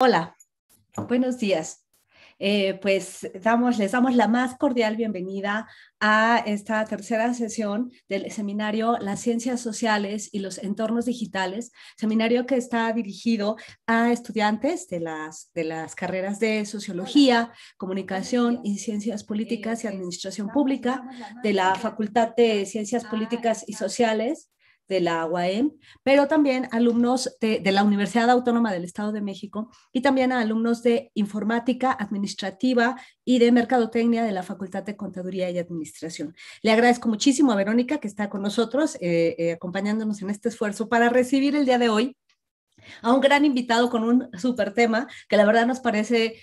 Hola, buenos días. Eh, pues damos, les damos la más cordial bienvenida a esta tercera sesión del seminario Las Ciencias Sociales y los Entornos Digitales, seminario que está dirigido a estudiantes de las, de las carreras de Sociología, Comunicación y Ciencias Políticas y Administración Pública de la Facultad de Ciencias Políticas y Sociales de la UAM, e pero también alumnos de, la Universidad Autónoma del Estado de México y también alumnos de informática administrativa y de mercadotecnia de la Facultad de Contaduría y Administración. Le agradezco muchísimo a Verónica que está con nosotros, eh, eh, acompañándonos en este esfuerzo para recibir el día de hoy a un gran invitado con un súper tema que la verdad nos parece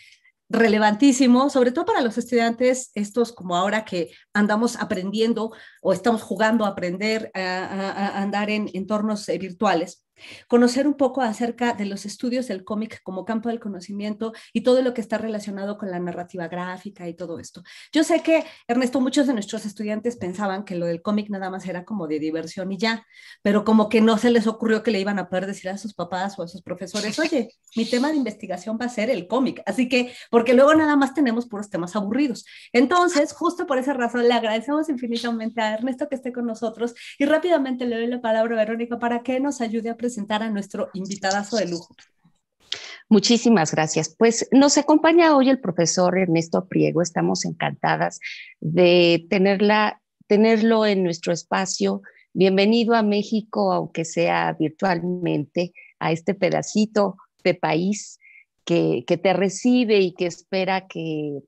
relevantísimo, sobre todo para los estudiantes, estos como ahora que andamos aprendiendo o estamos jugando a aprender, a, andar en entornos eh, virtuales. Conocer un poco acerca de los estudios del cómic como campo del conocimiento y todo lo que está relacionado con la narrativa gráfica y todo esto. Yo sé que, Ernesto, muchos de nuestros estudiantes pensaban que lo del cómic nada más era como de diversión y ya, pero como que no se les ocurrió que le iban a poder decir a sus papás o a sus profesores, oye, mi tema de investigación va a ser el cómic, así que, porque luego nada más tenemos puros temas aburridos. Entonces, justo por esa razón, le agradecemos infinitamente a Ernesto que esté con nosotros y rápidamente le doy la palabra a Verónica para que nos ayude a presentar a nuestro invitadazo de lujo. Muchísimas gracias. Pues nos acompaña hoy el profesor Ernesto Priego. Estamos encantadas de tenerla, tenerlo en nuestro espacio. Bienvenido a México, aunque sea virtualmente, a este pedacito de país que, que te recibe y que espera que,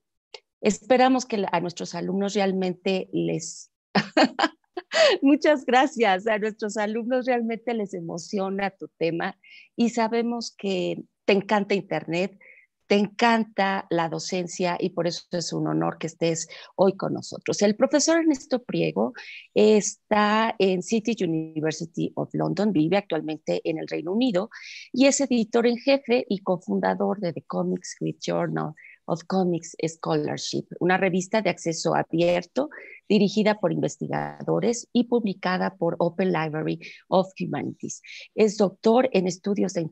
esperamos que a nuestros alumnos realmente les Muchas gracias. A nuestros alumnos realmente les emociona tu tema y sabemos que te encanta Internet, te encanta la docencia y por eso es un honor que estés hoy con nosotros. El profesor Ernesto Priego está en City University of London, vive actualmente en el Reino Unido y es editor en jefe y cofundador de The Comics With Journal of Comics Scholarship, una revista de acceso abierto dirigida por investigadores y publicada por Open Library of Humanities. Es doctor en estudios de,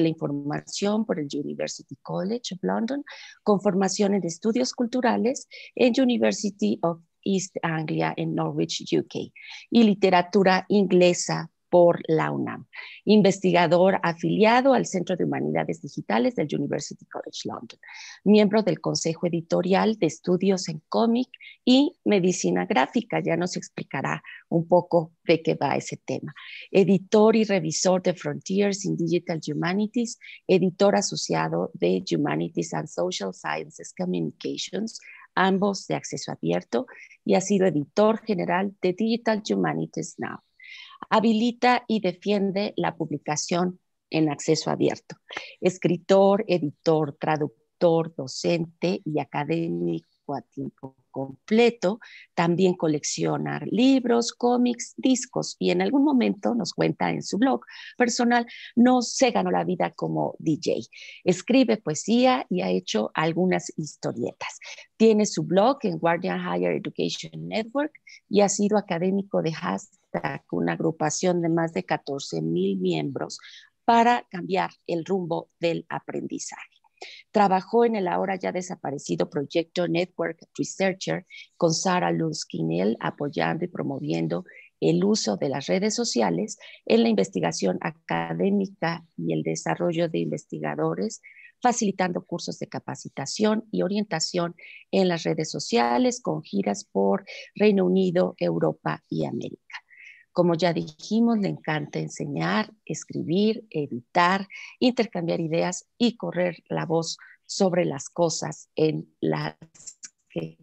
la información por el University College of London, con formación en estudios culturales en University of East Anglia en Norwich, UK, y literatura inglesa por la UNAM, investigador afiliado al Centro de Humanidades Digitales del University College London, miembro del Consejo Editorial de Estudios en Cómic y Medicina Gráfica. Ya nos explicará un poco de qué va ese tema. Editor y revisor de Frontiers in Digital Humanities, editor asociado de Humanities and Social Sciences Communications, ambos de acceso abierto, y ha sido editor general de Digital Humanities Now habilita y defiende la publicación en acceso abierto. Escritor, editor, traductor, docente y académico a tiempo completo, también coleccionar libros, cómics, discos y en algún momento nos cuenta en su blog personal, no se ganó la vida como DJ. Escribe poesía y ha hecho algunas historietas. Tiene su blog en Guardian Higher Education Network y ha sido académico de Hashtag, una agrupación de más de 14 mil miembros para cambiar el rumbo del aprendizaje. Trabajó en el ahora ya desaparecido proyecto Network Researcher con Sara Luz apoyando y promoviendo el uso de las redes sociales en la investigación académica y el desarrollo de investigadores, facilitando cursos de capacitación y orientación en las redes sociales con giras por Reino Unido, Europa y América. Como ya dijimos, le encanta enseñar, escribir, editar, intercambiar ideas y correr la voz sobre las cosas en las que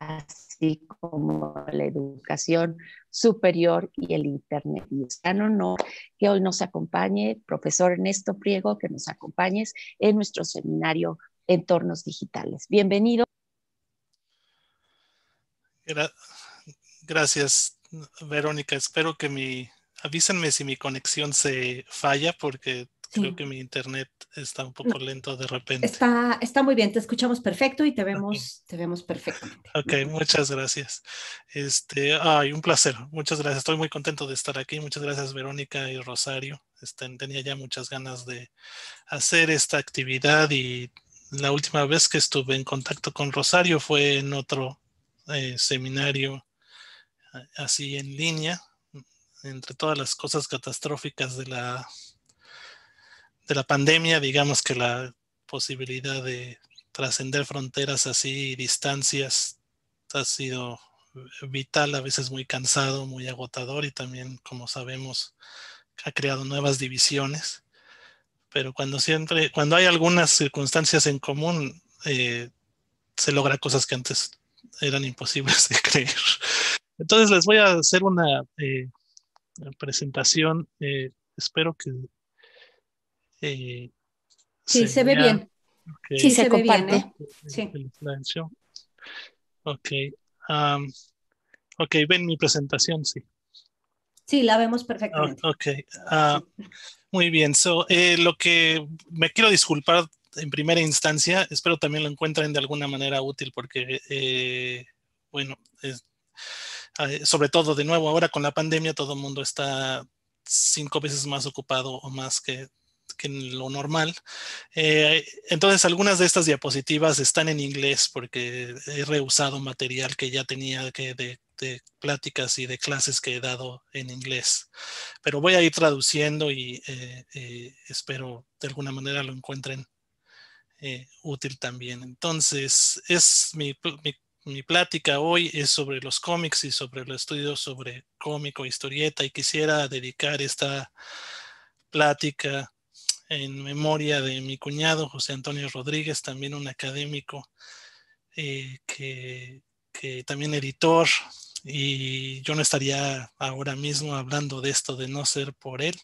así como la educación superior y el Internet. Y es un honor que hoy nos acompañe, profesor Ernesto Priego, que nos acompañes en nuestro seminario Entornos Digitales. Bienvenido. Gracias, Verónica, espero que mi, avísenme si mi conexión se falla porque creo que mi internet está un poco lento de repente. Está, está muy bien, te escuchamos perfecto y te vemos, te vemos perfecto Ok, muchas gracias. Este, ay, un placer, muchas gracias. Estoy muy contento de estar aquí. Muchas gracias, Verónica y Rosario. Este, tenía ya muchas ganas de hacer esta actividad y la última vez que estuve en contacto con Rosario fue en otro eh, seminario así en línea entre todas las cosas catastróficas de la, de la pandemia, digamos que la posibilidad de trascender fronteras así, y distancias, ha sido vital, a veces muy cansado, muy agotador y también, como sabemos, ha creado nuevas divisiones. Pero cuando siempre, cuando hay algunas circunstancias en común, eh, se logra cosas que antes eran imposibles de creer. Entonces les voy a hacer una eh, presentación. Eh, espero que... Eh, sí, se, ve bien. ¿eh? Sí, se, comparte. sí. Ok. ok, ven mi presentación, sí. Sí, la vemos perfectamente. ok. Ah, muy bien. lo que me quiero disculpar en primera instancia, espero también lo encuentren de alguna manera útil porque, bueno, es, eh, sobre todo de nuevo ahora con la pandemia todo el mundo está cinco veces más ocupado o más que, que lo normal. Eh, entonces, algunas de estas diapositivas están en inglés porque he rehusado material que ya tenía que de, pláticas y de clases que he dado en inglés. Pero voy a ir traduciendo y eh, espero de alguna manera lo encuentren útil también. Entonces, es mi mi plática hoy es sobre los cómics y sobre los estudios sobre cómico, historieta, y quisiera dedicar esta plática en memoria de mi cuñado José Antonio Rodríguez, también un académico eh, que, también editor, y yo no estaría ahora mismo hablando de esto de no ser por él.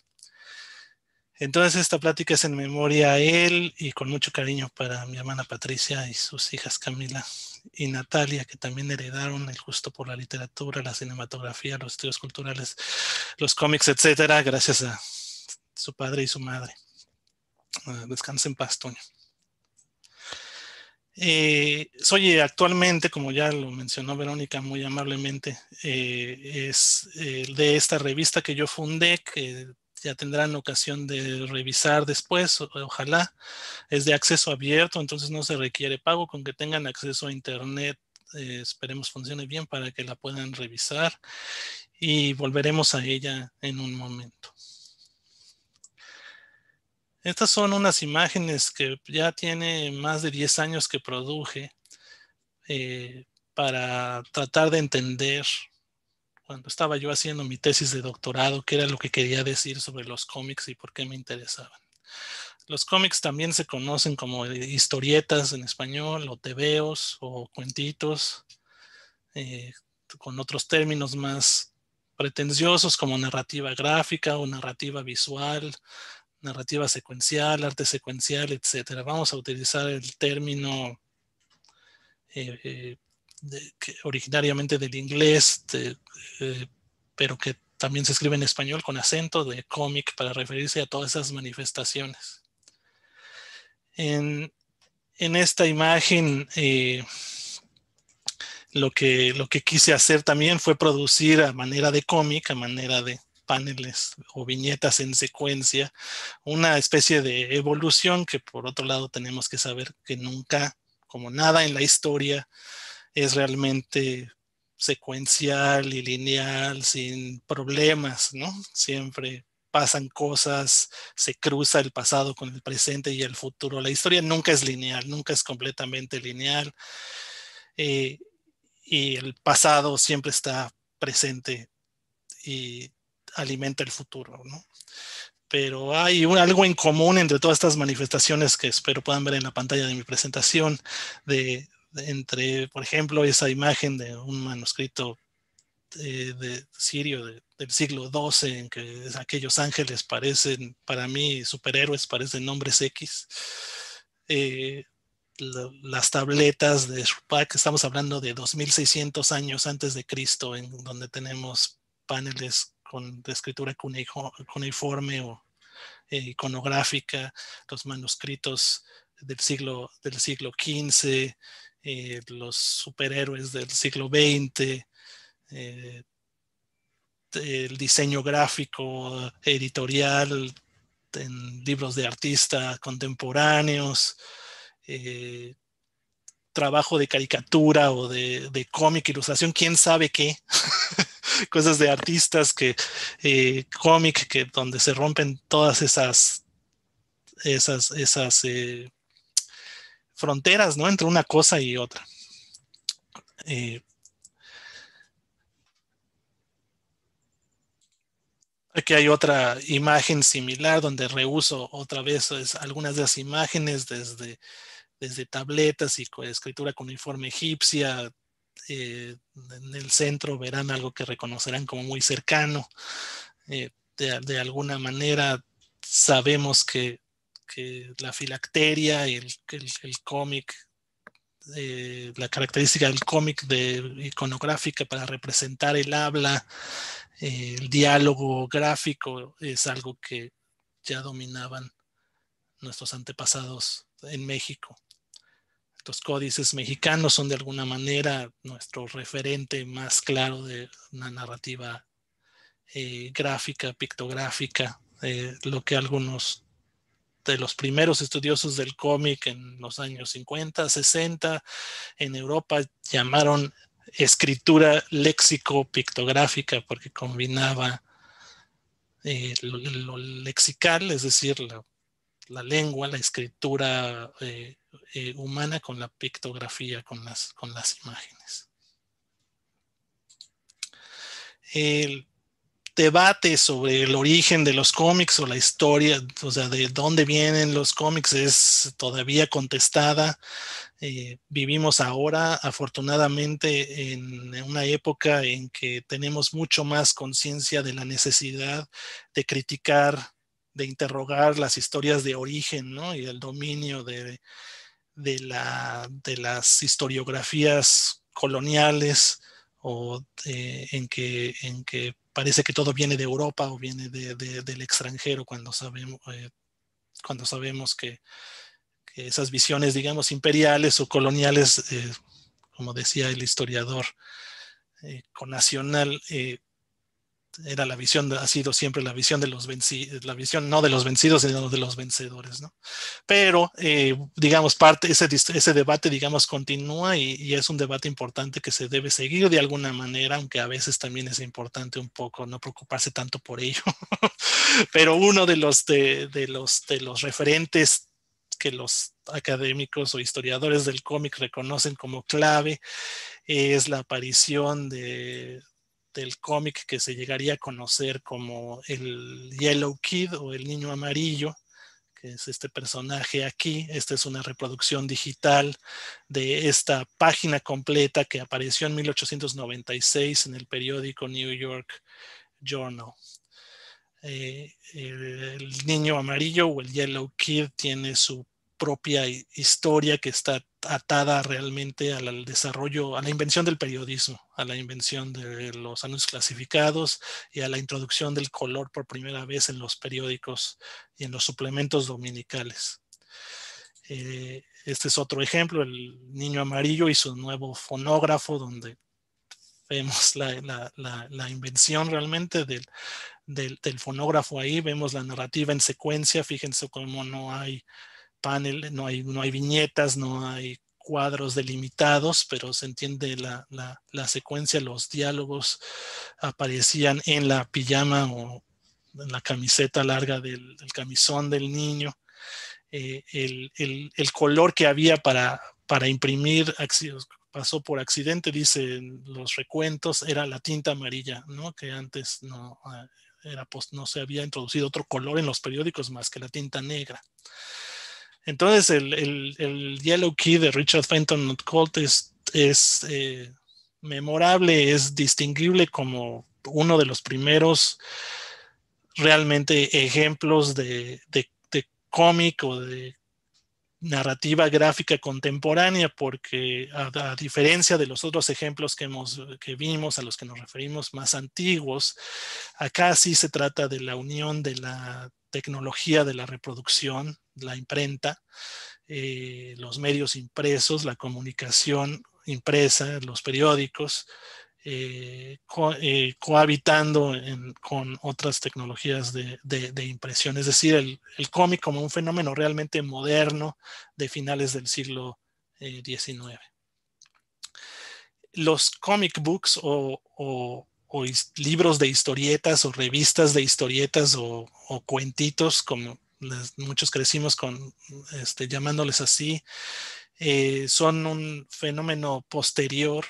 Entonces esta plática es en memoria a él y con mucho cariño para mi hermana Patricia y sus hijas Camila y Natalia, que también heredaron el gusto por la literatura, la cinematografía, los estudios culturales, los cómics, etcétera, gracias a su padre y su madre. Ah, Descansen en paz, soy eh, actualmente, como ya lo mencionó Verónica muy amablemente, eh, es eh, de esta revista que yo fundé, que ya tendrán ocasión de revisar después, ojalá. Es de acceso abierto, entonces no se requiere pago, con que tengan acceso a Internet, eh, esperemos funcione bien para que la puedan revisar y volveremos a ella en un momento. Estas son unas imágenes que ya tiene más de 10 años que produje eh, para tratar de entender cuando estaba yo haciendo mi tesis de doctorado, qué era lo que quería decir sobre los cómics y por qué me interesaban. Los cómics también se conocen como eh, historietas en español, o tebeos, o cuentitos, eh, con otros términos más pretenciosos como narrativa gráfica o narrativa visual, narrativa secuencial, arte secuencial, etc. Vamos a utilizar el término eh, originariamente del inglés, eh, pero que también se escribe en español con acento de cómic para referirse a todas esas manifestaciones. En, esta imagen, eh, lo, que, lo que quise hacer también fue producir a manera de cómic, a manera de, paneles o viñetas en secuencia, una especie de evolución que por otro lado tenemos que saber que nunca, como nada en la historia, es realmente secuencial y lineal, sin problemas, ¿no? Siempre pasan cosas, se cruza el pasado con el presente y el futuro. La historia nunca es lineal, nunca es completamente lineal. Eh, y el pasado siempre está presente y alimenta el futuro, ¿no? Pero hay algo en común entre todas estas manifestaciones que espero puedan ver en la pantalla de mi presentación de, entre, por ejemplo, esa imagen de un manuscrito eh, de, sirio del siglo XII, en que aquellos ángeles parecen, para mí, superhéroes, parecen nombres X. Eh, las tabletas de Shupak, estamos hablando de 2600 años antes de Cristo, en donde tenemos paneles con de escritura cuneiforme o eh, iconográfica, los manuscritos del siglo, del siglo XV, eh, los superhéroes del siglo XX, eh, el diseño gráfico, editorial, en libros de artistas contemporáneos, eh, trabajo de caricatura o de, cómic, ilustración, quién sabe qué, cosas de artistas que cómic, que donde se rompen todas esas esas esas fronteras, ¿no? Entre una cosa y otra. Eh, aquí hay otra imagen similar donde reuso otra vez pues, algunas de las imágenes desde, desde tabletas y escritura con informe egipcia. Eh, en el centro verán algo que reconocerán como muy cercano. Eh, de alguna manera sabemos que que la filacteria y el, el, cómic, eh, la característica del cómic de iconográfica para representar el habla, eh, el diálogo gráfico, es algo que ya dominaban nuestros antepasados en México. Los códices mexicanos son de alguna manera nuestro referente más claro de una narrativa eh, gráfica, pictográfica, lo que algunos los primeros estudiosos del cómic en los años 50, 60, en Europa llamaron escritura léxico-pictográfica porque combinaba eh, lo, lexical, es decir, la, lengua, la escritura eh, eh, humana con la pictografía, con las, con las imágenes. El, debate sobre el origen de los cómics o la historia, o sea, de dónde vienen los cómics es todavía contestada. Eh, vivimos ahora, afortunadamente, en una época en que tenemos mucho más conciencia de la necesidad de criticar, de interrogar las historias de origen, Y el dominio de, la, de las historiografías coloniales o en, que, en que parece que todo viene de Europa o viene del extranjero cuando sabemos, eh, cuando sabemos que, esas visiones, digamos, imperiales o coloniales, eh, como decía el historiador eh, conacional, eh, era la visión, ha sido siempre la visión de los vencidos, la visión no de los vencidos, sino de los vencedores, ¿no? Pero, eh, digamos, parte, ese, debate, digamos, continúa y, es un debate importante que se debe seguir de alguna manera, aunque a veces también es importante un poco no preocuparse tanto por ello. Pero uno de los, de, de los, de los referentes que los académicos o historiadores del cómic reconocen como clave es la aparición de, del cómic que se llegaría a conocer como el Yellow Kid o el Niño Amarillo, que es este personaje aquí. Esta es una reproducción digital de esta página completa que apareció en 1896 en el periódico New York Journal. Eh, el, niño amarillo o el Yellow Kid tiene su propia historia que está atada realmente al, desarrollo, a la invención del periodismo, a la invención de los anuncios clasificados y a la introducción del color por primera vez en los periódicos y en los suplementos dominicales. Eh, este es otro ejemplo, el niño amarillo y su nuevo fonógrafo, donde vemos la, invención realmente del, del, del fonógrafo ahí, vemos la narrativa en secuencia, fíjense cómo no hay panel, no hay, no hay viñetas, no hay cuadros delimitados, pero se entiende la, secuencia, los diálogos aparecían en la pijama o en la camiseta larga del, camisón del niño. Eh, el, color que había para, para imprimir pasó por accidente, dicen los recuentos, era la tinta amarilla, ¿no? que antes no, eh, era, pues, no se había introducido otro color en los periódicos más que la tinta negra. Entonces el, Yellow Key de Richard Fenton Colt es, es eh, memorable, es distinguible como uno de los primeros realmente ejemplos de, de, de cómic o de narrativa gráfica contemporánea, porque a, a, diferencia de los otros ejemplos que, hemos, que vimos, a los que nos referimos más antiguos, acá sí se trata de la unión de la tecnología de la reproducción la imprenta, eh, los medios impresos, la comunicación impresa, los periódicos, eh, eh, cohabitando con otras tecnologías de, impresión. Es decir, el, cómic como un fenómeno realmente moderno de finales del siglo XIX. Los comic books o, libros de historietas o revistas de historietas o cuentitos como, muchos crecimos con este, llamándoles así, eh, son un fenómeno posterior.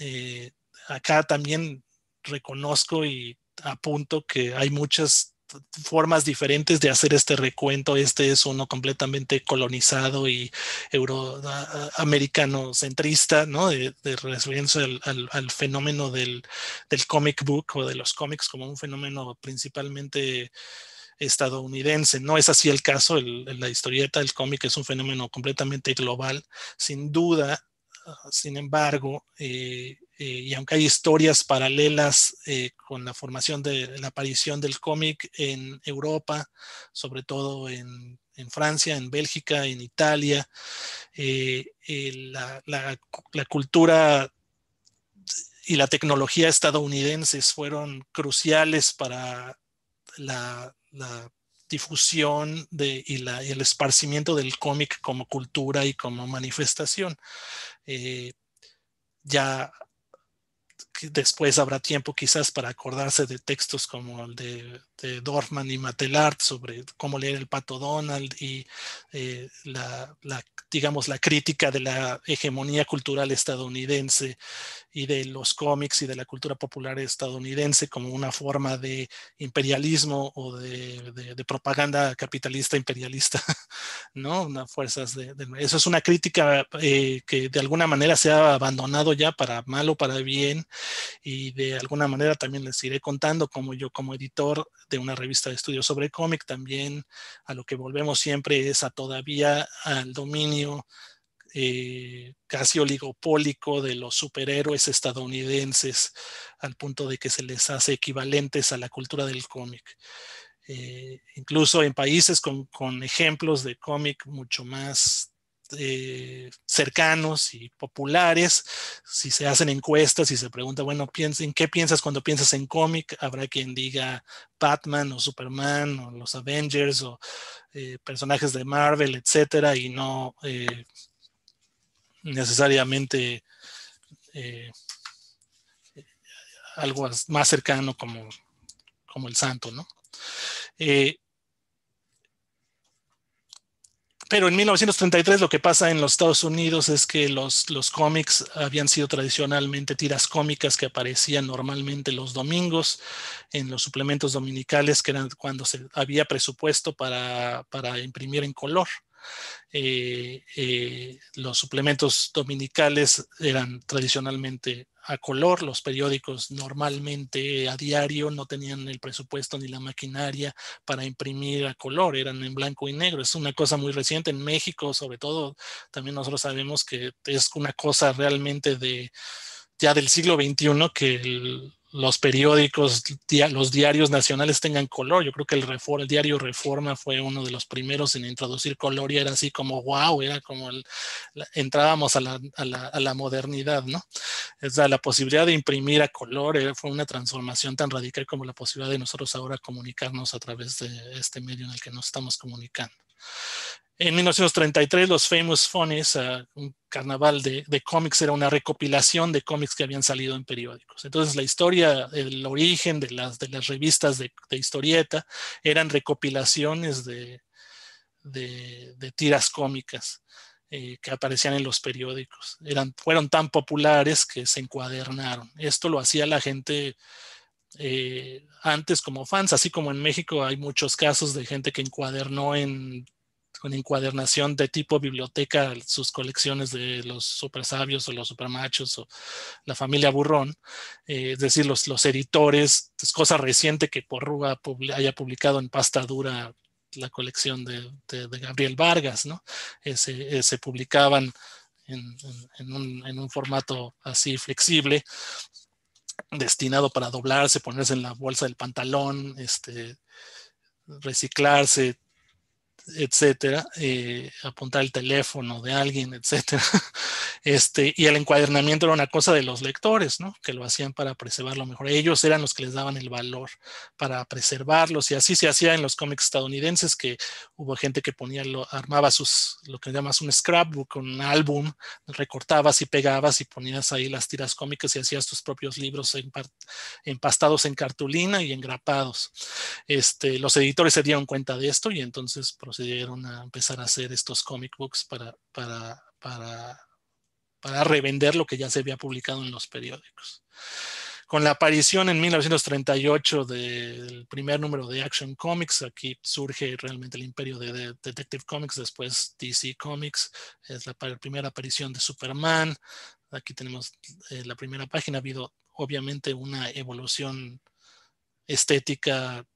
Eh, acá también reconozco y apunto que hay muchas formas diferentes de hacer este recuento. Este es uno completamente colonizado y euroamericano centrista, ¿no? De, referencia al, fenómeno del, del, comic book o de los cómics como un fenómeno principalmente estadounidense. No es así el caso, la historieta, el cómic es un fenómeno completamente global, sin duda, ah, sin embargo, eh, eh, y aunque hay historias paralelas eh, con la formación de la aparición del cómic en Europa, sobre todo en, Francia, en Bélgica, en Italia, la cultura y la tecnología estadounidenses fueron cruciales para la, la difusión de, y, el esparcimiento del cómic como cultura y como manifestación. Eh, ya después habrá tiempo quizás para acordarse de textos como el de de este, Dorfman y Matelart sobre cómo leer el pato Donald y eh, la, digamos, la crítica de la hegemonía cultural estadounidense y de los cómics y de la cultura popular estadounidense como una forma de imperialismo o de, propaganda capitalista imperialista, ¿no? Una fuerzas de, Eso es una crítica eh, que de alguna manera se ha abandonado ya para mal o para bien y de alguna manera también les iré contando como yo como editor una revista de estudios sobre cómic. También a lo que volvemos siempre es a todavía al dominio eh, casi oligopólico de los superhéroes estadounidenses al punto de que se les hace equivalentes a la cultura del cómic. Eh, incluso en países con, con ejemplos de cómic mucho más eh, cercanos y populares, si se hacen encuestas y se pregunta, bueno, ¿en qué piensas cuando piensas en cómic? Habrá quien diga Batman o Superman o los Avengers o eh, personajes de Marvel, etcétera, y no eh, necesariamente algo más cercano como, como el santo, ¿no? pero en 1933 lo que pasa en los Estados Unidos es que los, cómics habían sido tradicionalmente tiras cómicas que aparecían normalmente los domingos en los suplementos dominicales, que eran cuando se había presupuesto para imprimir en color. Eh, eh, los suplementos dominicales eran tradicionalmente a color, los periódicos normalmente a diario no tenían el presupuesto ni la maquinaria para imprimir a color, eran en blanco y negro. Es una cosa muy reciente en México, sobre todo, también nosotros sabemos que es una cosa realmente de ya del siglo XXI que el, los periódicos, los diarios nacionales tengan color. Yo creo que el, diario Reforma fue uno de los primeros en introducir color y era así como, wow, era como entrábamos a la, modernidad, ¿no? Es la, posibilidad de imprimir a color eh, fue una transformación tan radical como la posibilidad de nosotros ahora comunicarnos a través de este medio en el que nos estamos comunicando. En 1933 los Famous Funnies, ah, un carnaval de, cómics, era una recopilación de cómics que habían salido en periódicos. Entonces la historia, el origen de las, revistas de, historieta eran recopilaciones de, tiras cómicas eh, que aparecían en los periódicos. Eran, fueron tan populares que se encuadernaron. Esto lo hacía la gente eh, antes como fans, así como en México hay muchos casos de gente que encuadernó en con encuadernación de tipo biblioteca, sus colecciones de los super sabios o los supermachos o la familia burrón, eh, es decir, los, los editores, es cosa reciente que Porruga haya publicado en pasta dura la colección de, Gabriel Vargas, ¿no? Eh, se, publicaban en, un, en, un, formato así flexible, destinado para doblarse, ponerse en la bolsa del pantalón, este, reciclarse, etcétera, eh, apuntar el teléfono de alguien, etcétera. Este, y el encuadernamiento era una cosa de los lectores, ¿no? Que lo hacían para preservarlo mejor. Ellos eran los que les daban el valor para preservarlos y así se hacía en los cómics estadounidenses que hubo gente que ponía, lo, armaba sus, lo que llamas un scrapbook, un álbum, recortabas y pegabas y ponías ahí las tiras cómicas y hacías tus propios libros empastados en cartulina y engrapados. Este, los editores se dieron cuenta de esto y entonces se dieron a empezar a hacer estos comic books para, para, para, para revender lo que ya se había publicado en los periódicos. Con la aparición en 1938 del primer número de Action Comics, aquí surge realmente el imperio de, Detective Comics, después DC Comics, es la primera aparición de Superman. Aquí tenemos eh, la primera página, ha habido obviamente una evolución estética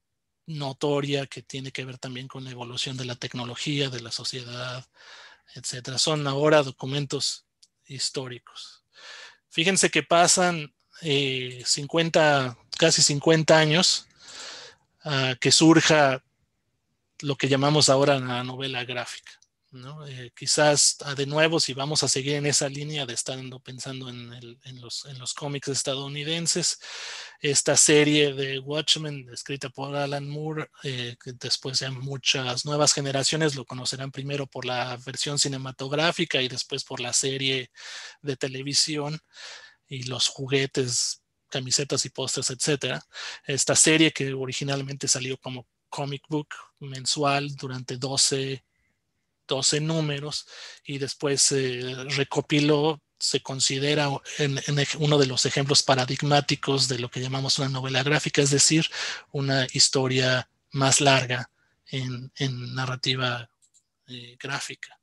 notoria que tiene que ver también con la evolución de la tecnología, de la sociedad, etcétera. Son ahora documentos históricos. Fíjense que pasan 50, eh, casi 50 años ah, que surja lo que llamamos ahora la novela gráfica. ¿no? Eh, quizás ah, de nuevo, si vamos a seguir en esa línea de estar pensando en, los, cómics estadounidenses, esta serie de Watchmen, escrita por Alan Moore, eh, que después de muchas nuevas generaciones lo conocerán primero por la versión cinematográfica y después por la serie de televisión y los juguetes camisetas y postres, etcétera. Esta serie que originalmente salió como comic book mensual durante 12 12 números y después recopiló, se considera en, uno de los ejemplos paradigmáticos de lo que llamamos una novela gráfica, es decir, una historia más larga en, narrativa eh, gráfica.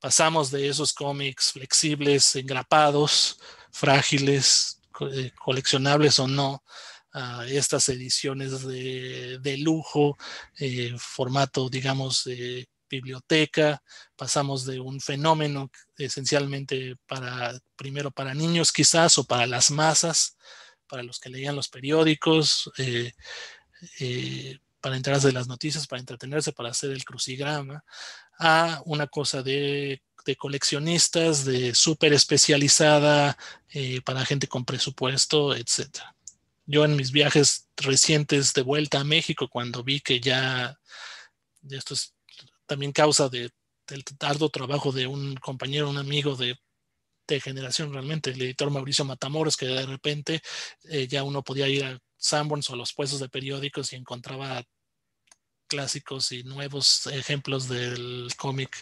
Pasamos de esos cómics flexibles, engrapados, frágiles, eh, coleccionables o no, a estas ediciones de, de lujo, eh, formato, digamos, de biblioteca, pasamos de un fenómeno esencialmente para, primero para niños quizás o para las masas, para los que leían los periódicos, eh, eh, para entrarse de las noticias, para entretenerse, para hacer el crucigrama, a una cosa de, coleccionistas, de súper especializada, eh, para gente con presupuesto, etcétera yo en mis viajes recientes de vuelta a México, cuando vi que ya, esto es también causa de, del arduo trabajo de un compañero, un amigo de, generación realmente, el editor Mauricio Matamoros, que de repente eh, ya uno podía ir a Sanborns o a los puestos de periódicos y encontraba clásicos y nuevos ejemplos del cómic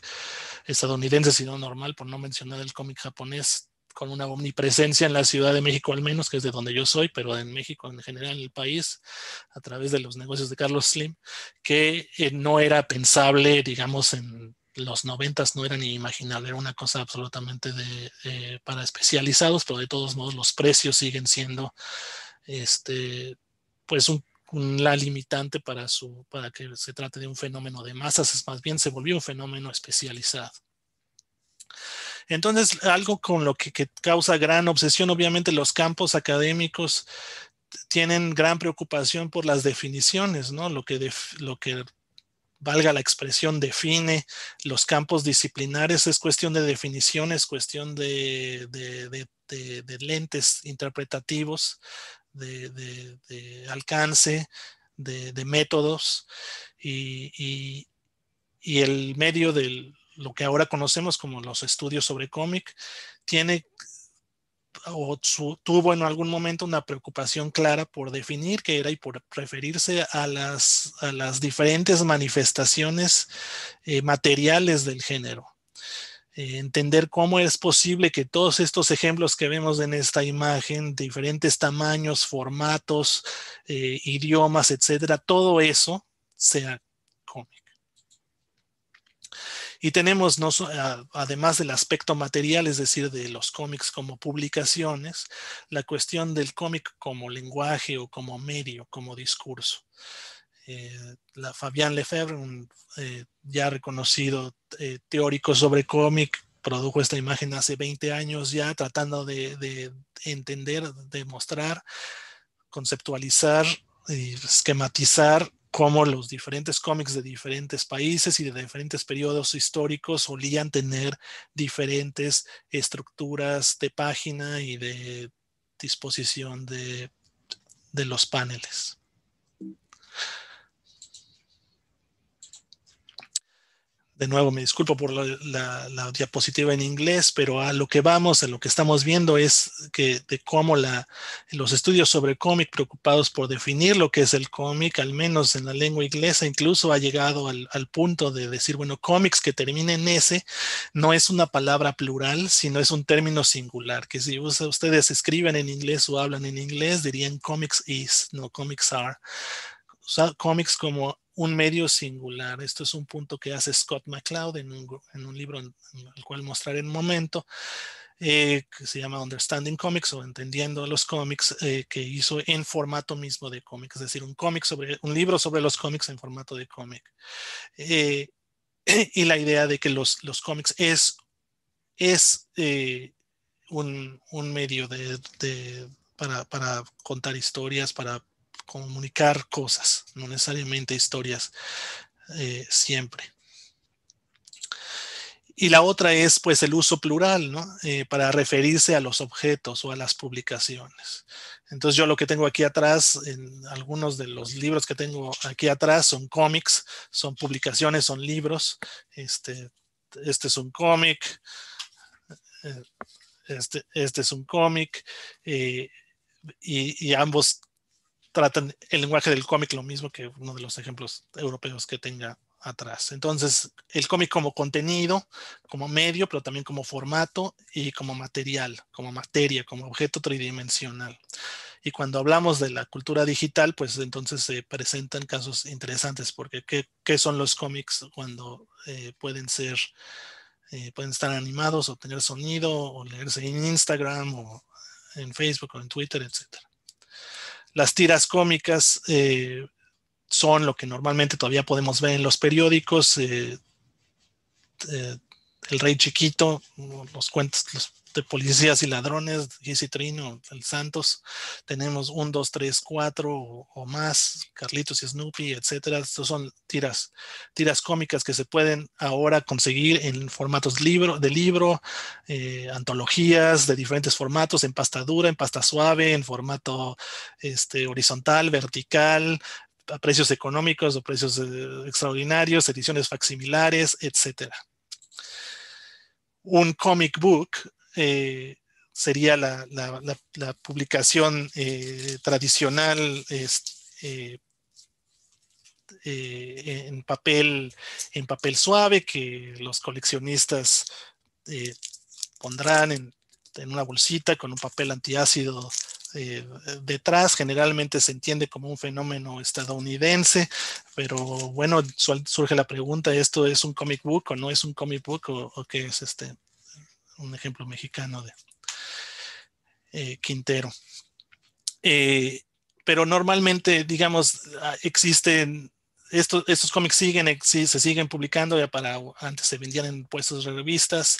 estadounidense, sino normal, por no mencionar el cómic japonés con una omnipresencia en la Ciudad de México al menos, que es de donde yo soy, pero en México en general, en el país, a través de los negocios de Carlos Slim, que eh, no era pensable, digamos, en los noventas no era ni imaginable, era una cosa absolutamente de, eh, para especializados, pero de todos modos los precios siguen siendo este, pues un la limitante para, su, para que se trate de un fenómeno de masas, es más bien se volvió un fenómeno especializado. Entonces, algo con lo que, causa gran obsesión, obviamente los campos académicos tienen gran preocupación por las definiciones, ¿no? Lo que, lo que valga la expresión, define los campos disciplinares, es cuestión de definiciones, cuestión de, lentes interpretativos, de, alcance, de, métodos y, y, el medio del, lo que ahora conocemos como los estudios sobre cómic, tiene o tuvo en algún momento una preocupación clara por definir qué era y por referirse a las, diferentes manifestaciones eh, materiales del género. Eh, entender cómo es posible que todos estos ejemplos que vemos en esta imagen, diferentes tamaños, formatos, eh, idiomas, etcétera, todo eso sea y tenemos, además del aspecto material, es decir, de los cómics como publicaciones, la cuestión del cómic como lenguaje o como medio, como discurso. Eh, la Fabián Lefebvre, un eh, ya reconocido eh, teórico sobre cómic, produjo esta imagen hace 20 años ya, tratando de, entender, demostrar, conceptualizar y esquematizar cómo los diferentes cómics de diferentes países y de diferentes periodos históricos solían tener diferentes estructuras de página y de disposición de, de los paneles. de nuevo me disculpo por la, diapositiva en inglés, pero a lo que vamos, a lo que estamos viendo es que de cómo la, los estudios sobre cómic preocupados por definir lo que es el cómic, al menos en la lengua inglesa, incluso ha llegado al, punto de decir, bueno, cómics que terminen en S no es una palabra plural, sino es un término singular, que si ustedes escriben en inglés o hablan en inglés, dirían comics is, no comics are. O cómics como un medio singular. Esto es un punto que hace Scott McCloud en un, en un libro en, el cual mostraré en un momento, eh, que se llama Understanding Comics o Entendiendo los cómics, eh, que hizo en formato mismo de cómic, es decir, un cómic sobre un libro sobre los cómics en formato de cómic. Eh, y la idea de que los, los cómics es, es un, un, medio de, para, para, contar historias, para comunicar cosas, no necesariamente historias eh, siempre. Y la otra es pues el uso plural, ¿no? Eh, para referirse a los objetos o a las publicaciones. Entonces yo lo que tengo aquí atrás, en algunos de los libros que tengo aquí atrás son cómics, son publicaciones, son libros. Este, este es un cómic, eh, este, este, es un cómic. y, ambos tratan el lenguaje del cómic lo mismo que uno de los ejemplos europeos que tenga atrás. Entonces, el cómic como contenido, como medio, pero también como formato y como material, como materia, como objeto tridimensional. Y cuando hablamos de la cultura digital, pues entonces se presentan casos interesantes, porque ¿qué, son los cómics cuando eh, pueden ser, eh, pueden estar animados o tener sonido o leerse en Instagram o en Facebook o en Twitter, etcétera? Las tiras cómicas eh, son lo que normalmente todavía podemos ver en los periódicos. Eh, eh, el Rey Chiquito, los cuentos, los de policías y ladrones, Trino, el Santos, tenemos un, dos, tres, cuatro o, más, Carlitos y Snoopy, etcétera. estos son tiras, tiras cómicas que se pueden ahora conseguir en formatos libro, de libro, eh, antologías de diferentes formatos, en pasta dura, en pasta suave, en formato este, horizontal, vertical, a precios económicos o precios eh, extraordinarios, ediciones facsimilares, etcétera un comic book eh, sería la, publicación eh, tradicional eh, en, papel, en papel suave que los coleccionistas pondrán en, una bolsita con un papel antiácido detrás. Generalmente se entiende como un fenómeno estadounidense, pero bueno, surge la pregunta, ¿esto es un comic book o no es un comic book o qué es este? un ejemplo mexicano de eh, Quintero. Eh, pero normalmente, digamos, ah, existen, estos, estos cómics siguen, se siguen publicando, ya para antes se vendían en puestos de revistas,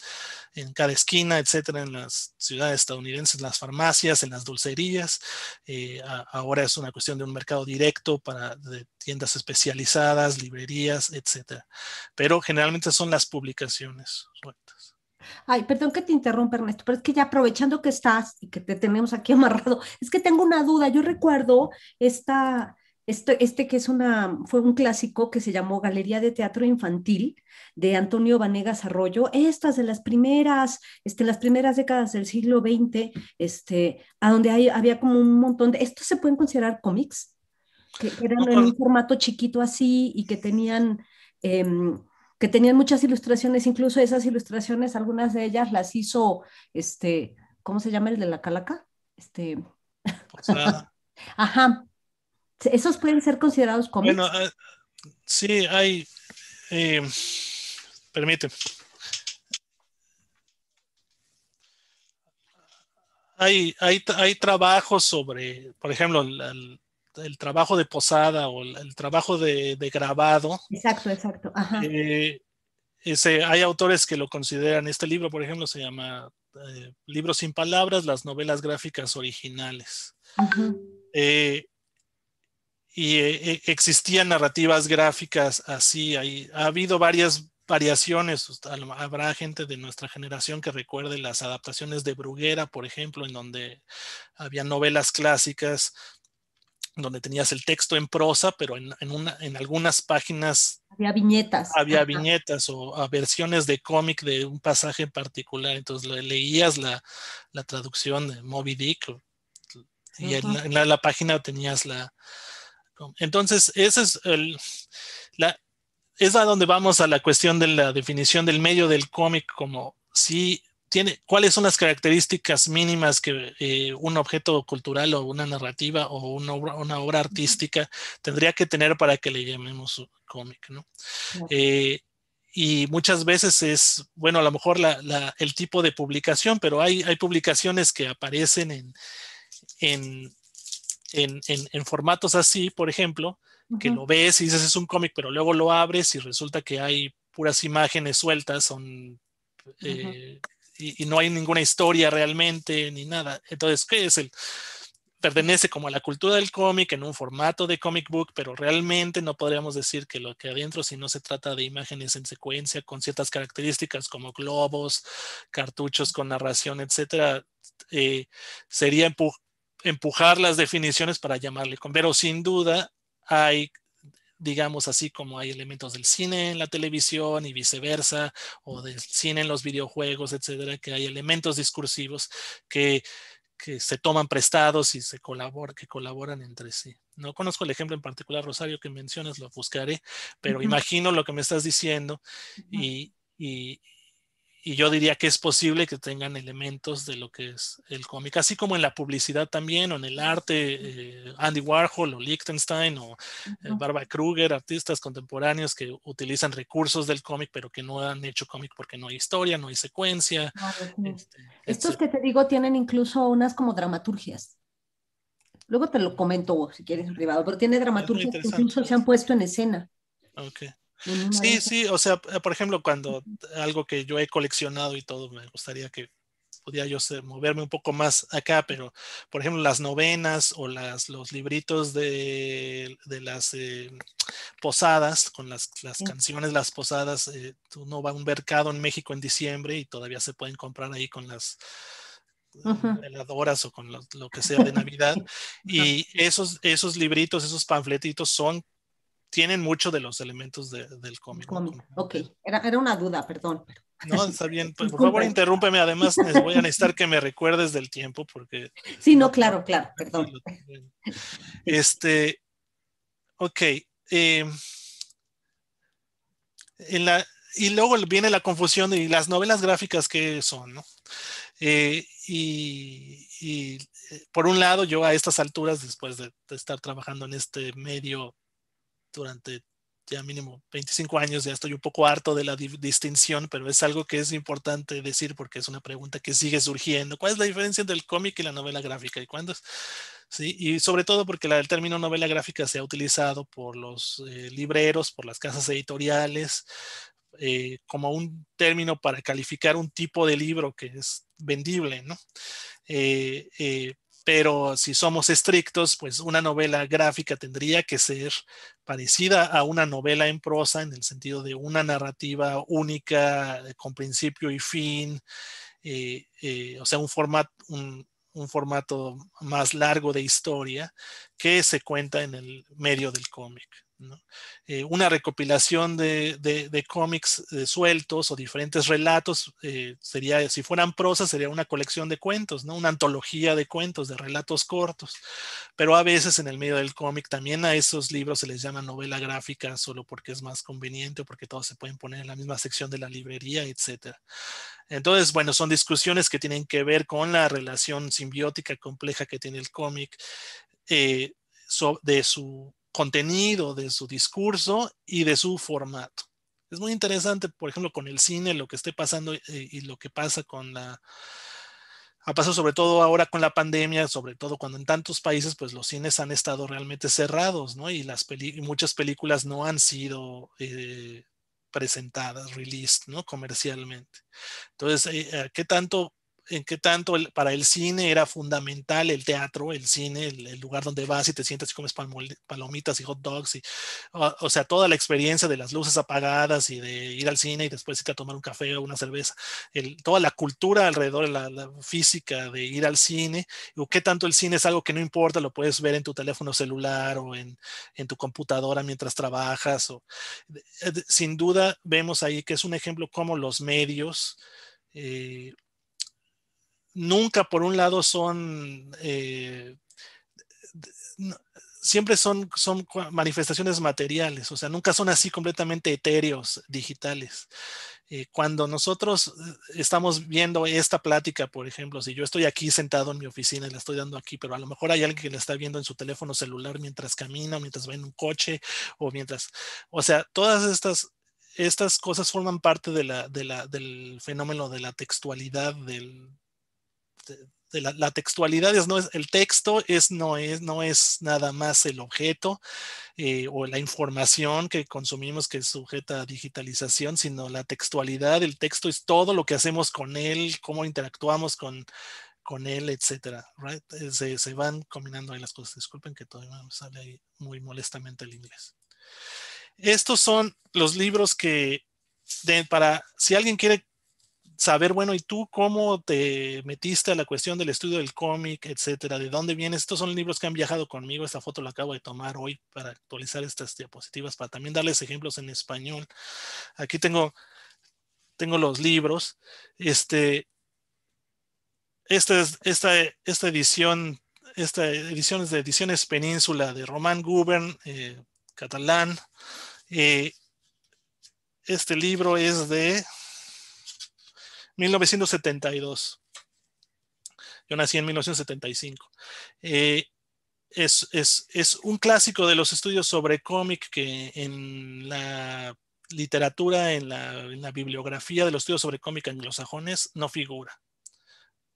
en cada esquina, etcétera, en las ciudades estadounidenses, en las farmacias, en las dulcerías. Eh, ahora es una cuestión de un mercado directo para tiendas especializadas, librerías, etcétera. Pero generalmente son las publicaciones. Ay, perdón que te interrumpa, Ernesto, pero es que ya aprovechando que estás y que te tenemos aquí amarrado, es que tengo una duda. Yo recuerdo esta, este, este que es una, fue un clásico que se llamó Galería de Teatro Infantil de Antonio Vanegas Arroyo. Estas de las primeras, este, las primeras décadas del siglo XX, este, a donde había como un montón de, ¿estos se pueden considerar cómics? Que eran en un formato chiquito así y que tenían... Em, que tenían muchas ilustraciones, incluso esas ilustraciones, algunas de ellas las hizo, este, ¿cómo se llama el de la calaca? Este... Ajá. ¿Esos pueden ser considerados como. Bueno, eh, sí, hay... Eh, permíteme. Hay, hay, hay, trabajos sobre, por ejemplo, el el trabajo de posada o el, trabajo de, grabado. Exacto, exacto. Eh, hay autores que lo consideran, este libro, por ejemplo, se llama eh, Libros sin Palabras, las novelas gráficas originales. Eh, y existían narrativas gráficas así, hay, ha habido varias variaciones, habrá gente de nuestra generación que recuerde las adaptaciones de Bruguera, por ejemplo, en donde había novelas clásicas donde tenías el texto en prosa, pero en, una, en algunas páginas... Había viñetas. Había viñetas o versiones de cómic de un pasaje particular. Entonces leías la, la, traducción de Moby Dick y en, la, página tenías la... Entonces, ese es el... La, es a donde vamos a la cuestión de la definición del medio del cómic como si cuáles son las características mínimas que eh, un objeto cultural o una narrativa o una obra, una obra, artística tendría que tener para que le llamemos cómic, ¿no? Eh, y muchas veces es, bueno, a lo mejor el tipo de publicación, pero hay, hay publicaciones que aparecen en, en, formatos así, por ejemplo, que lo ves y dices es un cómic, pero luego lo abres y resulta que hay puras imágenes sueltas, son y, no hay ninguna historia realmente ni nada. Entonces, ¿qué es el? Pertenece como a la cultura del cómic en un formato de comic book, pero realmente no podríamos decir que lo que adentro, si no se trata de imágenes en secuencia con ciertas características como globos, cartuchos con narración, etcétera, eh, sería empujar las definiciones para llamarle. Pero sin duda hay digamos así como hay elementos del cine en la televisión y viceversa, o del cine en los videojuegos, etcétera, que hay elementos discursivos que, se toman prestados y se colaboran, que colaboran entre sí. No conozco el ejemplo en particular, Rosario, que mencionas, lo buscaré, pero imagino lo que me estás diciendo y, y yo diría que es posible que tengan elementos de lo que es el cómic, así como en la publicidad también, o en el arte, eh, Andy Warhol o Liechtenstein o eh, Barbara Kruger, artistas contemporáneos que utilizan recursos del cómic, pero que no han hecho cómic porque no hay historia, no hay secuencia. Pues este, Estos que te digo tienen incluso unas como dramaturgias. Luego te lo comento si quieres, privado, pero tiene dramaturgias que incluso se han puesto en escena. Okay. Sí, sí, o sea, eh, por ejemplo, cuando algo que yo he coleccionado y todo, me gustaría que podía yo moverme un poco más acá, pero por ejemplo las novenas o las, los libritos de, las eh, posadas, con las, canciones, las posadas, eh, Tú uno va a un mercado en México en diciembre y todavía se pueden comprar ahí con las heladoras o con lo, que sea de Navidad. Y esos, esos libritos, esos panfletitos son tienen mucho de los elementos del cómic. Ok, era, una duda, perdón. No, está bien. Pues, por favor, interrúmpeme. Además, les voy a necesitar que me recuerdes del tiempo porque... Sí, no, claro, claro, perdón. Este, ok. Em, en la, y luego viene la confusión y las novelas gráficas que son, ¿no? Eh, y, eh, por un lado, yo a estas alturas, después de estar trabajando en este medio durante ya mínimo 25 años, ya estoy un poco harto de la distinción, pero es algo que es importante decir porque es una pregunta que sigue surgiendo. ¿Cuál es la diferencia entre el cómic y la novela gráfica? ¿Y cuándo Sí, y sobre todo porque la, el término novela gráfica se ha utilizado por los eh, libreros, por las casas editoriales, eh, como un término para calificar un tipo de libro que es vendible, ¿no? Eh, pero si somos estrictos, pues una novela gráfica tendría que ser parecida a una novela en prosa en el sentido de una narrativa única eh, con principio y fin, eh, eh, o sea, un, formato más largo de historia que se cuenta en el medio del cómic. Eh, una recopilación de, cómics eh, sueltos o diferentes relatos eh, sería, si fueran prosa sería una colección de cuentos, ¿no? una antología de cuentos, de relatos cortos. Pero a veces en el medio del cómic también a esos libros se les llama novela gráfica solo porque es más conveniente o porque todos se pueden poner en la misma sección de la librería, etcétera. Entonces, bueno, son discusiones que tienen que ver con la relación simbiótica compleja que tiene el cómic de su contenido, de su discurso y de su formato. Es muy interesante, por ejemplo, con el cine, lo que esté pasando eh, y, lo que pasa con la... Ha pasado sobre todo ahora con la pandemia, sobre todo cuando en tantos países pues los cines han estado realmente cerrados, ¿no? Y las muchas películas no han sido eh, presentadas, released, ¿no? Comercialmente. Entonces, eh, ¿qué tanto en qué tanto para el cine era fundamental el teatro, el cine, el, lugar donde vas y te sientas y comes palomitas y hot dogs, y, ah, o, sea, toda la experiencia de las luces apagadas y de ir al cine y después ir a tomar un café o una cerveza, toda la cultura alrededor, la, física de ir al cine, o qué tanto el cine es algo que no importa, lo puedes ver en tu teléfono celular o en, tu computadora mientras trabajas. O, sin duda vemos ahí que es un ejemplo como los medios. Eh, nunca por un lado son, eh, siempre son, son manifestaciones materiales, o sea, nunca son así completamente etéreos, digitales. Eh, cuando nosotros eh, estamos viendo esta plática, por ejemplo, si yo estoy aquí sentado en mi oficina y la estoy dando aquí, pero a lo mejor hay alguien que la está viendo en su teléfono celular mientras camina, mientras va en un coche, o mientras, o sea, todas estas, estas cosas forman parte de la, del fenómeno de la textualidad del, la, textualidad es, no es, el texto es, no, es, no es nada más el objeto eh, o la información que consumimos que es sujeta a digitalización, sino la textualidad, el texto es todo lo que hacemos con él, cómo interactuamos con, con él, etcétera. Se, van combinando ahí las cosas. Disculpen que todavía me sale ahí muy molestamente el inglés. Estos son los libros que para si alguien quiere saber, bueno, ¿y tú cómo te metiste a la cuestión del estudio del cómic, etcétera? ¿De dónde vienes, Estos son libros que han viajado conmigo. Esta foto la acabo de tomar hoy para actualizar estas diapositivas, para también darles ejemplos en español. Aquí tengo, tengo los libros. Este, esta, es, esta, edición, esta edición es de Ediciones Península de Román Gubern, eh, catalán. Eh, este libro es de 1972. Yo nací en 1975. Eh, es, un clásico de los estudios sobre cómic que en la literatura, en la, bibliografía de los estudios sobre cómic anglosajones no figura.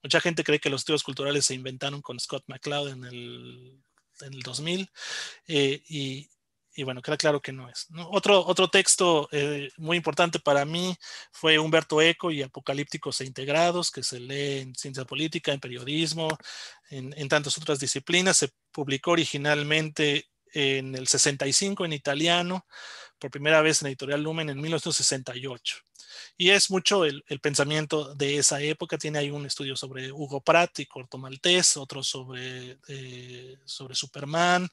Mucha gente cree que los estudios culturales se inventaron con Scott McCloud en el, 2000 eh, y y bueno, queda claro que no es. Otro, otro texto eh, muy importante para mí fue Humberto Eco y Apocalípticos e Integrados, que se lee en ciencia política, en periodismo, en, en tantas otras disciplinas. Se publicó originalmente en el 65 en italiano, por primera vez en Editorial Lumen en 1968. Y es mucho el, pensamiento de esa época. Tiene ahí un estudio sobre Hugo Pratt y Corto Maltés, otro sobre, eh, sobre Superman,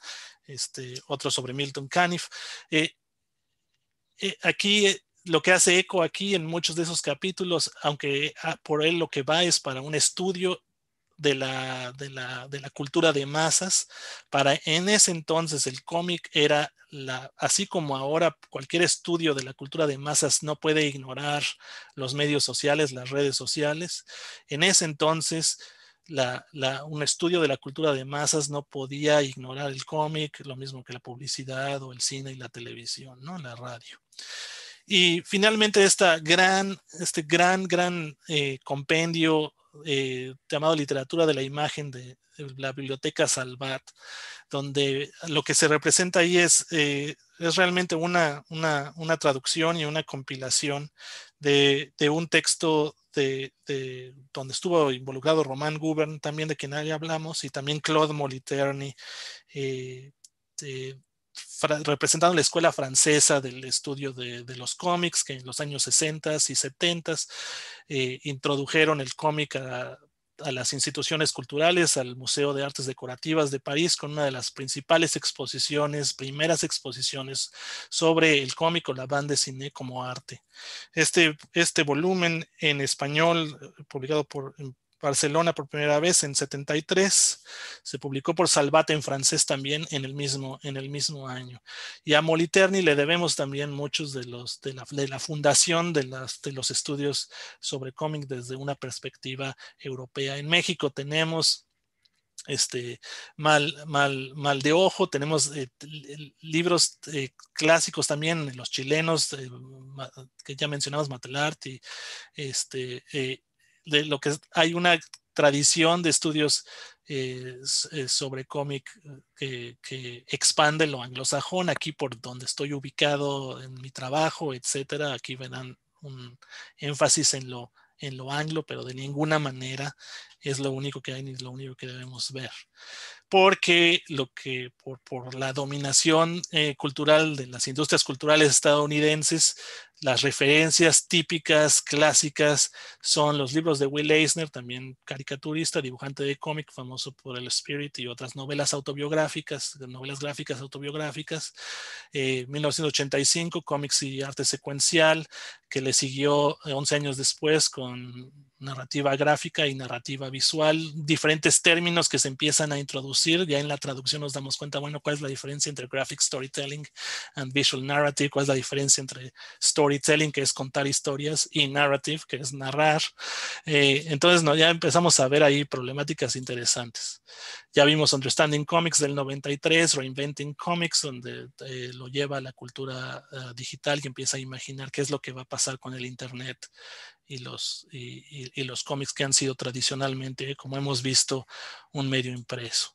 este, otro sobre Milton Caniff. Eh, eh, aquí lo que hace eco aquí en muchos de esos capítulos, aunque ah, por él lo que va es para un estudio de la, de la, cultura de masas. Para en ese entonces el cómic era la, así como ahora cualquier estudio de la cultura de masas no puede ignorar los medios sociales, las redes sociales. En ese entonces la, un estudio de la cultura de masas no podía ignorar el cómic, lo mismo que la publicidad o el cine y la televisión, ¿no? la radio. Y finalmente esta gran, este gran, gran eh, compendio eh, llamado Literatura de la Imagen de, la Biblioteca Salvat, donde lo que se representa ahí es, eh, es realmente una, una, una, traducción y una compilación de, de un texto de, donde estuvo involucrado Román Gubern, también de quien ahí hablamos, y también Claude Moliterni, eh, de, representando la escuela francesa del estudio de, los cómics, que en los años 60 y 70 eh, introdujeron el cómic a, las instituciones culturales, al Museo de Artes Decorativas de París, con una de las principales exposiciones, primeras exposiciones sobre el cómico, la bande de cine como arte. Este, este volumen en español, eh, publicado por, Barcelona por primera vez en 73, se publicó por Salvat en francés también en el mismo, en el mismo año. Y a Moliterni le debemos también muchos de, los, de, la, fundación de, las, de los estudios sobre cómic desde una perspectiva europea. En México tenemos este, mal, mal, mal de ojo. Tenemos eh, libros eh, clásicos también, los chilenos, eh, que ya mencionamos, Matelart, y, este, de lo que hay una tradición de estudios eh, eh, sobre cómic que, expande lo anglosajón, aquí por donde estoy ubicado en mi trabajo, etcétera, aquí verán un énfasis en lo, en lo anglo, pero de ninguna manera es lo único que hay ni es lo único que debemos ver porque lo que por, la dominación eh, cultural de las industrias culturales estadounidenses, las referencias típicas, clásicas, son los libros de Will Eisner, también caricaturista, dibujante de cómic, famoso por El Spirit y otras novelas autobiográficas, novelas gráficas autobiográficas. 1985, eh, cómics y arte secuencial, que le siguió 11 años después con narrativa gráfica y narrativa visual, diferentes términos que se empiezan a introducir. Ya en la traducción nos damos cuenta, bueno, cuál es la diferencia entre graphic storytelling and visual narrative, cuál es la diferencia entre storytelling, que es contar historias, y narrative, que es narrar. Eh, entonces, ¿no? ya empezamos a ver ahí problemáticas interesantes. Ya vimos Understanding Comics del 93, Reinventing Comics, donde eh, lo lleva a la cultura eh, digital que empieza a imaginar qué es lo que va a pasar con el Internet y los, y, los cómics que han sido tradicionalmente, como hemos visto, un medio impreso.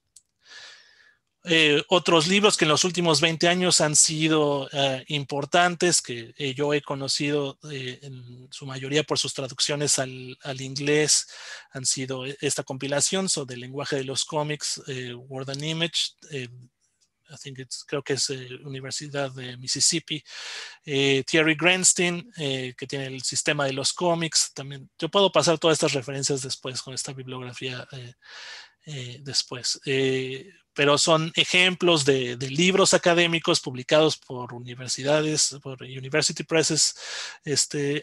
Eh, otros libros que en los últimos 20 años han sido eh, importantes, que eh, yo he conocido en su mayoría por sus traducciones al, inglés, han sido esta compilación sobre el lenguaje de los cómics, Word and Image, I creo que es eh, Universidad de Mississippi, eh, Thierry Grenstein, eh, que tiene el sistema de los cómics, también yo puedo pasar todas estas referencias después con esta bibliografía después, pero son ejemplos de, libros académicos publicados por universidades, por university presses este,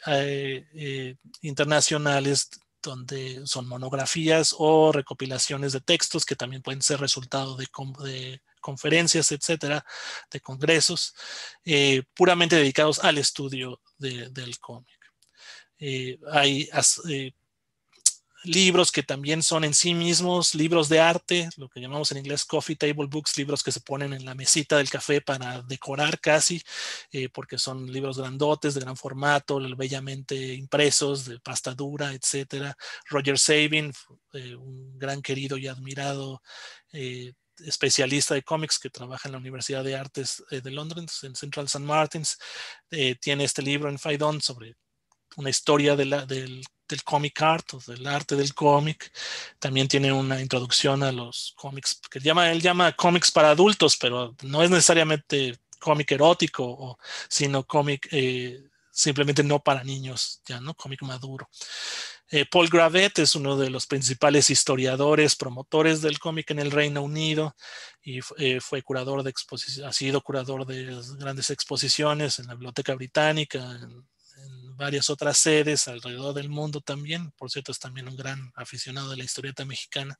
internacionales donde son monografías o recopilaciones de textos que también pueden ser resultado de, de conferencias, etcétera, de congresos, eh, puramente dedicados al estudio del cómic. Eh, hay eh, libros que también son en sí mismos libros de arte, lo que llamamos en inglés coffee table books, libros que se ponen en la mesita del café para decorar casi, porque son libros grandotes, de gran formato, bellamente impresos, de pasta dura, etcétera. Roger Sabin, un gran querido y admirado especialista de cómics que trabaja en la Universidad de Artes eh, de Londres, en Central St. Martins, eh, tiene este libro en Faidon sobre una historia del, del comic art o del arte del cómic. También tiene una introducción a los cómics que llama, él llama cómics para adultos, pero no es necesariamente cómic erótico, sino cómic eh, simplemente no para niños, ya no cómic maduro. Eh, Paul Gravett es uno de los principales historiadores, promotores del cómic en el Reino Unido y eh, fue curador de ha sido curador de grandes exposiciones en la Biblioteca Británica, en, varias otras sedes alrededor del mundo también. Por cierto, es también un gran aficionado de la historieta mexicana.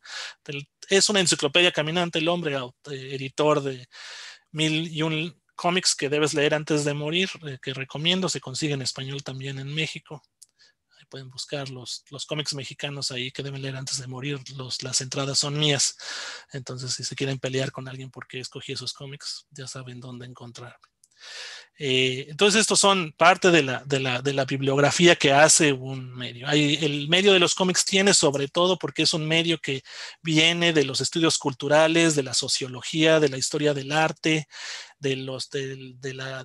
Es una enciclopedia caminante, el hombre, eh, editor de mil y un cómics que debes leer antes de morir, que recomiendo, se consigue en español también en México pueden buscar los, cómics mexicanos ahí que deben leer antes de morir. Los, las entradas son mías. Entonces, si se quieren pelear con alguien porque escogí esos cómics, ya saben dónde encontrarme. Eh, entonces, estos son parte de la, de, la, bibliografía que hace un medio. el medio de los cómics tiene sobre todo porque es un medio que viene de los estudios culturales, de la sociología, de la historia del arte, de los,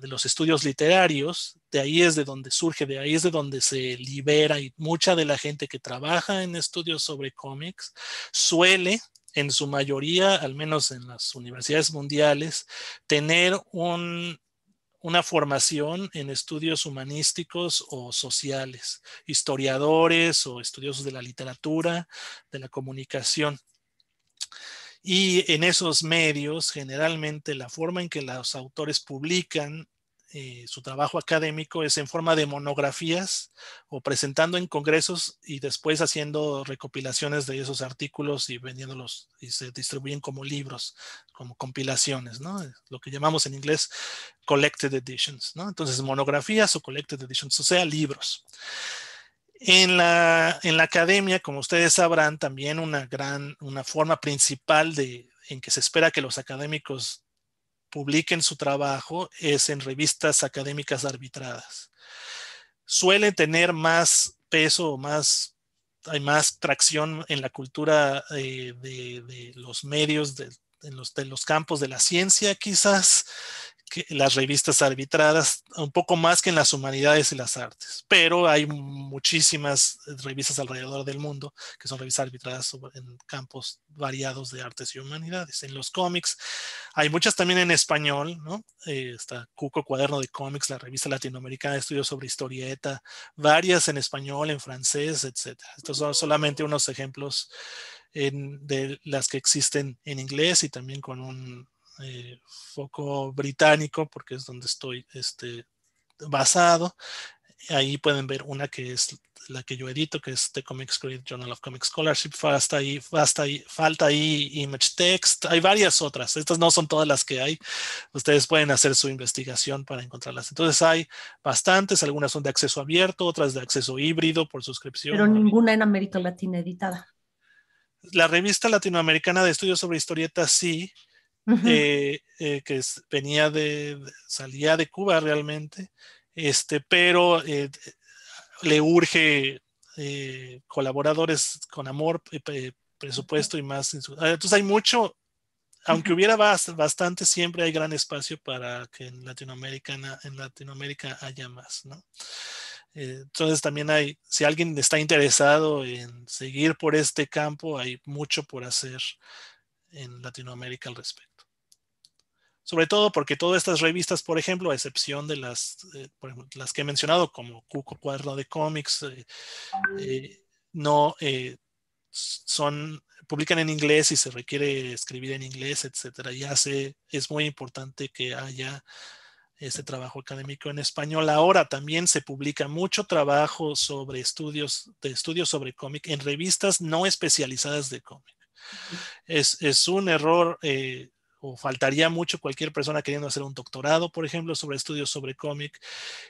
los estudios literarios. De ahí es de donde surge, de ahí es de donde se libera y mucha de la gente que trabaja en estudios sobre cómics suele en su mayoría, al menos en las universidades mundiales, tener un una formación en estudios humanísticos o sociales, historiadores o estudiosos de la literatura, de la comunicación. Y en esos medios, generalmente la forma en que los autores publican eh, su trabajo académico es en forma de monografías o presentando en congresos y después haciendo recopilaciones de esos artículos y vendiéndolos y se distribuyen como libros, como compilaciones, ¿no? Eh, lo que llamamos en inglés collected editions, ¿no? Entonces, monografías o collected editions, o sea, libros. En la, en la academia, como ustedes sabrán, también una gran, una forma principal de, en que se espera que los académicos publiquen su trabajo es en revistas académicas arbitradas. suele tener más peso, o más, hay más tracción en la cultura eh, de, los medios, de, en de los campos de la ciencia quizás, las revistas arbitradas, un poco más que en las humanidades y las artes, pero hay muchísimas revistas alrededor del mundo que son revistas arbitradas en campos variados de artes y humanidades. En los cómics hay muchas también en español, ¿no? Eh, está Cuco Cuaderno de Cómics, la revista latinoamericana de estudios sobre historieta, varias en español, en francés, etc. Estos son solamente unos ejemplos de las que existen en inglés y también con un eh, foco británico, porque es donde estoy este, basado. Ahí pueden ver una que es la que yo edito, que es The Comics Creed Journal of Comic Scholarship. Hasta ahí, falta ahí, falta ahí Image Text. Hay varias otras. Estas no son todas las que hay. Ustedes pueden hacer su investigación para encontrarlas. Entonces hay bastantes. Algunas son de acceso abierto, otras de acceso híbrido por suscripción. Pero ninguna en América Latina editada. La revista latinoamericana de estudios sobre historietas sí eh, eh, que venía de, salía de Cuba realmente, este, pero eh, le urge colaboradores con amor, presupuesto y más. Ah, entonces hay mucho, aunque hubiera bastante, siempre hay gran espacio para que en Latinoamérica, en Latinoamérica haya más, ¿no? Entonces también hay, si alguien está interesado en seguir por este campo, hay mucho por hacer en Latinoamérica al respecto sobre todo porque todas estas revistas, por ejemplo, a excepción de las, eh, las que he mencionado, como Cuco Cuaderno de Cómics, eh, eh, no son, publican en inglés y se requiere escribir en inglés, etcétera. Ya hace, es muy importante que haya ese trabajo académico en español. Ahora también se publica mucho trabajo sobre estudios, de estudios sobre cómic en revistas no especializadas de cómic. Es, un error o faltaría mucho cualquier persona queriendo hacer un doctorado, por ejemplo, sobre estudios sobre cómic,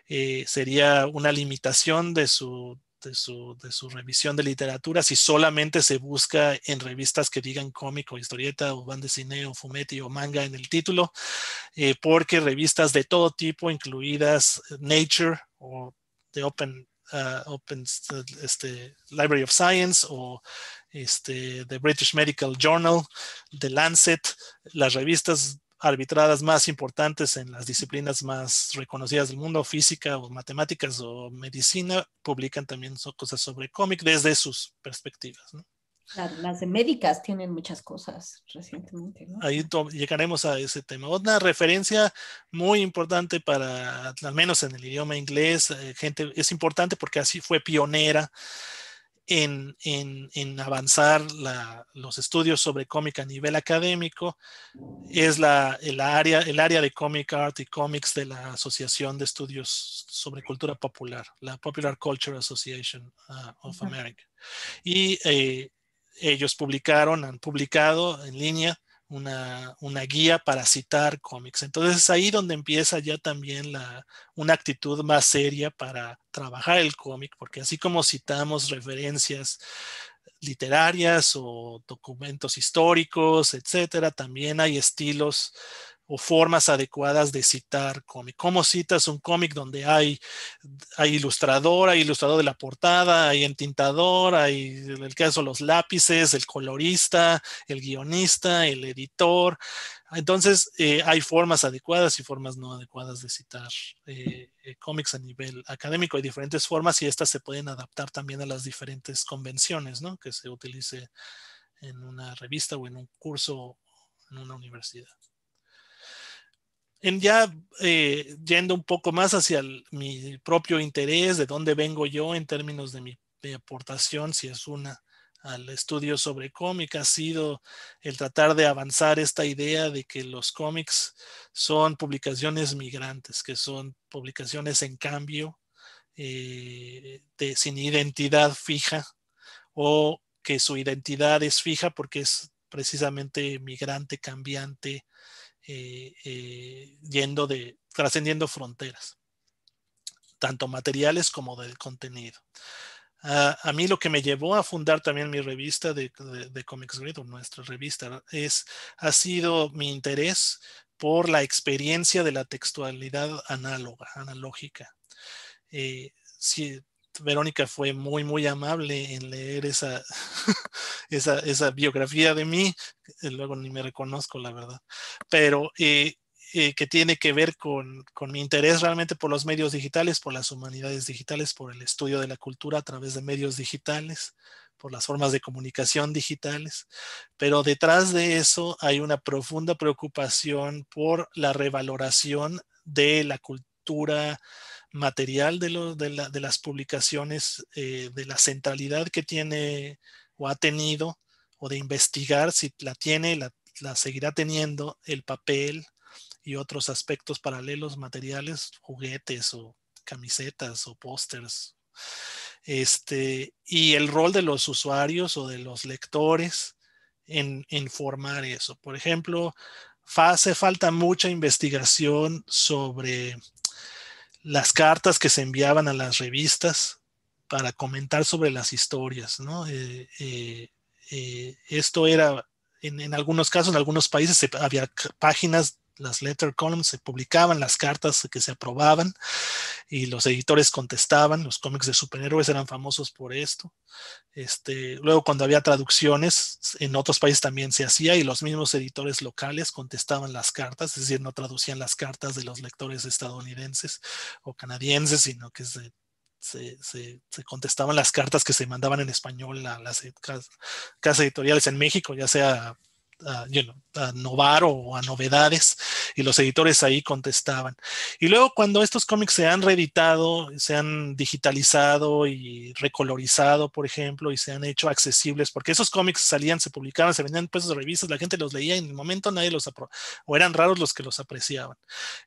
eh, sería una limitación de su, de su, revisión de literatura si solamente se busca en revistas que digan cómic o historieta o van de cine o fumetti o manga en el título, eh, porque revistas de todo tipo, incluidas Nature o The Open, ah, Open este, Library of Science o The este, British Medical Journal, The Lancet, las revistas arbitradas más importantes en las disciplinas más reconocidas del mundo, física o matemáticas o medicina, publican también cosas sobre cómic desde sus perspectivas. Las de médicas tienen muchas cosas recientemente. Ahí llegaremos a ese tema. Otra referencia muy importante para, al menos en el idioma inglés, eh, gente, es importante porque así fue pionera en, avanzar los estudios sobre cómic a nivel académico. Es el, área, el área de Comic Art y Comics de la Asociación de Estudios sobre Cultura Popular, la Popular Culture Association ah, of America. Y eh, ellos publicaron, han publicado en línea una, una, guía para citar cómics. Entonces es ahí donde empieza ya también la, una actitud más seria para trabajar el cómic, porque así como citamos referencias literarias o documentos históricos, etcétera, también hay estilos o formas adecuadas de citar cómic. ¿Cómo citas un cómic donde hay, hay ilustrador, hay ilustrador de la portada, hay entintador, hay, en el caso, los lápices, el colorista, el guionista, el editor? Entonces, eh, hay formas adecuadas y formas no adecuadas de citar eh, eh, cómics a nivel académico. Hay diferentes formas y estas se pueden adaptar también a las diferentes convenciones ¿no? que se utilice en una revista o en un curso en una universidad ya eh, yendo un poco más hacia mi propio interés, de dónde vengo yo en términos de mi aportación, si es una al estudio sobre cómics, ha sido el tratar de avanzar esta idea de que los cómics son publicaciones migrantes, que son publicaciones en cambio, eh, de, sin identidad fija, o que su identidad es fija porque es precisamente migrante, cambiante, eh, eh, yendo de, trascendiendo fronteras, tanto materiales como del contenido. Ah, a mí lo que me llevó a fundar también mi revista de, de, Comics read o nuestra revista, es, ha sido mi interés por la experiencia de la textualidad análoga, analógica. Eh, si, Verónica fue muy, muy amable en leer esa, esa, biografía de mí, luego ni me reconozco, la verdad, pero eh, eh, que tiene que ver con, con, mi interés realmente por los medios digitales, por las humanidades digitales, por el estudio de la cultura a través de medios digitales, por las formas de comunicación digitales, pero detrás de eso hay una profunda preocupación por la revaloración de la cultura material de, de, las publicaciones, eh, de la centralidad que tiene o ha tenido, o de investigar si la tiene, la, seguirá teniendo el papel y otros aspectos paralelos, materiales, juguetes o camisetas o pósters. Este, y el rol de los usuarios o de los lectores en formar eso. Por ejemplo, hace falta mucha investigación sobre las cartas que se enviaban a las revistas para comentar sobre las historias, ¿no? Eh, eh, eh, esto era, en, en, algunos casos, en algunos países había páginas las letter columns, se publicaban las cartas que se aprobaban y los editores contestaban, los cómics de superhéroes eran famosos por esto. Este, luego cuando había traducciones, en otros países también se hacía y los mismos editores locales contestaban las cartas, es decir, no traducían las cartas de los lectores estadounidenses o canadienses, sino que se se, contestaban las cartas que se mandaban en español a las casas editoriales en México, ya sea a, you novar o a novedades y los editores ahí contestaban. Y luego cuando estos cómics se han reeditado, se han digitalizado y recolorizado, por ejemplo, y se han hecho accesibles, porque esos cómics salían, se publicaban, se vendían puestos de revistas, la gente los leía y en el momento nadie los o eran raros los que los apreciaban.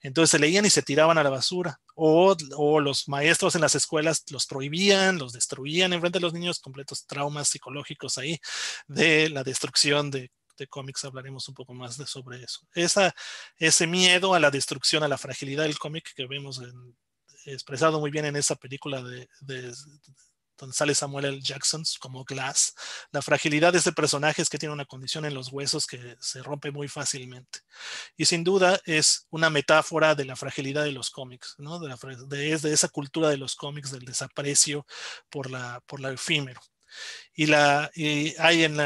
Entonces se leían y se tiraban a la basura. O, los maestros en las escuelas los prohibían, los destruían en frente de los niños, completos traumas psicológicos ahí de la destrucción de de cómics hablaremos un poco más de, sobre eso. Esa, ese miedo a la destrucción, a la fragilidad del cómic que vemos expresado muy bien en esa película de, de donde sale Samuel L. Jackson como Glass, la fragilidad de ese personaje es que tiene una condición en los huesos que se rompe muy fácilmente. Y sin duda es una metáfora de la fragilidad de los cómics, ¿no? de, esa cultura de los cómics, del desaprecio por, la, por lo efímero. Y, hay en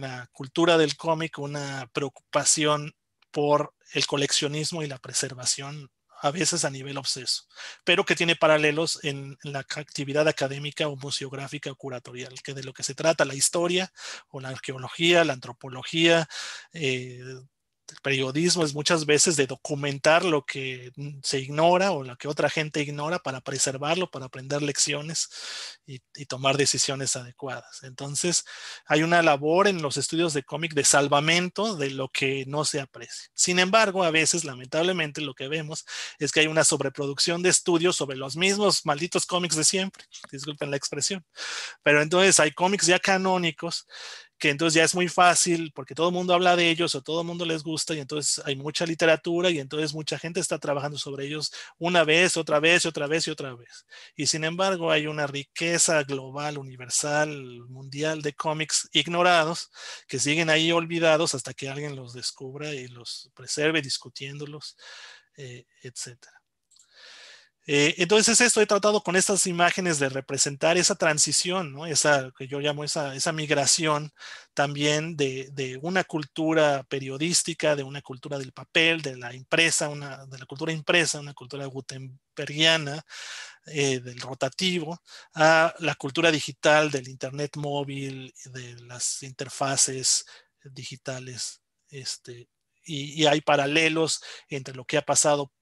la, cultura del cómic una preocupación por el coleccionismo y la preservación, a veces a nivel obseso, pero que tiene paralelos en, la actividad académica o museográfica o curatorial, que de lo que se trata la historia o la arqueología, la antropología, eh, el periodismo es muchas veces de documentar lo que mm, se ignora o lo que otra gente ignora para preservarlo, para aprender lecciones y, tomar decisiones adecuadas. Entonces, hay una labor en los estudios de cómic de salvamento de lo que no se aprecia. Sin embargo, a veces, lamentablemente, lo que vemos es que hay una sobreproducción de estudios sobre los mismos malditos cómics de siempre, disculpen la expresión, pero entonces hay cómics ya canónicos que entonces ya es muy fácil porque todo el mundo habla de ellos o todo el mundo les gusta y entonces hay mucha literatura y entonces mucha gente está trabajando sobre ellos una vez, otra vez, otra vez y otra vez. Y sin embargo hay una riqueza global, universal, mundial de cómics ignorados que siguen ahí olvidados hasta que alguien los descubra y los preserve discutiéndolos, etc eh, etcétera. Eh, entonces esto he tratado con estas imágenes de representar esa transición, ¿no? esa que yo llamo esa, esa migración también de, una cultura periodística, de una cultura del papel, de la impresa, de la cultura impresa, una cultura gutenbergiana, eh, del rotativo, a la cultura digital, del internet móvil, de las interfaces digitales este, y, y, hay paralelos entre lo que ha pasado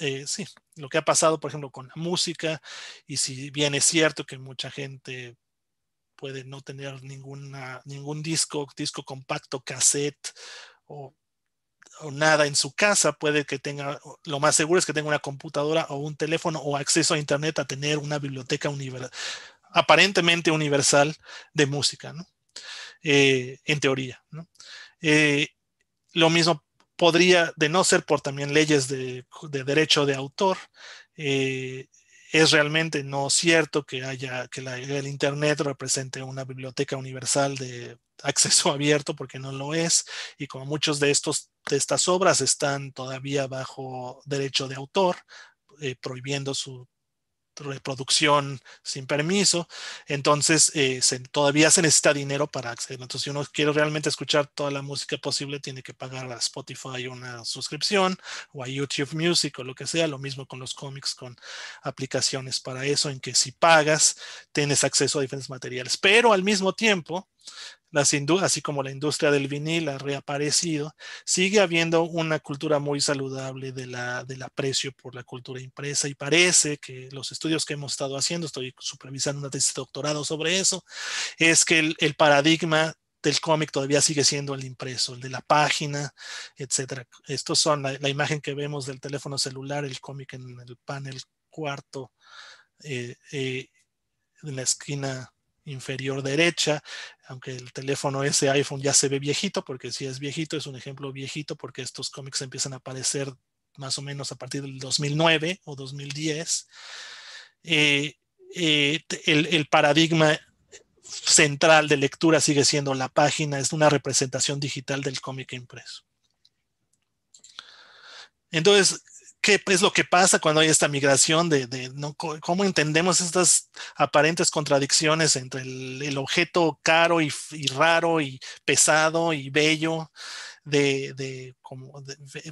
eh, sí, lo que ha pasado, por ejemplo, con la música, y si bien es cierto que mucha gente puede no tener ninguna, ningún disco, disco compacto, cassette o, nada en su casa, puede que tenga, lo más seguro es que tenga una computadora o un teléfono o acceso a Internet a tener una biblioteca universal aparentemente universal de música, ¿no? Eh, en teoría, ¿no? Eh, lo mismo podría, de no ser por también leyes de, derecho de autor, eh, es realmente no cierto que haya que el internet represente una biblioteca universal de acceso abierto porque no lo es y como muchos de estos de estas obras están todavía bajo derecho de autor eh, prohibiendo su reproducción sin permiso. Entonces, eh, todavía se necesita dinero para acceder. Entonces, si uno quiere realmente escuchar toda la música posible, tiene que pagar a Spotify una suscripción o a YouTube Music o lo que sea. Lo mismo con los cómics, con aplicaciones para eso, en que si pagas, tienes acceso a diferentes materiales. Pero al mismo tiempo, así como la industria del vinil ha reaparecido, sigue habiendo una cultura muy saludable de la, del aprecio por la cultura impresa y parece que los estudios que hemos estado haciendo, estoy supervisando una tesis de doctorado sobre eso, es que el, paradigma del cómic todavía sigue siendo el impreso, el de la página, etcétera. Estos son la, imagen que vemos del teléfono celular, el cómic en el panel cuarto, eh, eh, en la esquina inferior derecha, aunque el teléfono ese iPhone ya se ve viejito, porque si es viejito, es un ejemplo viejito, porque estos cómics empiezan a aparecer más o menos a partir del 2009 o 2010. Eh, eh, el, el paradigma central de lectura sigue siendo la página, es una representación digital del cómic impreso. Entonces, qué es lo que pasa cuando hay esta migración de, cómo entendemos estas aparentes contradicciones entre el, objeto caro y, raro y pesado y bello de,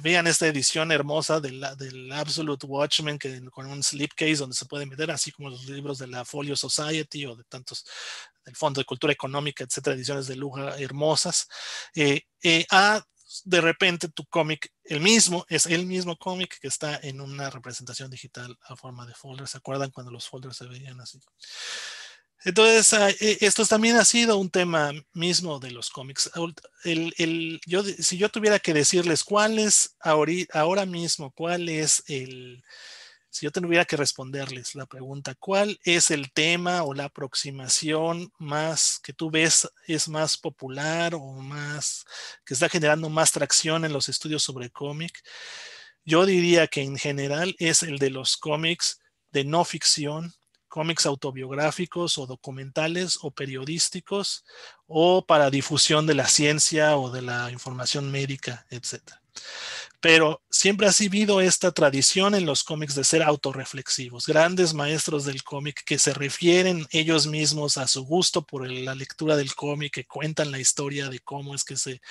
vean esta edición hermosa del, del Absolute Watchman que con un slipcase donde se puede meter así como los libros de la Folio Society o de tantos del Fondo de Cultura Económica etcétera ediciones de luja hermosas eh, eh, a de repente tu cómic, el mismo, es el mismo cómic que está en una representación digital a forma de folder. ¿Se acuerdan cuando los folders se veían así? Entonces, ah, e, esto también ha sido un tema mismo de los cómics. El, si yo tuviera que decirles cuál es ahora mismo, cuál es el, si yo tuviera que responderles la pregunta, ¿cuál es el tema o la aproximación más que tú ves es más popular o más que está generando más tracción en los estudios sobre cómic? Yo diría que en general es el de los cómics de no ficción, cómics autobiográficos o documentales o periodísticos o para difusión de la ciencia o de la información médica, etc pero siempre ha sido esta tradición en los cómics de ser autorreflexivos, grandes maestros del cómic que se refieren ellos mismos a su gusto por la lectura del cómic, que cuentan la historia de cómo es que se,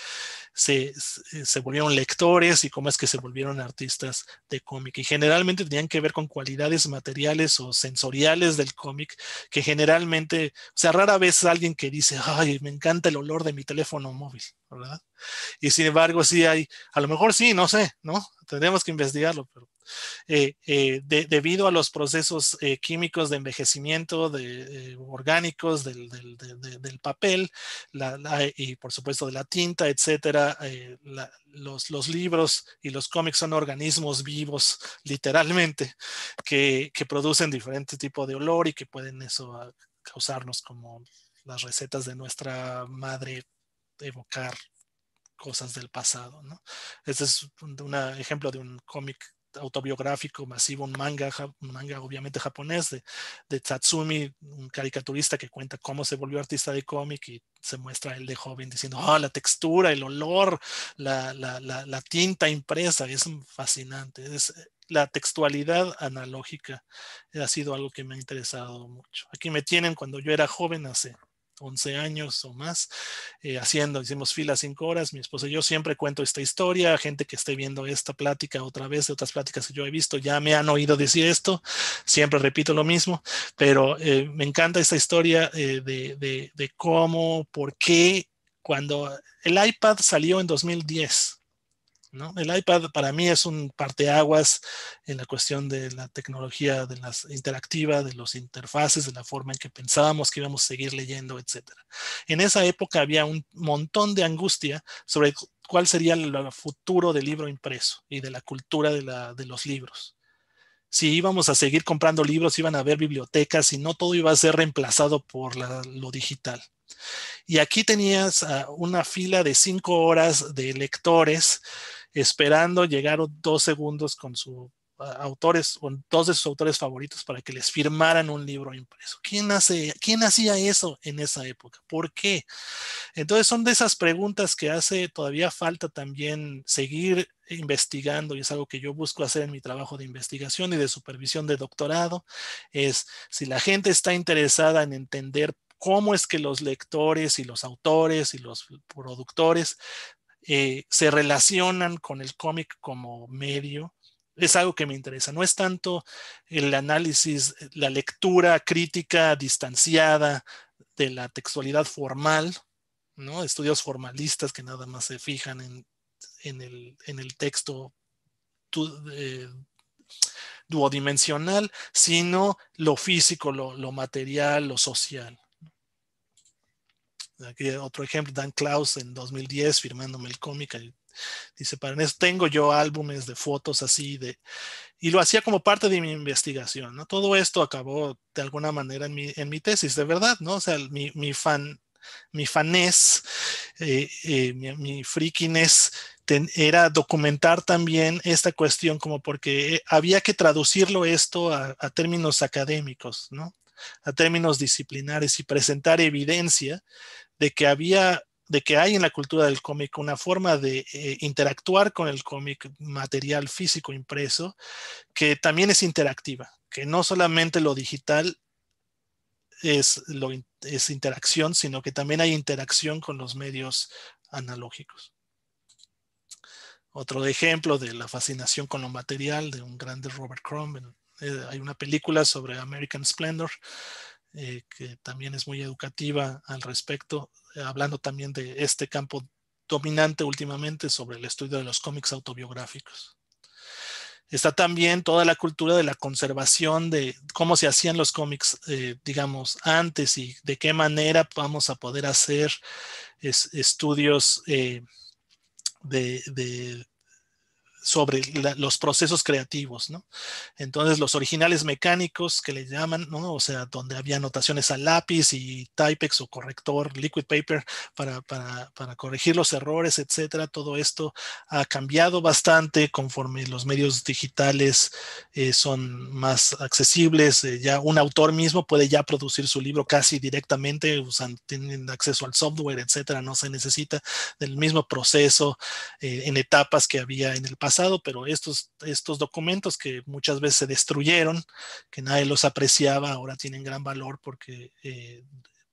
se, se volvieron lectores y cómo es que se volvieron artistas de cómic. Y generalmente tenían que ver con cualidades materiales o sensoriales del cómic, que generalmente, o sea, rara vez alguien que dice, ay, me encanta el olor de mi teléfono móvil, ¿verdad? Y sin embargo, sí hay, a lo mejor sí, no sé, ¿no? Tenemos que investigarlo, pero eh, eh, debido a los procesos eh, químicos de envejecimiento de, orgánicos del, papel y por supuesto de la tinta, etcétera, los, libros y los cómics son organismos vivos literalmente que, que producen diferente tipo de olor y que pueden eso ah, causarnos como las recetas de nuestra madre evocar cosas del pasado. ¿no? Este es un ejemplo de un cómic autobiográfico masivo, un manga, un manga obviamente japonés de, de, Tatsumi, un caricaturista que cuenta cómo se volvió artista de cómic y se muestra él de joven diciendo, ah, la textura, el olor, la, la, la, la, tinta impresa, es fascinante. Es, la textualidad analógica ha sido algo que me ha interesado mucho. Aquí me tienen cuando yo era joven hace 11 años o más eh, haciendo. Hicimos filas cinco horas, mi esposa y yo siempre cuento esta historia, gente que esté viendo esta plática otra vez, de otras pláticas que yo he visto, ya me han oído decir esto, siempre repito lo mismo, pero eh, me encanta esta historia eh, de, de, de cómo, por qué, cuando el iPad salió en 2010 el iPad para mí es un parteaguas en la cuestión de la tecnología de las interactiva, de los interfaces, de la forma en que pensábamos que íbamos a seguir leyendo, etc. En esa época había un montón de angustia sobre cuál sería el futuro del libro impreso y de la cultura de, los libros si íbamos a seguir comprando libros, iban a haber bibliotecas y no todo iba a ser reemplazado por lo digital. Y aquí tenías una fila de cinco horas de lectores esperando llegar dos segundos con sus autores, con dos de sus autores favoritos para que les firmaran un libro impreso. ¿Quién, hace, ¿Quién hacía eso en esa época? ¿Por qué? Entonces son de esas preguntas que hace todavía falta también seguir investigando y es algo que yo busco hacer en mi trabajo de investigación y de supervisión de doctorado, es si la gente está interesada en entender cómo es que los lectores y los autores y los productores eh, se relacionan con el cómic como medio. Es algo que me interesa. No es tanto el análisis, la lectura crítica distanciada de la textualidad formal, ¿no? Estudios formalistas que nada más se fijan en, el, texto eh, duodimensional, sino lo físico, lo material, lo social. Aquí otro ejemplo, Dan Klaus en 2010 firmándome el cómic. Dice, para eso tengo yo álbumes de fotos así de... Y lo hacía como parte de mi investigación, ¿no? Todo esto acabó de alguna manera en mi, en mi tesis, de verdad, ¿no? O sea, mi, mi fan, mi fanés, eh, eh, mi, mi era documentar también esta cuestión como porque eh, había que traducirlo esto a, a términos académicos, ¿no? a términos disciplinares y presentar evidencia de que había de que hay en la cultura del cómic una forma de eh, interactuar con el cómic material físico impreso que también es interactiva, que no solamente lo digital es, es interacción, sino que también hay interacción con los medios analógicos. Otro ejemplo de la fascinación con lo material de un grande Robert Cromwell, eh, hay una película sobre American Splendor eh, que también es muy educativa al respecto, eh, hablando también de este campo dominante últimamente sobre el estudio de los cómics autobiográficos. Está también toda la cultura de la conservación de cómo se hacían los cómics, digamos, antes y de qué manera vamos a poder hacer estudios de, sobre los procesos creativos, ¿no? Entonces los originales mecánicos que le llaman, ¿no? O sea, donde había anotaciones a lápiz y typex o corrector, liquid paper para, corregir los errores, etcétera, todo esto ha cambiado bastante conforme los medios digitales eh, son más accesibles, eh, ya un autor mismo puede ya producir su libro casi directamente, usando, tienen acceso al software, etcétera, no se necesita del mismo proceso eh, en etapas que había en el pasado pero estos, estos documentos que muchas veces se destruyeron, que nadie los apreciaba, ahora tienen gran valor porque eh,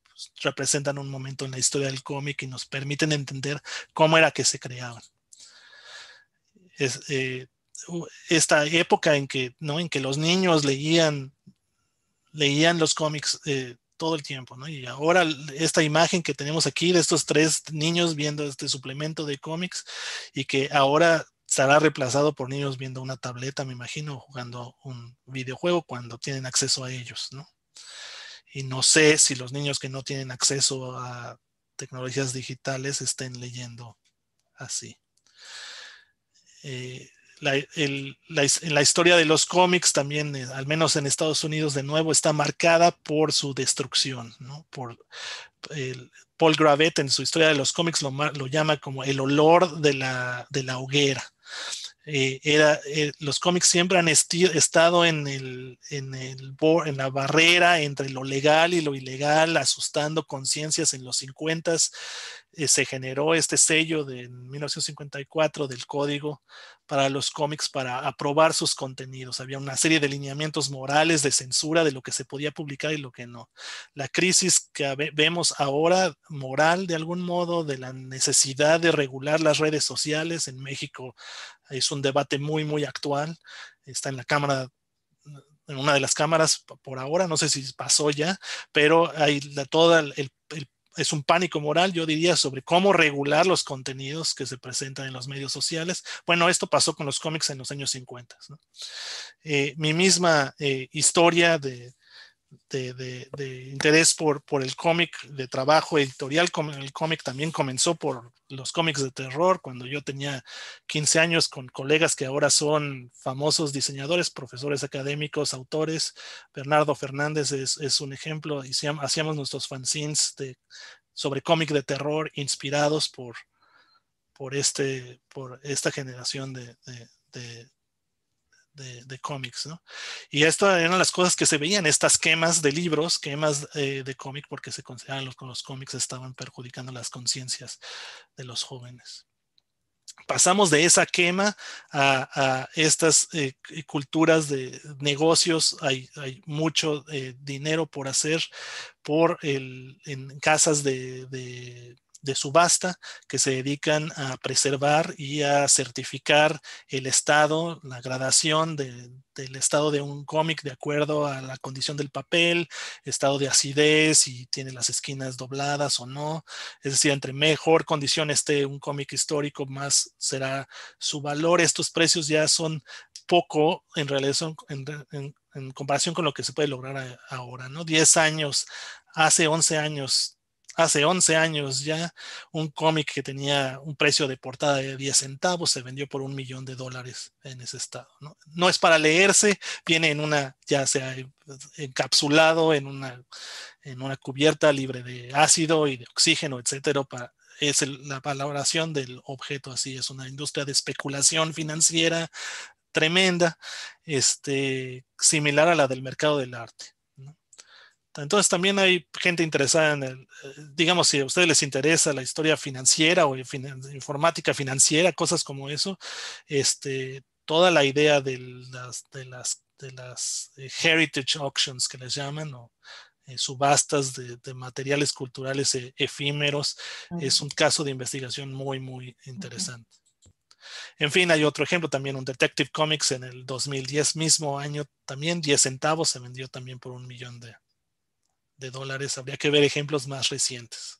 pues, representan un momento en la historia del cómic y nos permiten entender cómo era que se creaban. Eh, esta época en que, ¿no? en que los niños leían, leían los cómics eh, todo el tiempo, Y ahora esta imagen que tenemos aquí de estos tres niños viendo este suplemento de cómics y que ahora Estará reemplazado por niños viendo una tableta, me imagino, jugando un videojuego cuando tienen acceso a ellos, ¿no? Y no sé si los niños que no tienen acceso a tecnologías digitales estén leyendo así. Eh, la, en la historia de los cómics también, eh, al menos en Estados Unidos, de nuevo está marcada por su destrucción, ¿no? Por, Paul Gravett en su historia de los cómics lo, llama como el olor de la hoguera. Eh, era, eh, los cómics siempre han estado en, el, en, en la barrera entre lo legal y lo ilegal, asustando conciencias en los 50s eh, se generó este sello de 1954 del código para los cómics para aprobar sus contenidos. Había una serie de lineamientos morales de censura de lo que se podía publicar y lo que no. La crisis que vemos ahora moral de algún modo de la necesidad de regular las redes sociales en México es un debate muy muy actual. Está en la Cámara en una de las cámaras por ahora, no sé si pasó ya, pero hay la, todo el es un pánico moral, yo diría, sobre cómo regular los contenidos que se presentan en los medios sociales. Bueno, esto pasó con los cómics en los años 50. Eh, mi misma eh, historia de, de, interés por, por el cómic, de trabajo editorial. El cómic también comenzó por los cómics de terror, cuando yo tenía 15 años con colegas que ahora son famosos diseñadores, profesores académicos, autores. Bernardo Fernández es, un ejemplo. Hacíamos nuestros fanzines de, sobre cómic de terror inspirados por, por, este, por esta generación de, de de, cómics, ¿no? Y estas eran las cosas que se veían, estas quemas de libros, quemas eh, de cómic, porque se consideraban los, los cómics estaban perjudicando las conciencias de los jóvenes. Pasamos de esa quema a, estas eh, culturas de negocios. Hay, mucho eh, dinero por hacer por el, en casas de de subasta que se dedican a preservar y a certificar el estado, la gradación del estado de un cómic de acuerdo a la condición del papel, estado de acidez, si tiene las esquinas dobladas o no. Es decir, entre mejor condición esté un cómic histórico, más será su valor. Estos precios ya son poco en relación, en, en, comparación con lo que se puede lograr ahora, ¿no? 10 años, hace 11 años hace 11 años ya, un cómic que tenía un precio de portada de 10 centavos se vendió por un millón de dólares en ese estado. No, es para leerse, viene en una, ya sea encapsulado en una, en una cubierta libre de ácido y de oxígeno, etcétera, es la valoración del objeto así, es una industria de especulación financiera tremenda, este, similar a la del mercado del arte. Entonces también hay gente interesada en, el, digamos, si a ustedes les interesa la historia financiera o informática financiera, cosas como eso, este, toda la idea de las, de las, de las eh, heritage auctions que les llaman o eh, subastas de, materiales culturales e-, efímeros es un caso de investigación muy, muy interesante. En fin, hay otro ejemplo también, un Detective Comics en el 2010 mismo año, también 10 centavos se vendió también por un millón de, de dólares. Habría que ver ejemplos más recientes.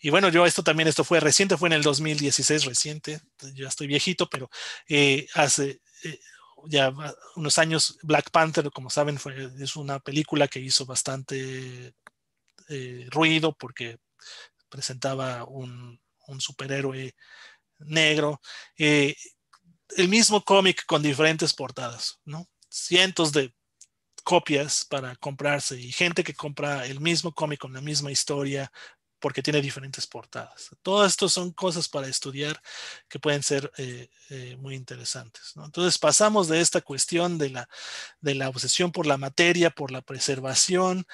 Y bueno, yo esto también, esto fue reciente, fue en el 2016 reciente, ya estoy viejito, pero eh, hace eh, ya unos años Black Panther, como saben, fue, es una película que hizo bastante eh, ruido porque presentaba un, un superhéroe negro. el mismo cómic con diferentes portadas, ¿no? Cientos de copias para comprarse y gente que compra el mismo cómic con la misma historia porque tiene diferentes portadas. todas esto son cosas para estudiar que pueden ser eh, eh, muy interesantes. ¿no? Entonces pasamos de esta cuestión de la, de la obsesión por la materia, por la preservación,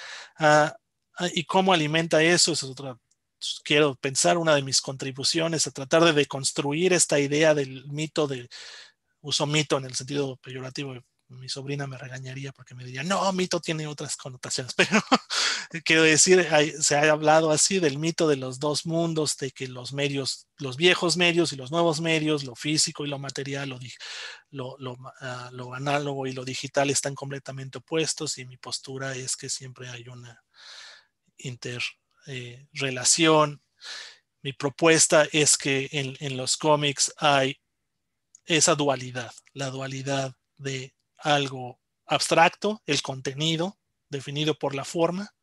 y cómo alimenta eso, es otra quiero pensar una de mis contribuciones a tratar de deconstruir esta idea del mito de uso mito en el sentido peyorativo mi sobrina me regañaría porque me diría, no, mito tiene otras connotaciones, pero quiero decir, se ha hablado así del mito de los dos mundos, de que los medios, los viejos medios y los nuevos medios, lo físico y lo material, lo, ah, lo, análogo y lo digital están completamente opuestos y mi postura es que siempre hay una interrelación. Eh, mi propuesta es que en, en los cómics hay esa dualidad, la dualidad de algo abstracto, el contenido definido por la forma,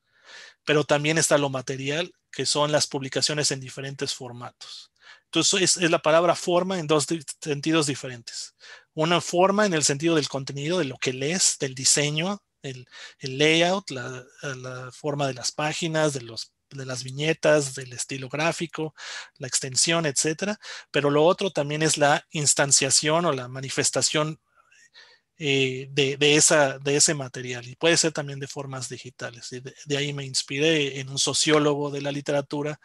pero también está lo material, que son las publicaciones en diferentes formatos. Entonces es, la palabra forma en dos sentidos diferentes. Una forma en el sentido del contenido, de lo que lees, del diseño, el, layout, la, forma de las páginas, de, de las viñetas, del estilo gráfico, la extensión, etcétera. Pero lo otro también es la instanciación o la manifestación eh, de, esa, de ese material y puede ser también de formas digitales. de, ahí me inspiré en un sociólogo de la literatura,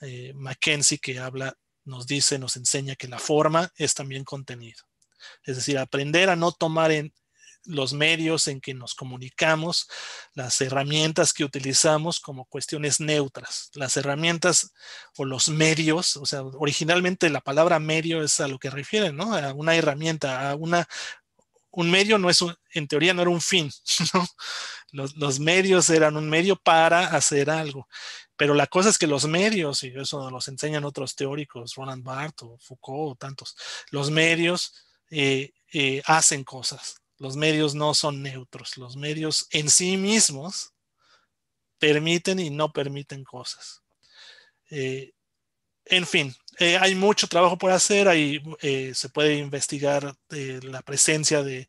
eh, Mackenzie, que habla, nos dice, nos enseña que la forma es también contenido. Es decir, aprender a no tomar en los medios en que nos comunicamos, las herramientas que utilizamos como cuestiones neutras. Las herramientas o los medios, o sea, originalmente la palabra medio es a lo que refiere ¿no? A una herramienta, a una un medio no es un, en teoría no era un fin, ¿no? Los, medios eran un medio para hacer algo. Pero la cosa es que los medios, y eso nos los enseñan otros teóricos, Roland Barthes o Foucault o tantos, los medios eh, eh, hacen cosas. Los medios no son neutros. Los medios en sí mismos permiten y no permiten cosas. Eh, en fin, eh, hay mucho trabajo por hacer, eh, se puede investigar eh, la presencia de,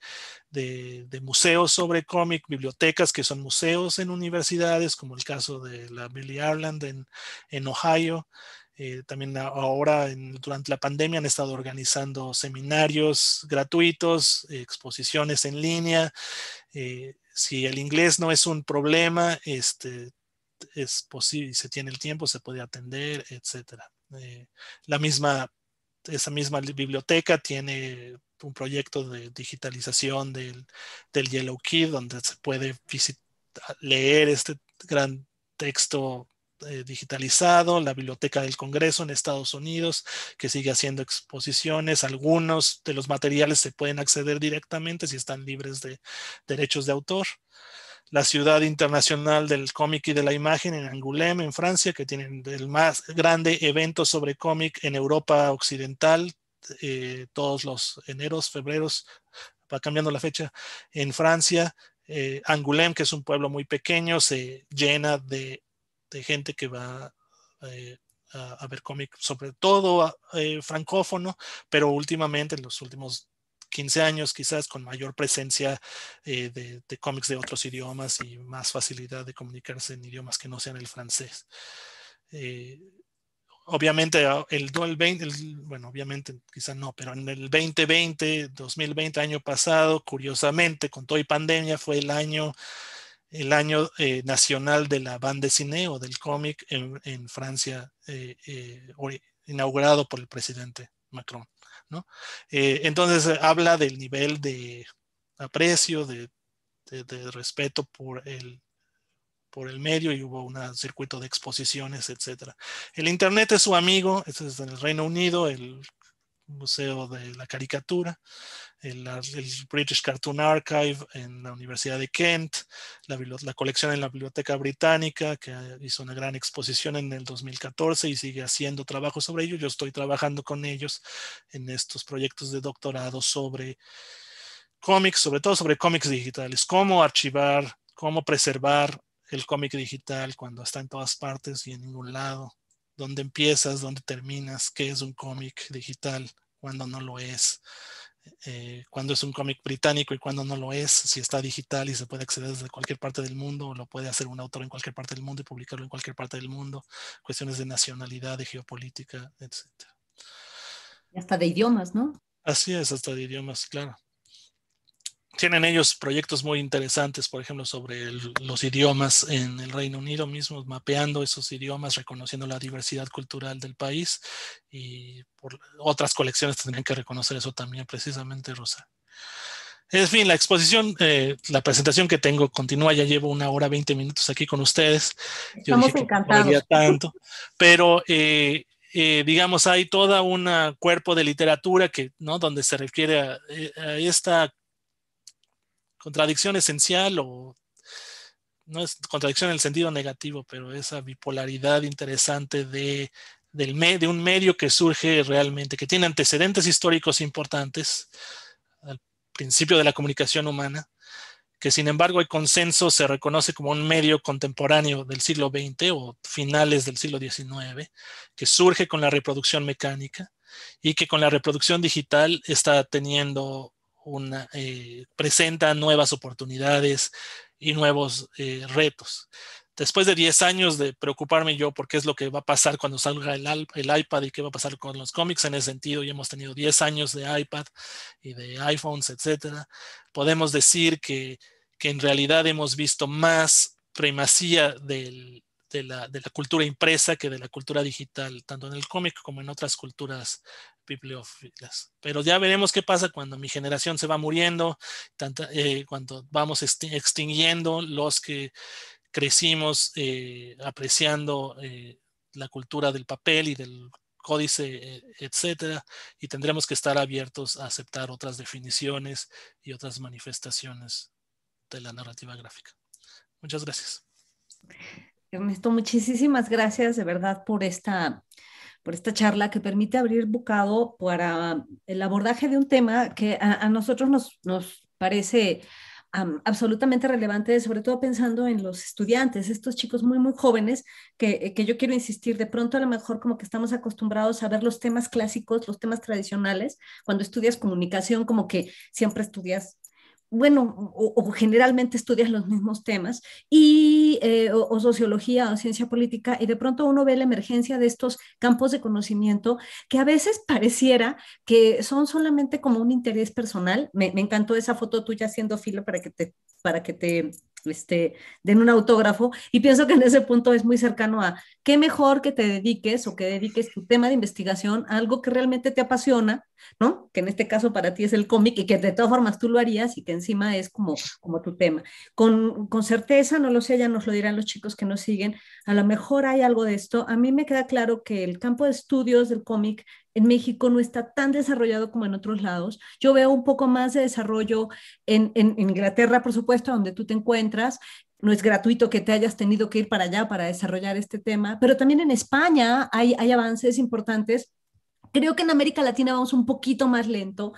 museos sobre cómic, bibliotecas que son museos en universidades, como el caso de la Billy Ireland en, Ohio. también ahora, durante la pandemia, han estado organizando seminarios gratuitos, exposiciones en línea. si el inglés no es un problema, este, es posible, se tiene el tiempo, se puede atender, etcétera. Eh, la misma, esa misma biblioteca tiene un proyecto de digitalización del, Yellow Key, donde se puede leer este gran texto eh, digitalizado, la Biblioteca del Congreso en Estados Unidos, que sigue haciendo exposiciones. Algunos de los materiales se pueden acceder directamente si están libres de derechos de autor la ciudad internacional del cómic y de la imagen en Angoulême, en Francia, que tienen el más grande evento sobre cómic en Europa Occidental, eh, todos los eneros, febreros, va cambiando la fecha, en Francia. Eh, Angoulême, que es un pueblo muy pequeño, se llena de, gente que va eh, a, ver cómic, sobre todo francófono, pero últimamente, en los últimos 15 años quizás con mayor presencia eh, de, cómics de otros idiomas y más facilidad de comunicarse en idiomas que no sean el francés. Eh, obviamente ah, el, bueno, obviamente quizás no, pero en el 2020, 2020, año pasado, curiosamente, con toda y pandemia, fue el año, el año eh, nacional de la bande cine o del cómic en, Francia, inaugurado por el presidente Macron. Eh, entonces eh, habla del nivel de aprecio, de, respeto por el, por el medio y hubo un circuito de exposiciones, etc. El Internet es su amigo, es en el Reino Unido, el Museo de la Caricatura, el, British Cartoon Archive en la Universidad de Kent, la, la, colección en la Biblioteca Británica, que hizo una gran exposición en el 2014 y sigue haciendo trabajo sobre ello. Yo estoy trabajando con ellos en estos proyectos de doctorado sobre cómics, sobre todo sobre cómics digitales, cómo archivar, cómo preservar el cómic digital cuando está en todas partes y en ningún lado, dónde empiezas, dónde terminas, qué es un cómic digital, cuando no lo es, eh, cuando es un cómic británico y cuando no lo es, si está digital y se puede acceder desde cualquier parte del mundo o lo puede hacer un autor en cualquier parte del mundo y publicarlo en cualquier parte del mundo, cuestiones de nacionalidad, de geopolítica, etc. Y hasta de idiomas, ¿no? Así es, hasta de idiomas, claro tienen ellos proyectos muy interesantes, por ejemplo, sobre los idiomas en el Reino Unido mismo, mapeando esos idiomas, reconociendo la diversidad cultural del país y otras colecciones tendrían que reconocer eso también precisamente, Rosa. En fin, la exposición, eh, la presentación que tengo continúa, ya llevo una hora, 20 minutos aquí con ustedes. Yo Estamos encantados. tanto, pero eh, eh, digamos, hay toda un cuerpo de literatura que, ¿no? Donde se refiere a esta contradicción esencial o no es contradicción en el sentido negativo, pero esa bipolaridad interesante de, del de un medio que surge realmente, que tiene antecedentes históricos importantes al principio de la comunicación humana, que sin embargo hay consenso se reconoce como un medio contemporáneo del siglo XX o finales del siglo XIX, que surge con la reproducción mecánica y que con la reproducción digital está teniendo una, eh, presenta nuevas oportunidades y nuevos eh, retos. Después de 10 años de preocuparme yo por qué es lo que va a pasar cuando salga el, iPad y qué va a pasar con los cómics en ese sentido, y hemos tenido 10 años de iPad y de iPhones, etcétera, podemos decir que, en realidad hemos visto más primacía de la, de la, cultura impresa que de la cultura digital, tanto en el cómic como en otras culturas pero ya veremos qué pasa cuando mi generación se va muriendo, eh, cuando vamos extinguiendo los que crecimos eh, apreciando eh, la cultura del papel y del códice, etcétera, y tendremos que estar abiertos a aceptar otras definiciones y otras manifestaciones de la narrativa gráfica. Muchas gracias. Ernesto, muchísimas gracias de verdad por esta por esta charla que permite abrir bocado para el abordaje de un tema que a, nosotros nos, nos parece absolutamente relevante, sobre todo pensando en los estudiantes, estos chicos muy, muy jóvenes, que, eh, que yo quiero insistir, de pronto a lo mejor como que estamos acostumbrados a ver los temas clásicos, los temas tradicionales, cuando estudias comunicación como que siempre estudias bueno, o, generalmente estudias los mismos temas, y, eh, o, sociología o ciencia política, y de pronto uno ve la emergencia de estos campos de conocimiento que a veces pareciera que son solamente como un interés personal. Me, encantó esa foto tuya haciendo fila para que te, para que te este, den un autógrafo. Y pienso que en ese punto es muy cercano a qué mejor que te dediques o que dediques tu tema de investigación a algo que realmente te apasiona, ¿no? Que en este caso para ti es el cómic y que de todas formas tú lo harías y que encima es como, como tu tema. Con, con certeza, no lo sé, ya nos lo dirán los chicos que nos siguen, a lo mejor hay algo de esto. A mí me queda claro que el campo de estudios del cómic en México no está tan desarrollado como en otros lados. Yo veo un poco más de desarrollo en, Inglaterra, por supuesto, donde tú te encuentras. No es gratuito que te hayas tenido que ir para allá para desarrollar este tema, pero también en España hay, hay avances importantes. Creo que en América Latina vamos un poquito más lento.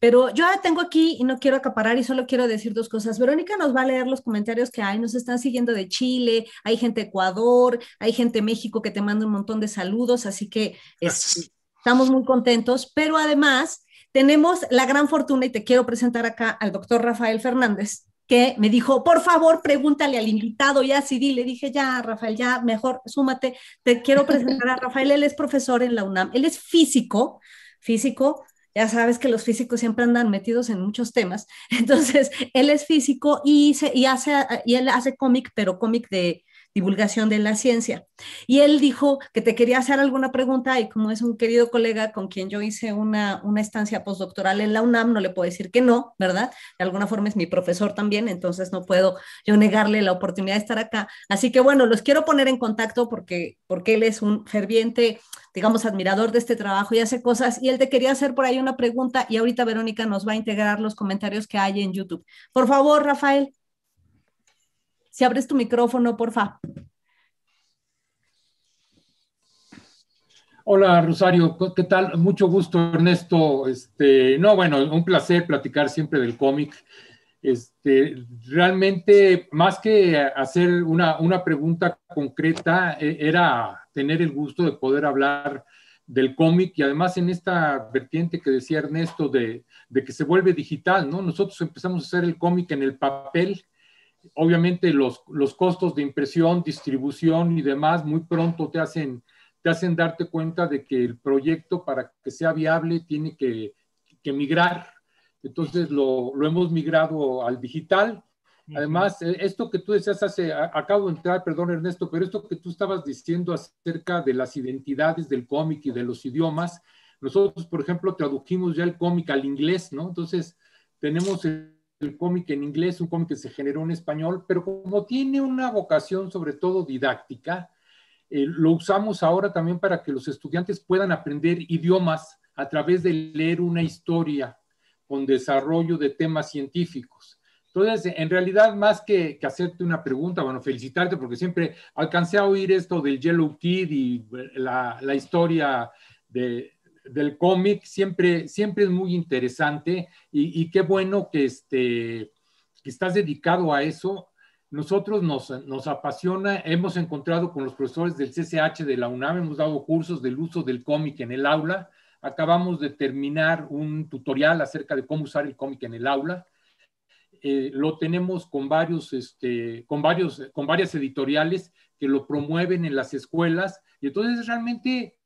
Pero yo tengo aquí y no quiero acaparar y solo quiero decir dos cosas. Verónica nos va a leer los comentarios que hay, nos están siguiendo de Chile, hay gente de Ecuador, hay gente de México que te manda un montón de saludos, así que es, este, Estamos muy contentos, pero además tenemos la gran fortuna y te quiero presentar acá al doctor Rafael Fernández, que me dijo, por favor, pregúntale al invitado, ya sí, le dije, ya, Rafael, ya, mejor, súmate, te quiero presentar a Rafael, él es profesor en la UNAM, él es físico, físico, ya sabes que los físicos siempre andan metidos en muchos temas, entonces, él es físico y, hace, y él hace cómic, pero cómic de, divulgación de la ciencia. Y él dijo que te quería hacer alguna pregunta y como es un querido colega con quien yo hice una, una estancia postdoctoral en la UNAM, no le puedo decir que no, ¿verdad? De alguna forma es mi profesor también, entonces no puedo yo negarle la oportunidad de estar acá. Así que bueno, los quiero poner en contacto porque, porque él es un ferviente, digamos, admirador de este trabajo y hace cosas. Y él te quería hacer por ahí una pregunta y ahorita Verónica nos va a integrar los comentarios que hay en YouTube. Por favor, Rafael. Si abres tu micrófono, porfa. Hola Rosario, ¿qué tal? Mucho gusto Ernesto. Este, no, bueno, un placer platicar siempre del cómic. Este, realmente, más que hacer una, pregunta concreta, e, era tener el gusto de poder hablar del cómic y además en esta vertiente que decía Ernesto de, de, que se vuelve digital, ¿no? Nosotros empezamos a hacer el cómic en el papel obviamente los, costos de impresión, distribución y demás muy pronto te hacen, te hacen darte cuenta de que el proyecto para que sea viable tiene que, que migrar. Entonces lo, hemos migrado al digital. Además, eh, esto que tú decías hace, acabo de entrar, perdón Ernesto, pero esto que tú estabas diciendo acerca de las identidades del cómic y de los idiomas, nosotros, por ejemplo, tradujimos ya el cómic al inglés, ¿no? Entonces, tenemos el cómic en inglés, un cómic que se generó en español, pero como tiene una vocación sobre todo didáctica, eh, lo usamos ahora también para que los estudiantes puedan aprender idiomas a través de leer una historia con desarrollo de temas científicos. Entonces, en realidad, más que, hacerte una pregunta, bueno, felicitarte porque siempre alcancé a oír esto del Yellow Kid y eh, la historia de, del cómic siempre, siempre es muy interesante y, qué bueno este, que, estás dedicado a eso. Nosotros nos, apasiona, hemos encontrado con los profesores del CCH de la UNAM, hemos dado cursos del uso del cómic en el aula. Acabamos de terminar un tutorial acerca de cómo usar el cómic en el aula. Eh, lo tenemos con, varios, este, con, varios, con varias editoriales que lo promueven en las escuelas. Y entonces realmente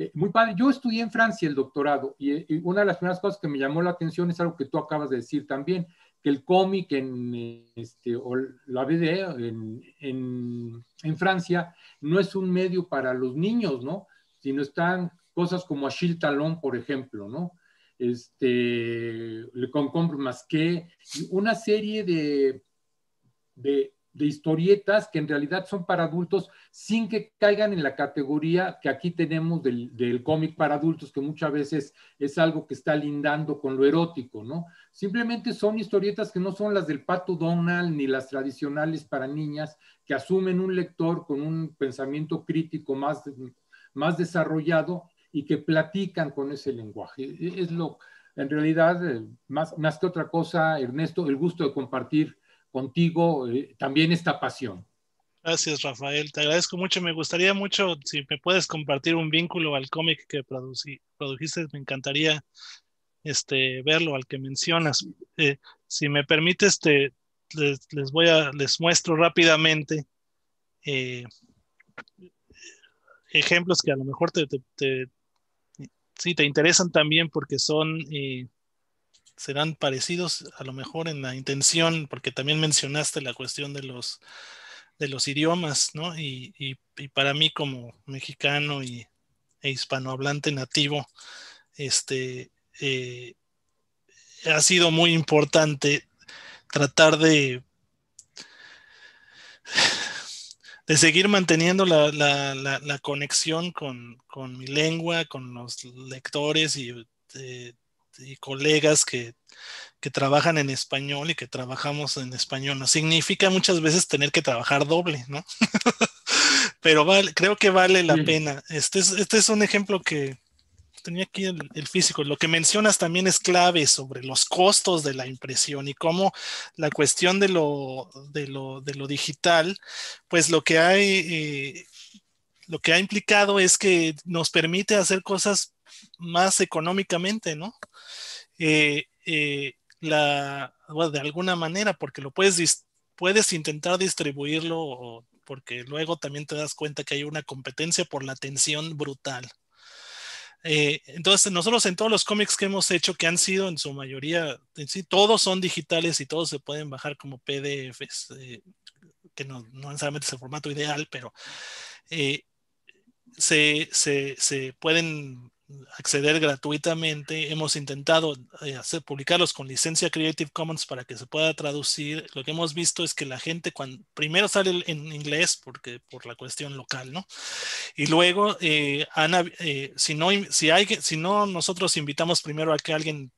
eh, muy padre. Yo estudié en Francia el doctorado y, una de las primeras cosas que me llamó la atención es algo que tú acabas de decir también, que el cómic en este, o la BD e en, Francia no es un medio para los niños, ¿no? Sino están cosas como Achille Talon, por ejemplo, ¿no? Este, Le Concombre Masqué, una serie de, de de historietas que en realidad son para adultos sin que caigan en la categoría que aquí tenemos del, cómic para adultos, que muchas veces es algo que está lindando con lo erótico, ¿no? Simplemente son historietas que no son las del Pato Donald ni las tradicionales para niñas, que asumen un lector con un pensamiento crítico más, más desarrollado y que platican con ese lenguaje. E, e, es lo, en realidad, eh, más, más que otra cosa, Ernesto, el gusto de compartir contigo eh, también esta pasión. Gracias, Rafael. Te agradezco mucho. Me gustaría mucho si me puedes compartir un vínculo al cómic que produjiste. Me encantaría este, verlo, al que mencionas. Eh, si me permites, te, les, voy a, les muestro rápidamente eh, ejemplos que a lo mejor te, te interesan también porque son eh, serán parecidos a lo mejor en la intención, porque también mencionaste la cuestión de los, de los idiomas, ¿no? Y, para mí como mexicano y, e hispanohablante nativo, este, eh, ha sido muy importante tratar de, de seguir manteniendo la, conexión con, mi lengua, con los lectores y... Eh, y este, colegas que, que trabajan en español y que trabajamos en español. no significa muchas veces tener que trabajar doble, ¿no? Pero creo que vale la pena. Este es, este es un ejemplo que tenía aquí el, físico. Lo que mencionas también es clave sobre los costos de la impresión y cómo la cuestión de lo, de lo, de lo digital, pues lo que hay... Eh, lo que ha implicado es que nos permite hacer cosas más económicamente, ¿no? Eh, eh, de alguna manera, porque lo puedes, puedes intentar distribuirlo porque luego también te das cuenta que hay una competencia por la atención brutal. Eh, entonces, nosotros en todos los cómics que hemos hecho, que han sido en su mayoría, sí, todos son digitales y todos se pueden bajar como PDFs, que no, no, necesariamente es el formato ideal, pero se, se, se, pueden acceder gratuitamente. Hemos intentado eh, hacer, publicarlos con licencia Creative Commons para que se pueda traducir. Lo que hemos visto es que la gente cuando, primero sale en inglés porque por la cuestión local, ¿no? Y luego, eh, eh, si, no, si, hay, si no, nosotros invitamos primero a que alguien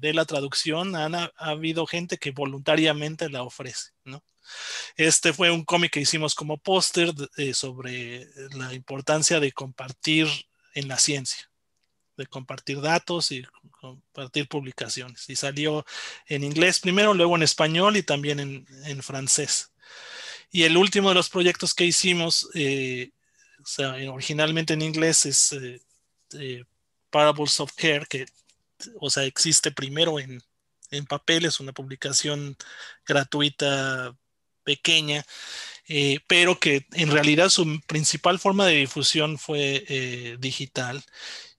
dé la traducción, Ana, ha habido gente que voluntariamente la ofrece, ¿no? Este fue un cómic que hicimos como póster sobre la importancia de compartir en la ciencia, de compartir datos y compartir publicaciones. Y salió en inglés primero, luego en español y también en, francés. Y el último de los proyectos que hicimos, eh, o sea, originalmente en inglés, es eh, eh, Parables of Care, que o sea, existe primero en, en papel, es una publicación gratuita pequeña eh, pero que en realidad su principal forma de difusión fue eh, digital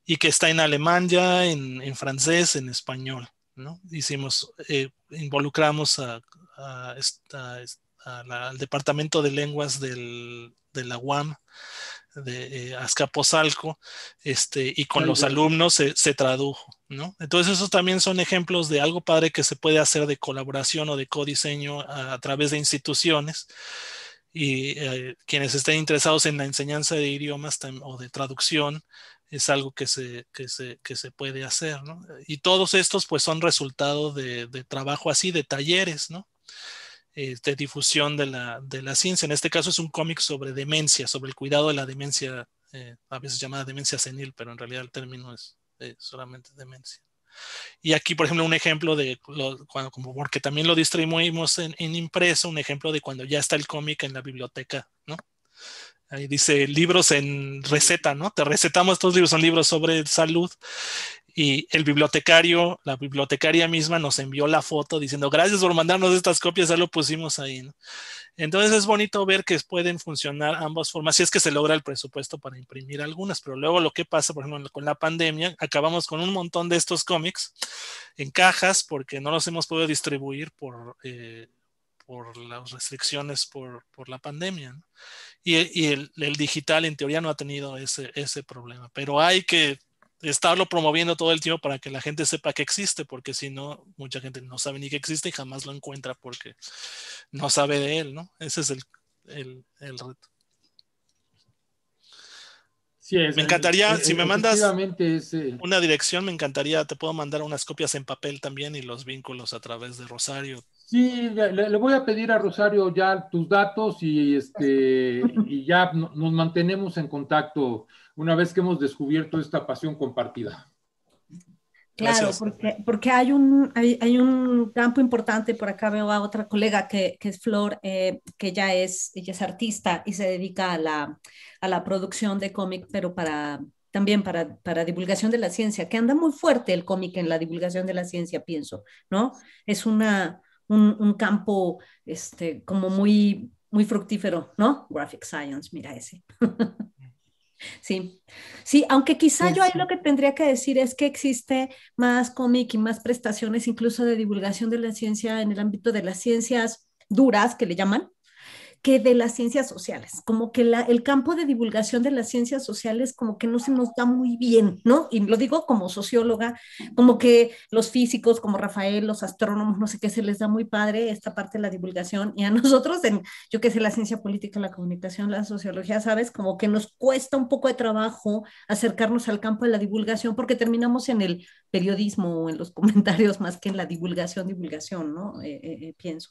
y que está en alemán ya, en, francés, en español. ¿no? Hicimos, eh, involucramos a, al Departamento de Lenguas del, de la UAM, de Azcapotzalco, este, y con los alumnos se, tradujo, ¿no? Entonces, esos también son ejemplos de algo padre que se puede hacer de colaboración o de codiseño a, a través de instituciones y eh, quienes estén interesados en la enseñanza de idiomas o de traducción es algo que se, se, puede hacer, ¿no? Y todos estos pues son resultado de, trabajo así, de talleres, ¿no? Eh, de difusión de la, ciencia. En este caso es un cómic sobre demencia, sobre el cuidado de la demencia, eh, a veces llamada demencia senil, pero en realidad el término es solamente demencia. Y aquí, por ejemplo, un ejemplo de, cuando, como porque también lo distribuimos en, en, impreso, un ejemplo de cuando ya está el cómic en la biblioteca, ¿no? Ahí dice libros en receta, ¿no? Te recetamos estos libros, son libros sobre salud y el bibliotecario, la bibliotecaria misma nos envió la foto diciendo gracias por mandarnos estas copias, ya lo pusimos ahí. Entonces es bonito ver que pueden funcionar ambas formas, si es que se logra el presupuesto para imprimir algunas, pero luego lo que pasa, por ejemplo, con la pandemia, acabamos con un montón de estos cómics en cajas porque no los hemos podido distribuir por... Eh, por las restricciones por, por la pandemia. Y, el, el, digital en teoría no ha tenido ese, ese problema, pero hay que estarlo promoviendo todo el tiempo para que la gente sepa que existe, porque si no, mucha gente no sabe ni que existe y jamás lo encuentra porque no sabe de él, ¿no? Ese es el, reto. me encantaría, si me mandas eh, una dirección, me encantaría, te puedo mandar unas copias en papel también y los vínculos a través de Rosario, Sí, le, voy a pedir a Rosario ya tus datos y, este, y ya nos mantenemos en contacto una vez que hemos descubierto esta pasión compartida. Claro, porque, porque, hay, un, hay, hay, un campo importante, por acá veo a otra colega que, que es Flor, eh, que ya es, ella es artista y se dedica a la, a la producción de cómic, pero para, también para, para, divulgación de la ciencia, que anda muy fuerte el cómic en la divulgación de la ciencia, pienso, ¿no? Es una, un, campo este, como muy, muy fructífero, ¿no? Graphic Science, mira ese. Sí, sí, aunque quizá yo ahí lo que tendría que decir es que existe más cómic y más prestaciones incluso de divulgación de la ciencia en el ámbito de las ciencias duras que le llaman, que de las ciencias sociales, como que el campo de divulgación de las ciencias sociales como que no se nos da muy bien, ¿no? Y lo digo como socióloga, como que los físicos, como Rafael, los astrónomos, no sé qué, se les da muy padre esta parte de la divulgación y a nosotros, en, yo que sé, la ciencia política, la comunicación, la sociología, ¿sabes? Como que nos cuesta un poco de trabajo acercarnos al campo de la divulgación porque terminamos en el periodismo o en los comentarios más que en la divulgación, divulgación, ¿no? Eh, eh, eh, pienso.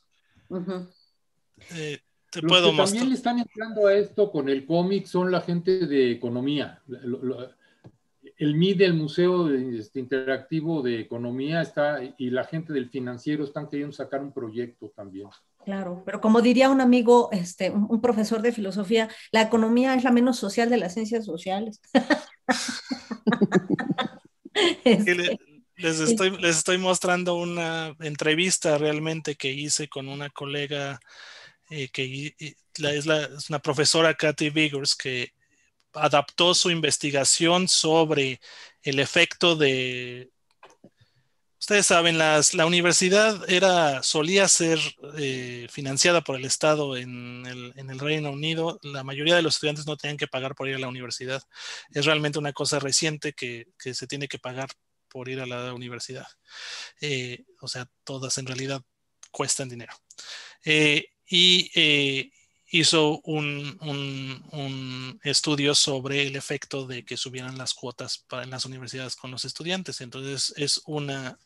También le están entrando a esto con el cómic son la gente de economía. el MID del Museo este, Interactivo de Economía está y la gente del financiero están queriendo sacar un proyecto también. Claro, pero como diría un amigo, este, un profesor de filosofía, la economía es la menos social de las ciencias sociales. Este, les, estoy, les estoy mostrando una entrevista realmente que hice con una colega eh, que es, la, una profesora Kathy Biggers que adaptó su investigación sobre el efecto de... Ustedes saben, las, la universidad era, solía ser eh, financiada por el Estado en el, en el, Reino Unido. La mayoría de los estudiantes no tenían que pagar por ir a la universidad. Es realmente una cosa reciente que, que se tiene que pagar por ir a la universidad. Eh, o sea, todas en realidad cuestan dinero. Eh, y eh, hizo un, un, un, estudio sobre el efecto de que subieran las cuotas en las universidades con los estudiantes. Entonces es una,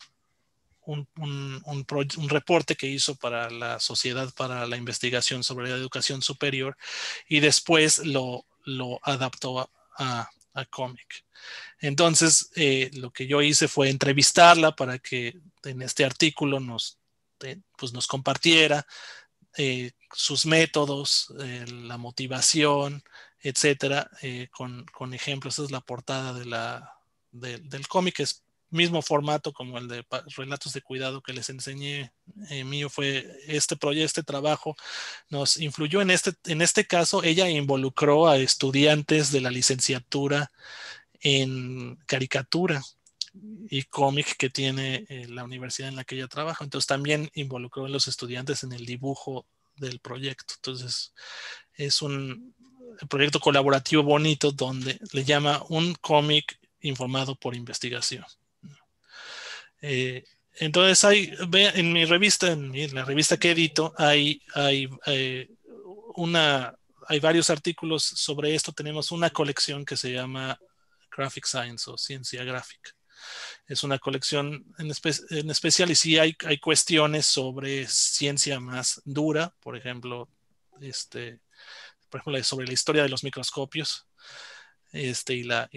un, un, un, reporte que hizo para la Sociedad para la Investigación sobre la Educación Superior y después lo, lo adaptó a, a, cómic. Entonces, eh, lo que yo hice fue entrevistarla para que en este artículo nos, eh, pues nos compartiera eh, sus métodos, eh, la motivación, etcétera, eh, con, con, ejemplos. Esa es la portada de la, del cómic, es mismo formato como el de relatos de cuidado que les enseñé mío fue este proyecto, este trabajo nos influyó en este, en este caso ella involucró a estudiantes de la licenciatura en caricatura y cómic que tiene eh, la universidad en la que ella trabaja. Entonces también involucró a los estudiantes en el dibujo del proyecto. Entonces es un proyecto colaborativo bonito donde le llama un cómic informado por investigación. Eh, entonces hay, en mi revista, en la revista que edito, hay, hay, eh, una, hay varios artículos sobre esto. Tenemos una colección que se llama Graphic Science o Ciencia Gráfica es una colección en, en especial y sí hay, cuestiones sobre ciencia más dura, por ejemplo, este, por ejemplo, sobre la historia de los microscopios este, y, la,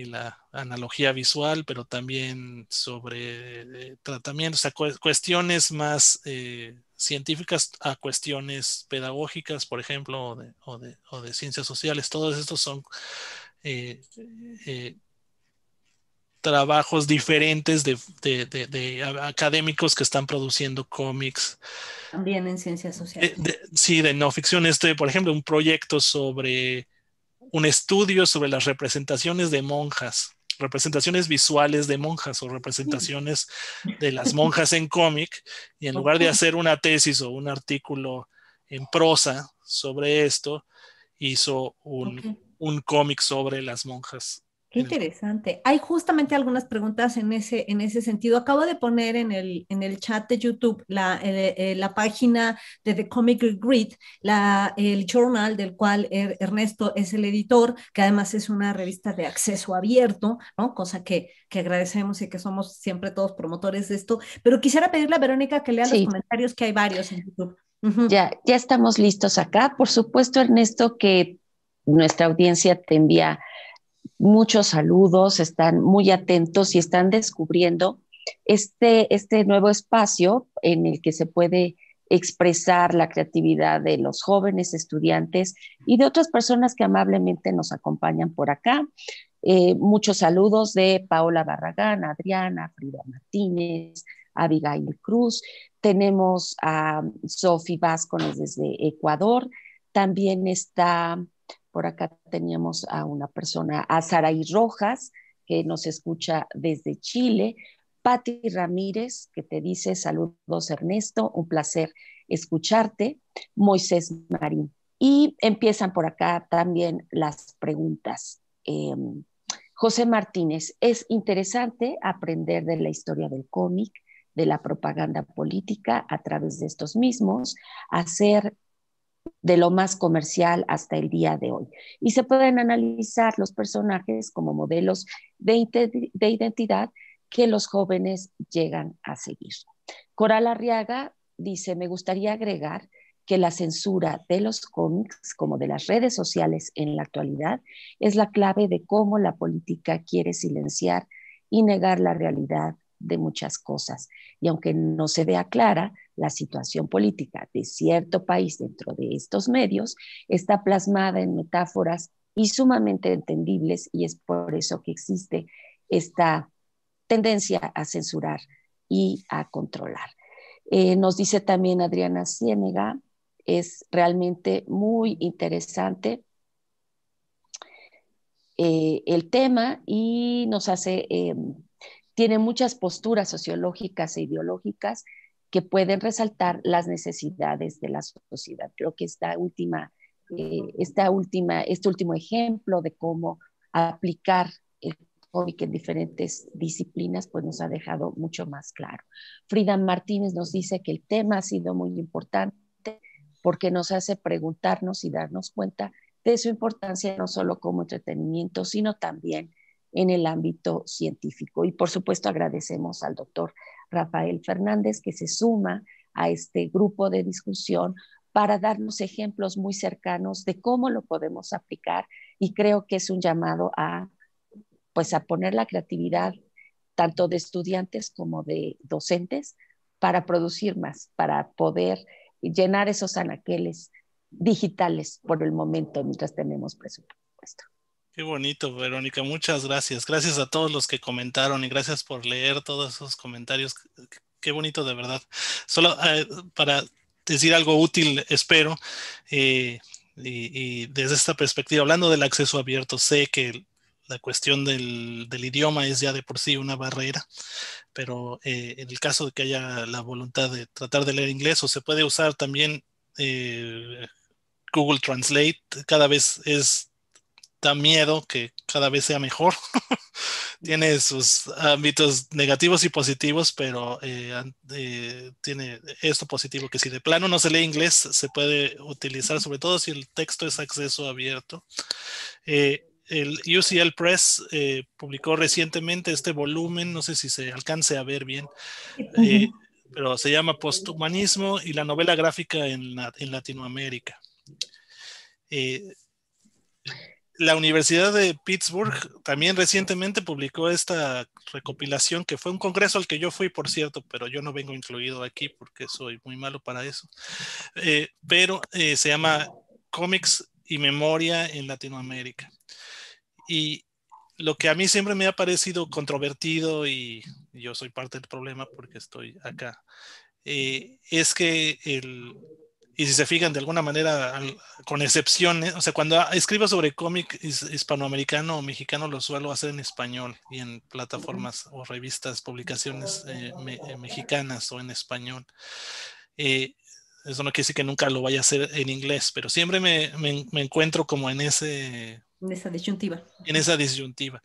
analogía visual, pero también sobre eh, tratamientos, cuestiones más eh, científicas a cuestiones pedagógicas, por ejemplo, o de, ciencias sociales. Todos estos son eh, trabajos diferentes de, académicos que están produciendo cómics. También en ciencias sociales. Eh, sí, de no ficción. Este, por ejemplo, un proyecto sobre un estudio sobre las representaciones de monjas, representaciones visuales de monjas o representaciones de las monjas en cómic. Y en lugar de hacer una tesis o un artículo en prosa sobre esto, hizo un cómic sobre las monjas interesante. Hay justamente algunas preguntas en ese, en ese sentido. Acabo de poner en el, en el chat de YouTube la, eh, eh, la página de The Comic Grid, la, el journal del cual er, Ernesto es el editor, que además es una revista de acceso abierto, ¿no? cosa que, agradecemos y que somos siempre todos promotores de esto. Pero quisiera pedirle a Verónica que lea los comentarios, que hay varios en YouTube. ya, ya estamos listos acá. Por supuesto, Ernesto, que nuestra audiencia te envía muchos saludos, están muy atentos y están descubriendo este, este nuevo espacio en el que se puede expresar la creatividad de los jóvenes estudiantes y de otras personas que amablemente nos acompañan por acá. Eh, muchos saludos de Paola Barragán, Adriana, Frida Martínez, Abigail Cruz. Tenemos a Sofi Vázquez desde Ecuador. También está por acá teníamos a una persona, a Saraí Rojas, que nos escucha desde Chile. Patti Ramírez, que te dice saludos Ernesto, un placer escucharte. Moisés Marín. Y empiezan por acá también las preguntas. Em, José Martínez, es interesante aprender de la historia del cómic, de la propaganda política a través de estos mismos, hacer de lo más comercial hasta el día de hoy. Y se pueden analizar los personajes como modelos de, identidad que los jóvenes llegan a seguir. Coral Arriaga dice, me gustaría agregar que la censura de los cómics, como de las redes sociales en la actualidad, es la clave de cómo la política quiere silenciar y negar la realidad de muchas cosas. Y aunque no se vea clara, la situación política de cierto país dentro de estos medios está plasmada en metáforas y sumamente entendibles y es por eso que existe esta tendencia a censurar y a controlar. Eh, nos dice también Adriana Ciénega, es realmente muy interesante eh, el tema y nos hace em, tiene muchas posturas sociológicas e ideológicas que pueden resaltar las necesidades de la sociedad. Creo que esta última, eh, esta última, este último ejemplo de cómo aplicar el cómic en diferentes disciplinas, pues nos ha dejado mucho más claro. Frida Martínez nos dice que el tema ha sido muy importante porque nos hace preguntarnos y darnos cuenta de su importancia no solo como entretenimiento, sino también en el ámbito científico. Y por supuesto agradecemos al doctor Rafael Fernández que se suma a este grupo de discusión para darnos ejemplos muy cercanos de cómo lo podemos aplicar y creo que es un llamado a pues a poner la creatividad tanto de estudiantes como de docentes para producir más, para poder llenar esos anaqueles digitales por el momento mientras tenemos presupuesto. Qué bonito, Verónica. Muchas gracias. Gracias a todos los que comentaron y gracias por leer todos esos comentarios. Qué bonito, de verdad. Solo eh, para decir algo útil, espero, eh, y, desde esta perspectiva, hablando del acceso abierto, sé que la cuestión del, idioma es ya de por sí una barrera, pero eh, en el caso de que haya la voluntad de tratar de leer inglés o se puede usar también Google Translate, cada vez es da miedo que cada vez sea mejor. tiene sus ámbitos negativos y positivos, pero eh, eh, tiene esto positivo que si de plano no se lee inglés, se puede utilizar, sobre todo si el texto es acceso abierto. Eh, el UCL Press publicó recientemente este volumen, no sé si se alcance a ver bien, pero se llama Posthumanismo y la novela gráfica en, en Latinoamérica la Universidad de Pittsburgh también recientemente publicó esta recopilación, que fue un congreso al que yo fui, por cierto, pero yo no vengo incluido aquí porque soy muy malo para eso. Eh, pero eh, se llama Cómics y Memoria en Latinoamérica. Y lo que a mí siempre me ha parecido controvertido, y yo soy parte del problema porque estoy acá, eh, es que el, y si se fijan de alguna manera, con excepciones, o sea, cuando escribo sobre cómic hispanoamericano o mexicano, lo suelo hacer en español y en plataformas o revistas, publicaciones eh, eh, mexicanas o en español. Eh, eso no quiere decir que nunca lo vaya a hacer en inglés, pero siempre me, me, me encuentro como en ese... En esa disyuntiva. En esa disyuntiva.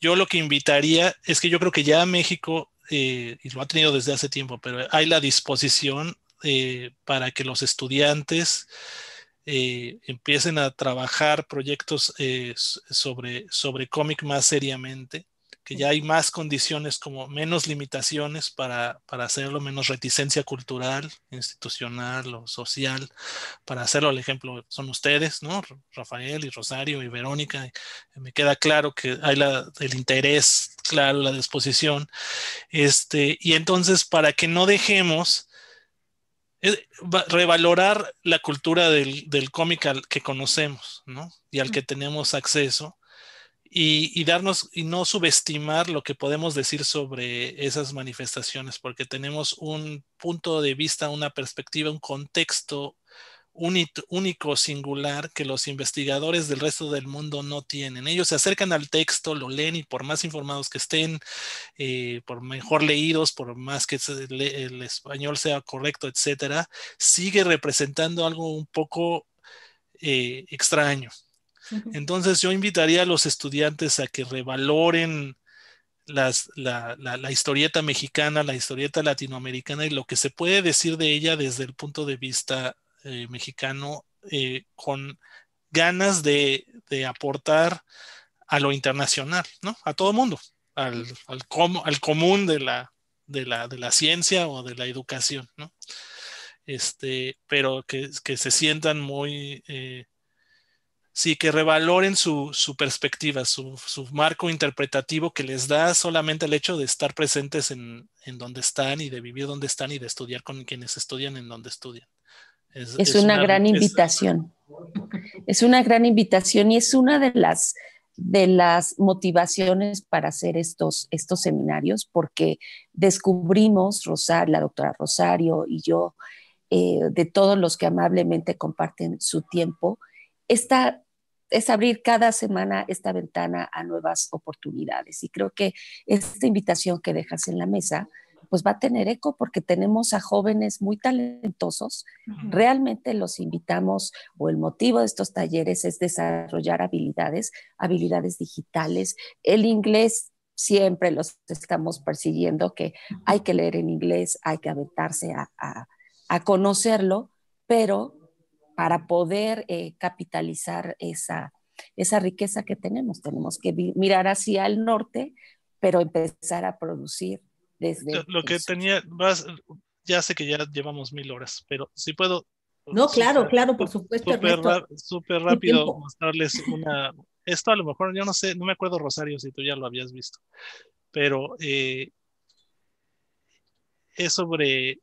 Yo lo que invitaría es que yo creo que ya México, y lo ha tenido desde hace tiempo, pero hay la disposición eh, para que los estudiantes eh, empiecen a trabajar proyectos eh, sobre, sobre cómic más seriamente, que ya hay más condiciones como menos limitaciones para, hacerlo, menos reticencia cultural, institucional o social, para hacerlo. El ejemplo son ustedes, ¿no? Rafael y Rosario y Verónica. Me queda claro que hay el interés, claro, la disposición. Este, y entonces, para que no dejemos revalorar la cultura del, cómic al que conocemos, Y al que tenemos acceso. Y, y, darnos y no subestimar lo que podemos decir sobre esas manifestaciones, porque tenemos un punto de vista, una perspectiva, un contexto único, singular, que los investigadores del resto del mundo no tienen. Ellos se acercan al texto, lo leen y por más informados que estén, eh, por mejor leídos, por más que el, español sea correcto, etcétera, sigue representando algo un poco eh, extraño. Entonces yo invitaría a los estudiantes a que revaloren la, la, historieta mexicana, la historieta latinoamericana y lo que se puede decir de ella desde el punto de vista eh, mexicano eh, con ganas de, aportar a lo internacional, ¿no? A todo mundo, al, al, común de la, de la, de la ciencia o de la educación, ¿no? Este, pero que, se sientan muy, eh, sí, que revaloren su, perspectiva, su, marco interpretativo que les da solamente el hecho de estar presentes en, en donde están y de vivir donde están y de estudiar con quienes estudian en donde estudian. Es, una, gran invitación. Es una gran invitación y es una de las, de las motivaciones para hacer estos, seminarios, porque descubrimos, la doctora Rosario y yo, eh, de todos los que amablemente comparten su tiempo, esta es abrir cada semana esta ventana a nuevas oportunidades. Y creo que esta invitación que dejas en la mesa pues va a tener eco porque tenemos a jóvenes muy talentosos. Realmente los invitamos o el motivo de estos talleres es desarrollar habilidades, habilidades digitales. El inglés siempre los estamos persiguiendo, que hay que leer en inglés, hay que aventarse a, conocerlo, pero para poder eh, capitalizar esa, esa riqueza que tenemos, tenemos que mirar hacia el norte, pero empezar a producir lo que tenía, ya sé que ya llevamos mil horas, pero si puedo... Uh, no, claro, claro, por supuesto. Súper rápido mostrarles una... Esto a lo mejor, yo no sé, no me acuerdo Rosario si tú ya lo habías visto, pero eh, es sobre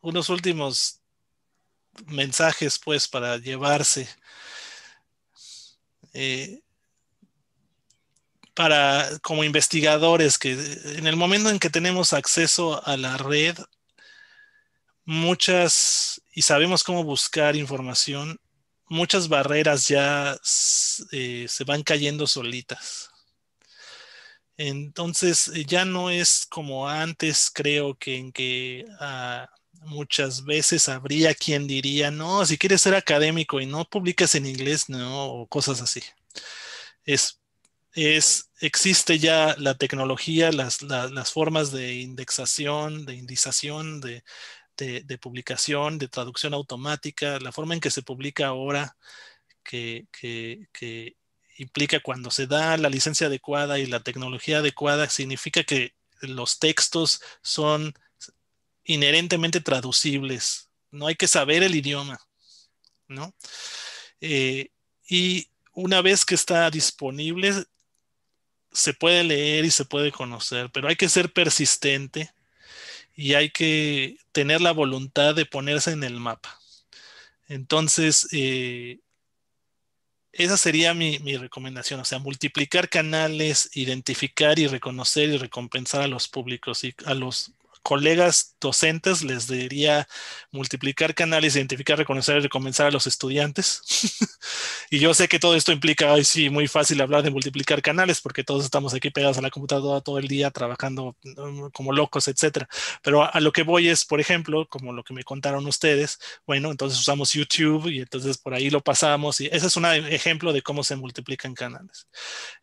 unos últimos mensajes pues para llevarse. Eh, para como investigadores que en el momento en que tenemos acceso a la red, muchas, y sabemos cómo buscar información, muchas barreras ya eh, se van cayendo solitas. Entonces eh, ya no es como antes, creo que en que ah, muchas veces habría quien diría, no, si quieres ser académico y no publicas en inglés, no, o cosas así. Es es, existe ya la tecnología, las, formas de indexación, de indización, de, publicación, de traducción automática, la forma en que se publica ahora, que, implica cuando se da la licencia adecuada y la tecnología adecuada, significa que los textos son inherentemente traducibles. No hay que saber el idioma, ¿no? Eh, y una vez que está disponible, se puede leer y se puede conocer, pero hay que ser persistente y hay que tener la voluntad de ponerse en el mapa. Entonces, eh, esa sería mi, mi, recomendación, o sea, multiplicar canales, identificar y reconocer y recompensar a los públicos y a los colegas docentes les diría multiplicar canales, identificar, reconocer y recomenzar a los estudiantes. y yo sé que todo esto implica, hoy sí, muy fácil hablar de multiplicar canales porque todos estamos aquí pegados a la computadora todo el día trabajando mm, como locos, etcétera. Pero a, a, lo que voy es, por ejemplo, como lo que me contaron ustedes, bueno, entonces usamos YouTube y entonces por ahí lo pasamos y ese es un ejemplo de cómo se multiplican canales.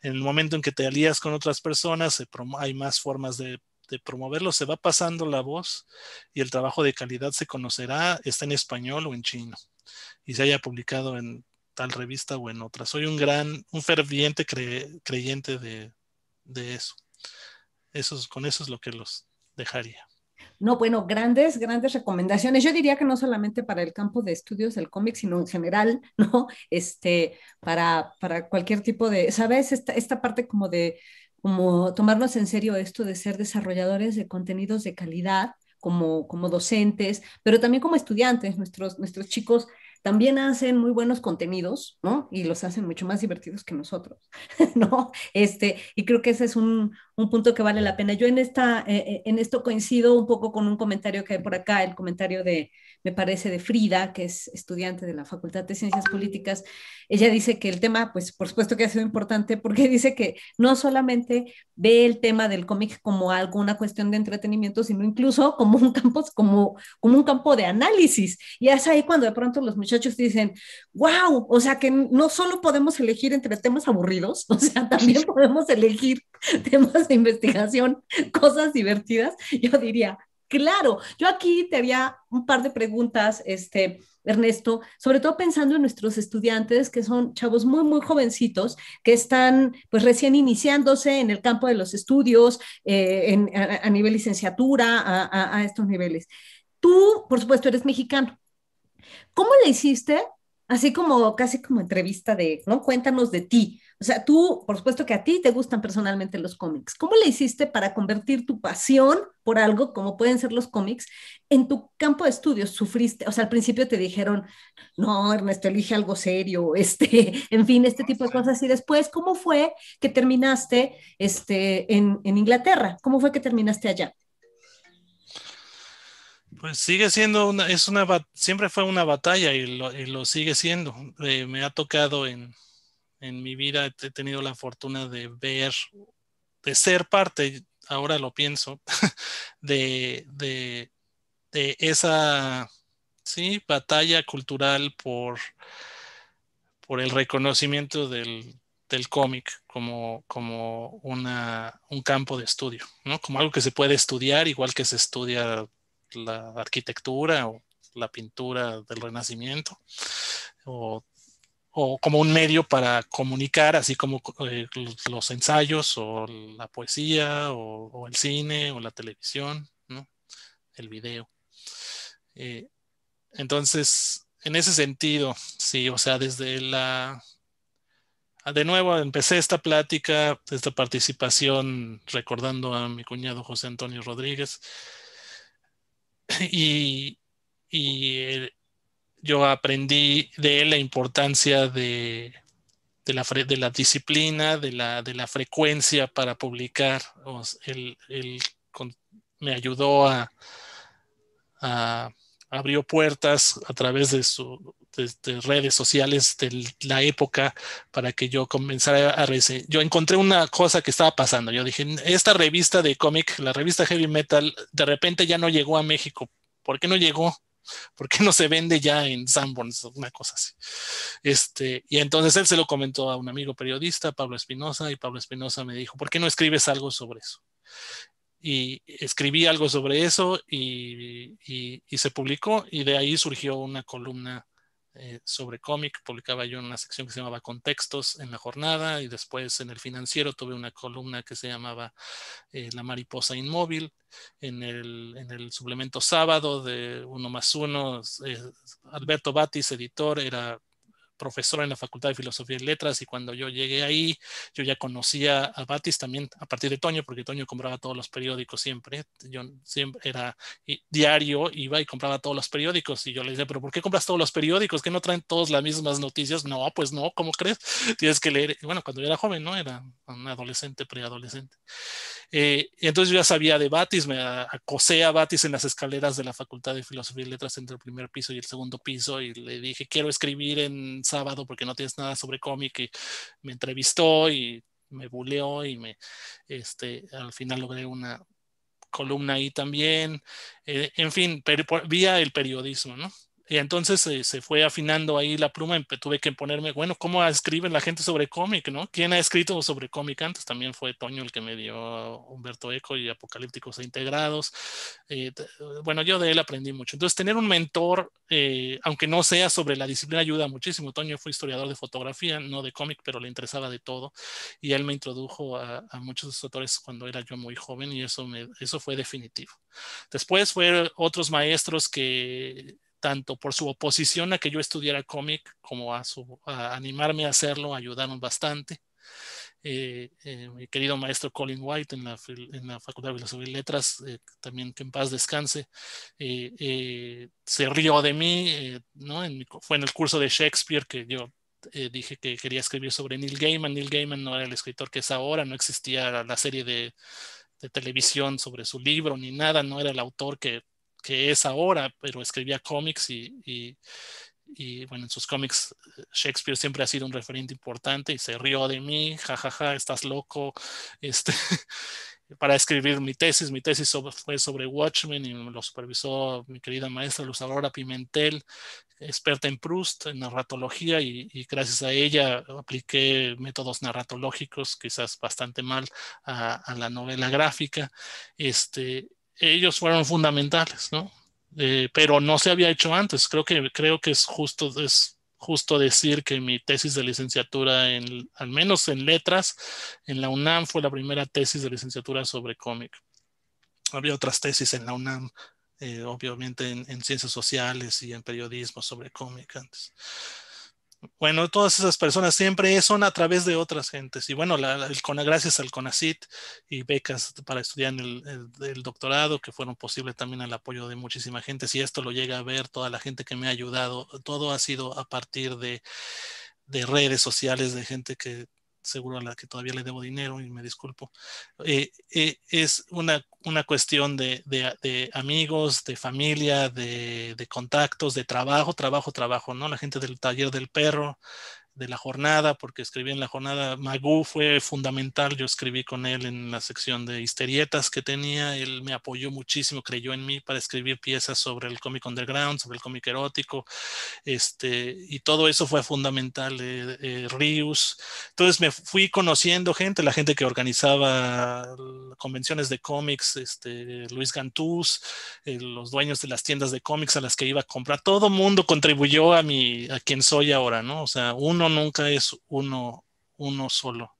En el momento en que te alías con otras personas, hay más formas de de promoverlo, se va pasando la voz y el trabajo de calidad se conocerá, está en español o en chino, y se haya publicado en tal revista o en otra. Soy un gran, un ferviente creyente de, de eso. eso. Con eso es lo que los dejaría. No, bueno, grandes, grandes recomendaciones. Yo diría que no solamente para el campo de estudios del cómic, sino en general, ¿no? Este, para, para cualquier tipo de, ¿sabes? Esta, esta parte como de, como tomarnos en serio esto de ser desarrolladores de contenidos de calidad como, como docentes, pero también como estudiantes. Nuestros, nuestros chicos también hacen muy buenos contenidos, ¿no? Y los hacen mucho más divertidos que nosotros, ¿no? Este, y creo que ese es un, punto que vale la pena. Yo en, esta, eh, eh, en esto coincido un poco con un comentario que hay por acá, el comentario de, me parece, de Frida, que es estudiante de la Facultad de Ciencias Políticas. Ella dice que el tema, pues por supuesto que ha sido importante porque dice que no solamente ve el tema del cómic como algo, una cuestión de entretenimiento, sino incluso como un campo, como, como un campo de análisis. Y es ahí cuando de pronto los muchachos dicen, wow, o sea que no solo podemos elegir entre temas aburridos, o sea, también podemos elegir temas de investigación, cosas divertidas. Yo diría, Claro, yo aquí te había un par de preguntas, este, Ernesto, sobre todo pensando en nuestros estudiantes, que son chavos muy, muy jovencitos, que están pues recién iniciándose en el campo de los estudios, eh, a, nivel licenciatura, a, a estos niveles. Tú, por supuesto, eres mexicano. ¿Cómo le hiciste? Así como casi como entrevista de, ¿no? Cuéntanos de ti o sea, tú, por supuesto que a ti te gustan personalmente los cómics. ¿Cómo le hiciste para convertir tu pasión por algo, como pueden ser los cómics, en tu campo de estudios? ¿Sufriste? O sea, al principio te dijeron, no, Ernesto, elige algo serio, este, en fin, este tipo de cosas. Y después, ¿cómo fue que terminaste este, en, Inglaterra? ¿Cómo fue que terminaste allá? Pues sigue siendo una, es una, siempre fue una batalla y lo, sigue siendo. Eh, me ha tocado en, en mi vida he tenido la fortuna de ver, de ser parte, ahora lo pienso, de, esa sí, batalla cultural por, por el reconocimiento del, cómic como, como una, un campo de estudio, como algo que se puede estudiar, igual que se estudia la arquitectura o la pintura del Renacimiento o o como un medio para comunicar, así como eh, los, ensayos o la poesía o, el cine o la televisión, ¿no? el video. Eh, entonces, en ese sentido, sí, o sea, desde la... Ah, de nuevo, empecé esta plática, esta participación, recordando a mi cuñado José Antonio Rodríguez. Y, y eh, yo aprendí de él la importancia de, la, de la, disciplina, de la, de la, frecuencia para publicar. él, me ayudó a, abrir abrió puertas a través de su redes sociales de la época para que yo comenzara a Yo encontré una cosa que estaba pasando. Yo dije, esta revista de cómic, la revista Heavy Metal, de repente ya no llegó a México. ¿Por qué no llegó? ¿por qué no se vende ya en Sanborns? Una cosa así. Este, y entonces él se lo comentó a un amigo periodista, Pablo Espinosa, y Pablo Espinosa me dijo, ¿por qué no escribes algo sobre eso? Y escribí algo sobre eso y, y se publicó y de ahí surgió una columna eh, sobre cómic, publicaba yo una sección que se llamaba Contextos en la jornada y después en el financiero tuve una columna que se llamaba eh, La mariposa inmóvil. En el, suplemento sábado de Uno más Uno, eh, Alberto Batis, editor, era profesor en la Facultad de Filosofía y Letras y cuando yo llegué ahí, yo ya conocía a Batis también a partir de Toño, porque Toño compraba todos los periódicos siempre. Yo siempre era diario, iba y compraba todos los periódicos y yo le dije, pero ¿por qué compras todos los periódicos? ¿Que no traen todas las mismas noticias? No, pues no, ¿cómo crees? Tienes que leer. bueno, cuando yo era joven, ¿no? Era un adolescente, preadolescente. Eh, entonces yo ya sabía de Batis, me acosé a Batis en las escaleras de la Facultad de Filosofía y Letras entre el primer piso y el segundo piso y le dije, quiero escribir en sábado porque no tienes nada sobre cómic y me entrevistó y me buleó y me, este, al final logré una columna ahí también, eh, en fin, vía el periodismo, ¿no? Y entonces se fue afinando ahí la pluma y tuve que ponerme, bueno, ¿cómo escriben la gente sobre cómic, no? ¿Quién ha escrito sobre cómic antes? También fue Toño el que me dio Humberto Eco y Apocalípticos Integrados. Eh, bueno, yo de él aprendí mucho. Entonces, tener un mentor, eh, aunque no sea sobre la disciplina, ayuda muchísimo. Toño fue historiador de fotografía, no de cómic, pero le interesaba de todo. Y él me introdujo a, muchos de sus autores cuando era yo muy joven y eso, eso fue definitivo. Después fueron otros maestros que tanto por su oposición a que yo estudiara cómic como a, su, animarme a hacerlo, ayudaron bastante. Eh, eh, mi querido maestro Colin White en la, en la Facultad de Filosofía y Letras, eh, también que en paz descanse, se rió de mí, ¿no? fue en el curso de Shakespeare que yo dije que quería escribir sobre Neil Gaiman. Neil Gaiman no era el escritor que es ahora, no existía la, la serie de, de televisión sobre su libro ni nada, no era el autor que que es ahora, pero escribía cómics y, bueno, en sus cómics eh, Shakespeare siempre ha sido un referente importante y se rió de mí, jajaja, estás loco, este, para escribir mi tesis, mi tesis fue sobre Watchmen y lo supervisó mi querida maestra Luz Aurora Pimentel, experta en Proust, en narratología, y, gracias a ella apliqué métodos narratológicos, quizás bastante mal, a, a la novela gráfica. Este, ellos fueron fundamentales, ¿no? Eh, pero no se había hecho antes. Creo que, creo que es, justo, es justo decir que mi tesis de licenciatura, en, al menos en letras, en la UNAM fue la primera tesis de licenciatura sobre cómic. Había otras tesis en la UNAM, eh, obviamente en, en, ciencias sociales y en periodismo sobre cómic antes bueno, todas esas personas siempre son a través de otras gentes. Y bueno, la, gracias al CONACIT y becas para estudiar el, doctorado, que fueron posibles también al apoyo de muchísima gente. Si esto lo llega a ver, toda la gente que me ha ayudado, todo ha sido a partir de, de redes sociales, de gente que seguro a la que todavía le debo dinero y me disculpo, eh, eh, es una, una cuestión de, amigos, de familia, de, de, contactos, de trabajo, trabajo, trabajo, ¿no? La gente del taller del perro, de la jornada, porque escribí en la jornada, Magú fue fundamental, yo escribí con él en la sección de histerietas que tenía, él me apoyó muchísimo, creyó en mí para escribir piezas sobre el cómic underground, sobre el cómic erótico, este, y todo eso fue fundamental, eh, eh, Rius, entonces me fui conociendo gente, la gente que organizaba convenciones de cómics, este, Luis Gantús, eh, los dueños de las tiendas de cómics a las que iba a comprar, todo mundo contribuyó a mi, a quien soy ahora, ¿no? O sea, uno nunca es uno, uno solo.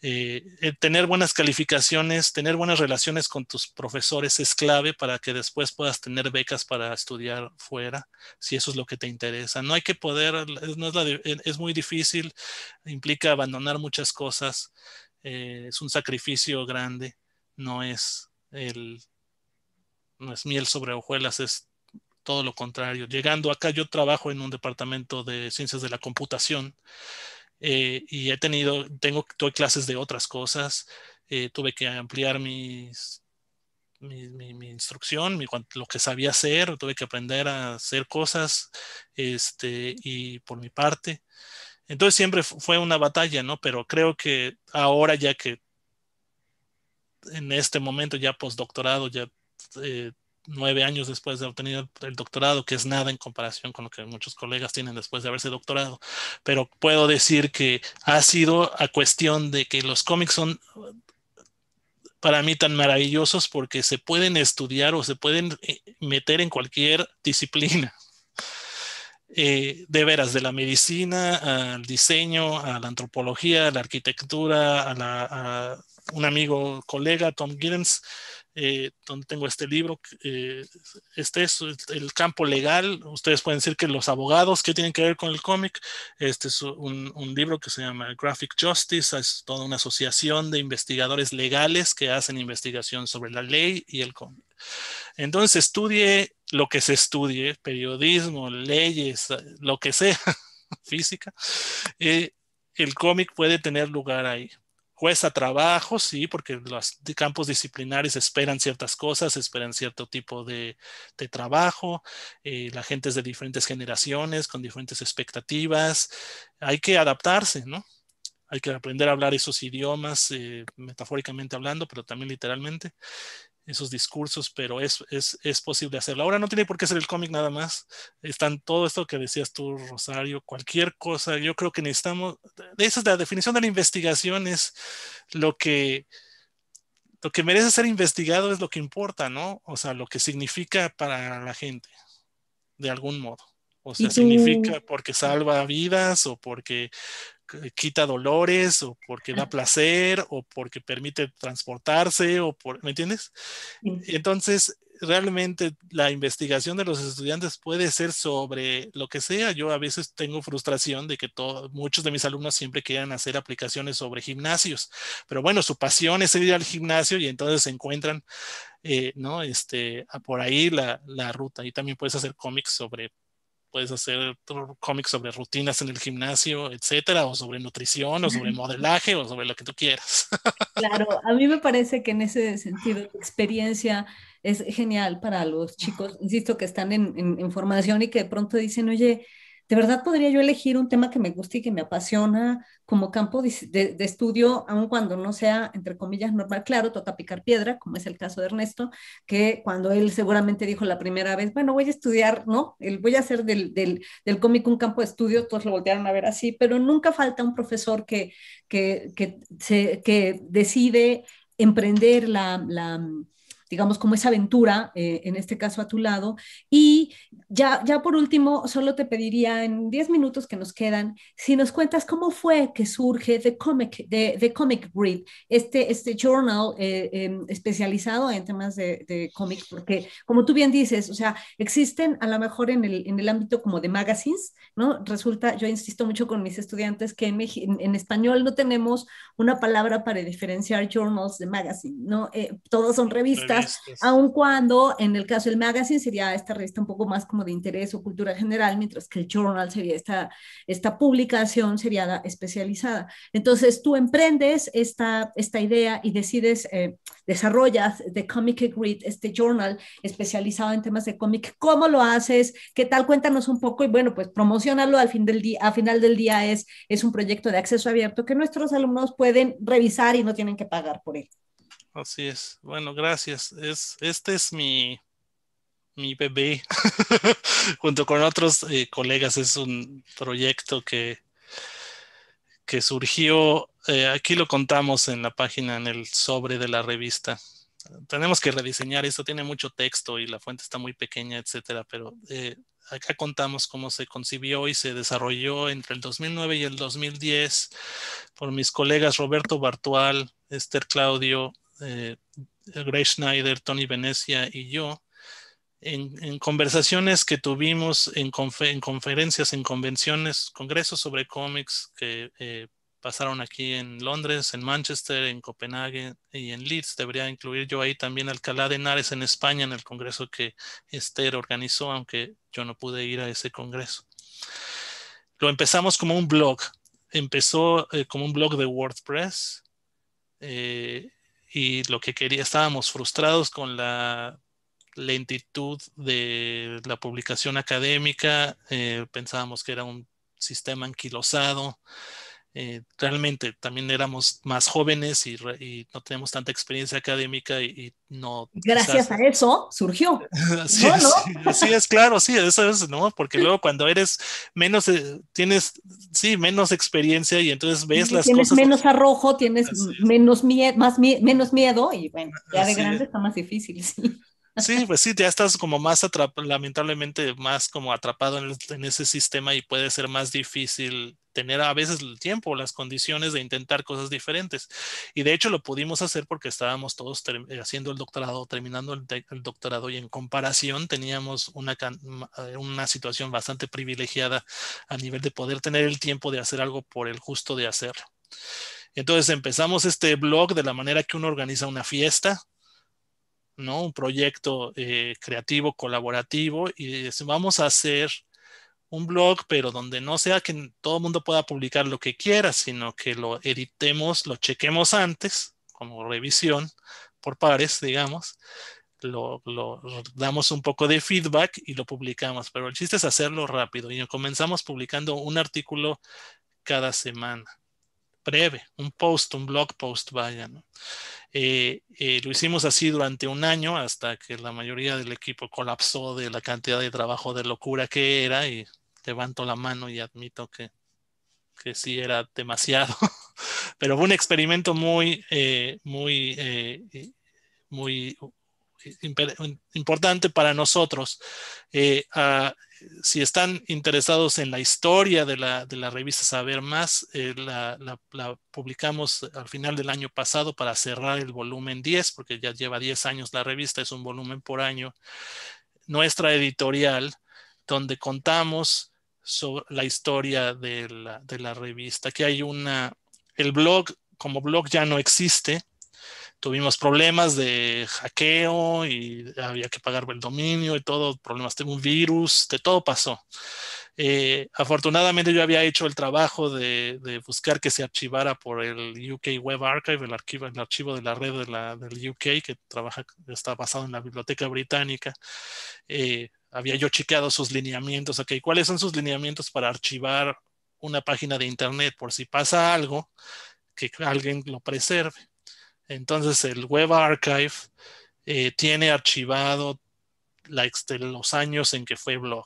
Eh, eh, tener buenas calificaciones, tener buenas relaciones con tus profesores es clave para que después puedas tener becas para estudiar fuera, si eso es lo que te interesa. No hay que poder, es, muy difícil, implica abandonar muchas cosas, eh, es un sacrificio grande, no es el, no es miel sobre hojuelas, es todo lo contrario. Llegando acá, yo trabajo en un departamento de ciencias de la computación eh, y he tenido, tengo, doy clases de otras cosas. Eh, tuve que ampliar mis, mi, instrucción, lo que sabía hacer, tuve que aprender a hacer cosas este, y por mi parte. Entonces siempre fue una batalla, ¿no? Pero creo que ahora ya que en este momento ya postdoctorado, ya eh, nueve años después de obtener el doctorado, que es nada en comparación con lo que muchos colegas tienen después de haberse doctorado. Pero puedo decir que ha sido a cuestión de que los cómics son eh, para mí tan maravillosos porque se pueden estudiar o se pueden eh, meter en cualquier disciplina. Eh, de veras, de la medicina al diseño, a la antropología, a la arquitectura, a, a un amigo, colega, Tom Giddens, eh, donde tengo este libro. Eh, este es el campo legal. Ustedes pueden decir que los abogados, ¿qué tienen que ver con el cómic? Este es un, libro que se llama Graphic Justice. Es toda una asociación de investigadores legales que hacen investigación sobre la ley y el cómic. Entonces estudie lo que se estudie, periodismo, leyes, lo que sea, física. Eh, el cómic puede tener lugar ahí. Cuesta trabajo, sí, porque los campos disciplinares esperan ciertas cosas, esperan cierto tipo de, trabajo, eh, la gente es de diferentes generaciones, con diferentes expectativas, hay que adaptarse, ¿no? Hay que aprender a hablar esos idiomas, eh, metafóricamente hablando, pero también literalmente esos discursos, pero es, es, posible hacerlo. Ahora no tiene por qué ser el cómic nada más. Están todo esto que decías tú, Rosario, cualquier cosa. Yo creo que necesitamos, esa es la definición de la investigación, es lo que, lo que merece ser investigado es lo que importa, ¿no? O sea, lo que significa para la gente, de algún modo. O sea, significa porque salva vidas o porque eh, quita dolores o porque da placer o porque permite transportarse o por, ¿me entiendes? Entonces, realmente la investigación de los estudiantes puede ser sobre lo que sea. Yo a veces tengo frustración de que muchos de mis alumnos siempre quieran hacer aplicaciones sobre gimnasios, pero bueno, su pasión es ir al gimnasio y entonces se encuentran, eh, ¿no? Este, por ahí la, la ruta. Y también puedes hacer cómics sobre puedes hacer cómics sobre rutinas en el gimnasio, etcétera, o sobre nutrición, o sobre modelaje, o sobre lo que tú quieras. Claro, a mí me parece que en ese sentido tu experiencia es genial para los chicos, insisto, que están en, en formación y que de pronto dicen, oye, de verdad podría yo elegir un tema que me guste y que me apasiona como campo de, estudio, aun cuando no sea, entre comillas, normal. Claro, toca picar piedra, como es el caso de Ernesto, que cuando él seguramente dijo la primera vez, bueno, voy a estudiar, ¿no? voy a hacer del, del, cómic un campo de estudio, todos lo voltearon a ver así, pero nunca falta un profesor que, que, que decide emprender la, la digamos, como esa aventura, eh, en este caso a tu lado. Y ya, ya por último, solo te pediría en 10 minutos que nos quedan, si nos cuentas cómo fue que surge The Comic, de, Comic este, este journal eh, em, especializado en temas de, de cómics, porque como tú bien dices, o sea, existen a lo mejor en el, en el ámbito como de magazines, ¿no? Resulta, yo insisto mucho con mis estudiantes que en, en español no tenemos una palabra para diferenciar journals de magazine, ¿no? Eh, todos son revistas este, aun cuando en el caso del magazine sería esta revista un poco más como de interés o cultura general, mientras que el journal sería esta, esta publicación sería especializada. Entonces tú emprendes esta, esta idea y decides, eh, desarrollas The Comic Grid, este journal especializado en temas de cómic. ¿Cómo lo haces? ¿Qué tal? Cuéntanos un poco y bueno, pues promocionalo al fin del día, a final del día es, es un proyecto de acceso abierto que nuestros alumnos pueden revisar y no tienen que pagar por él. Así es. Bueno, gracias. este es mi, bebé. Junto con otros eh, colegas, es un proyecto que, que surgió. Eh, aquí lo contamos en la página, en el sobre de la revista. Tenemos que rediseñar esto, tiene mucho texto y la fuente está muy pequeña, etcétera, pero eh, acá contamos cómo se concibió y se desarrolló entre el 2009 y el 2010 por mis colegas Roberto Bartual, Esther Claudio, eh, Gray Schneider, Tony Venecia y yo, en, conversaciones que tuvimos en, conferencias, en convenciones, congresos sobre cómics que eh, pasaron aquí en Londres, en Manchester, en Copenhague y en Leeds. Debería incluir yo ahí también Alcalá de Henares en España, en el congreso que Esther organizó, aunque yo no pude ir a ese congreso. Lo empezamos como un blog. Empezó eh, como un blog de WordPress. Eh, y lo que quería, estábamos frustrados con la lentitud de la publicación académica, eh, pensábamos que era un sistema anquilosado, eh, realmente también éramos más jóvenes y, no tenemos tanta experiencia académica y, no. Gracias a eso surgió. así, es, claro, sí, eso es, ¿no? Porque luego cuando eres menos, eh, tienes, sí, menos experiencia y entonces ves las tienes cosas. Tienes menos arrojo, tienes menos, miedo más menos miedo y bueno, ya de grande está más difícil, sí. pues sí, ya estás como más atrapado, lamentablemente más como atrapado en, en, ese sistema y puede ser más difícil tener a veces el tiempo, las condiciones de intentar cosas diferentes. Y de hecho lo pudimos hacer porque estábamos todos eh, haciendo el doctorado, terminando el, doctorado y en comparación teníamos una, eh, una situación bastante privilegiada a nivel de poder tener el tiempo de hacer algo por el justo de hacerlo. Entonces empezamos este blog de la manera que uno organiza una fiesta, ¿no? Un proyecto eh, creativo, colaborativo, y vamos a hacer un blog, pero donde no sea que todo el mundo pueda publicar lo que quiera, sino que lo editemos, lo chequemos antes, como revisión por pares, digamos, lo, damos un poco de feedback y lo publicamos, pero el chiste es hacerlo rápido y comenzamos publicando un artículo cada semana. Breve, un post, un blog post, vaya. ¿no? Eh, eh, lo hicimos así durante un año hasta que la mayoría del equipo colapsó de la cantidad de trabajo de locura que era y levanto la mano y admito que, que sí era demasiado, pero fue un experimento muy, eh, muy, eh, muy importante para nosotros. Eh, si están interesados en la historia de la, revista Saber Más, la, la, publicamos al final del año pasado para cerrar el volumen 10, porque ya lleva 10 años la revista, es un volumen por año. Nuestra editorial, donde contamos sobre la historia de la, de la revista. Aquí hay una, el blog como blog ya no existe, tuvimos problemas de hackeo y había que pagar el dominio y todo, problemas de un virus, de todo pasó. Eh, afortunadamente yo había hecho el trabajo de, de, buscar que se archivara por el UK Web Archive, el archivo, el archivo de la red de la, del UK que trabaja, está basado en la biblioteca británica. Eh, había yo chequeado sus lineamientos, ok, ¿cuáles son sus lineamientos para archivar una página de internet por si pasa algo que alguien lo preserve? Entonces el Web Archive eh, tiene archivado los años en que fue blog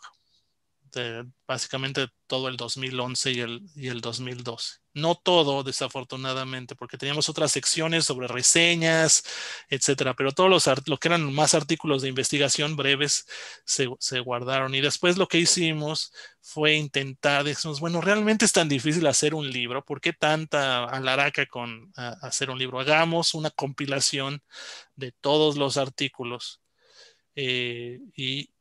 básicamente todo el 2011 y el, 2012. No todo, desafortunadamente, porque teníamos otras secciones sobre reseñas, etcétera, pero todos los, lo que eran más artículos de investigación breves se, guardaron. Y después lo que hicimos fue intentar, decimos, bueno, realmente es tan difícil hacer un libro, ¿por qué tanta alaraca con hacer un libro? Hagamos una compilación de todos los artículos eh, y,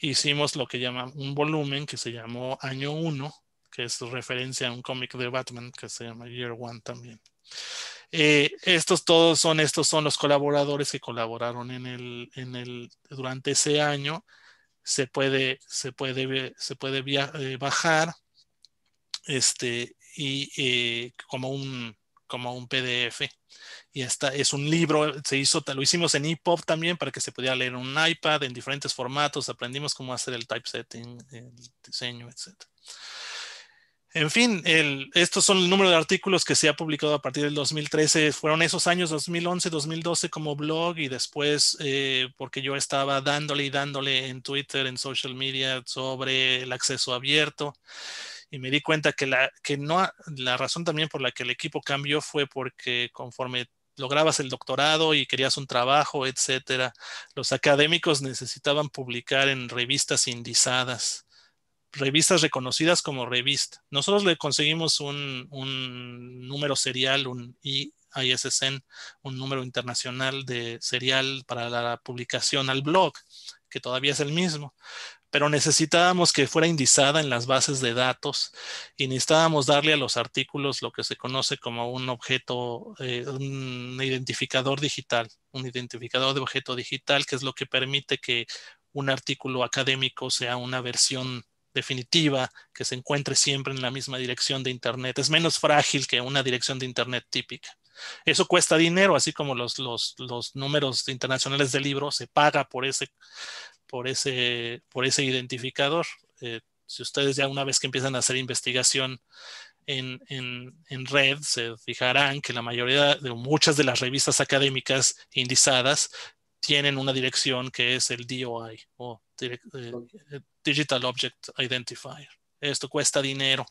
hicimos lo que llaman un volumen que se llamó Año 1, que es referencia a un cómic de Batman que se llama Year One también. Eh, estos todos son, estos son los colaboradores que colaboraron en el, en el, durante ese año. Se puede, se puede, se puede eh, bajar este, y eh, como un, como un PDF. Y esta es un libro, se hizo, lo hicimos en EPUB también para que se pudiera leer en un iPad en diferentes formatos, aprendimos cómo hacer el typesetting, el diseño, etc. En fin, estos son el número de artículos que se ha publicado a partir del 2013. Fueron esos años 2011, 2012 como blog y después eh, porque yo estaba dándole y dándole en Twitter, en social media sobre el acceso abierto y me di cuenta que, la, que no, la razón también por la que el equipo cambió fue porque conforme lograbas el doctorado y querías un trabajo, etcétera, los académicos necesitaban publicar en revistas indizadas revistas reconocidas como revista. Nosotros le conseguimos un, un número serial, un ISSN, un número internacional de serial para la publicación al blog, que todavía es el mismo pero necesitábamos que fuera indizada en las bases de datos y necesitábamos darle a los artículos lo que se conoce como un objeto, eh, un identificador digital, un identificador de objeto digital, que es lo que permite que un artículo académico sea una versión definitiva, que se encuentre siempre en la misma dirección de Internet. Es menos frágil que una dirección de Internet típica. Eso cuesta dinero, así como los, los, los números internacionales de libros, se paga por ese, por ese, por ese identificador. Eh, si ustedes ya una vez que empiezan a hacer investigación en, red, se fijarán que la mayoría de muchas de las revistas académicas indizadas tienen una dirección que es el DOI o eh, Digital Object Identifier. Esto cuesta dinero.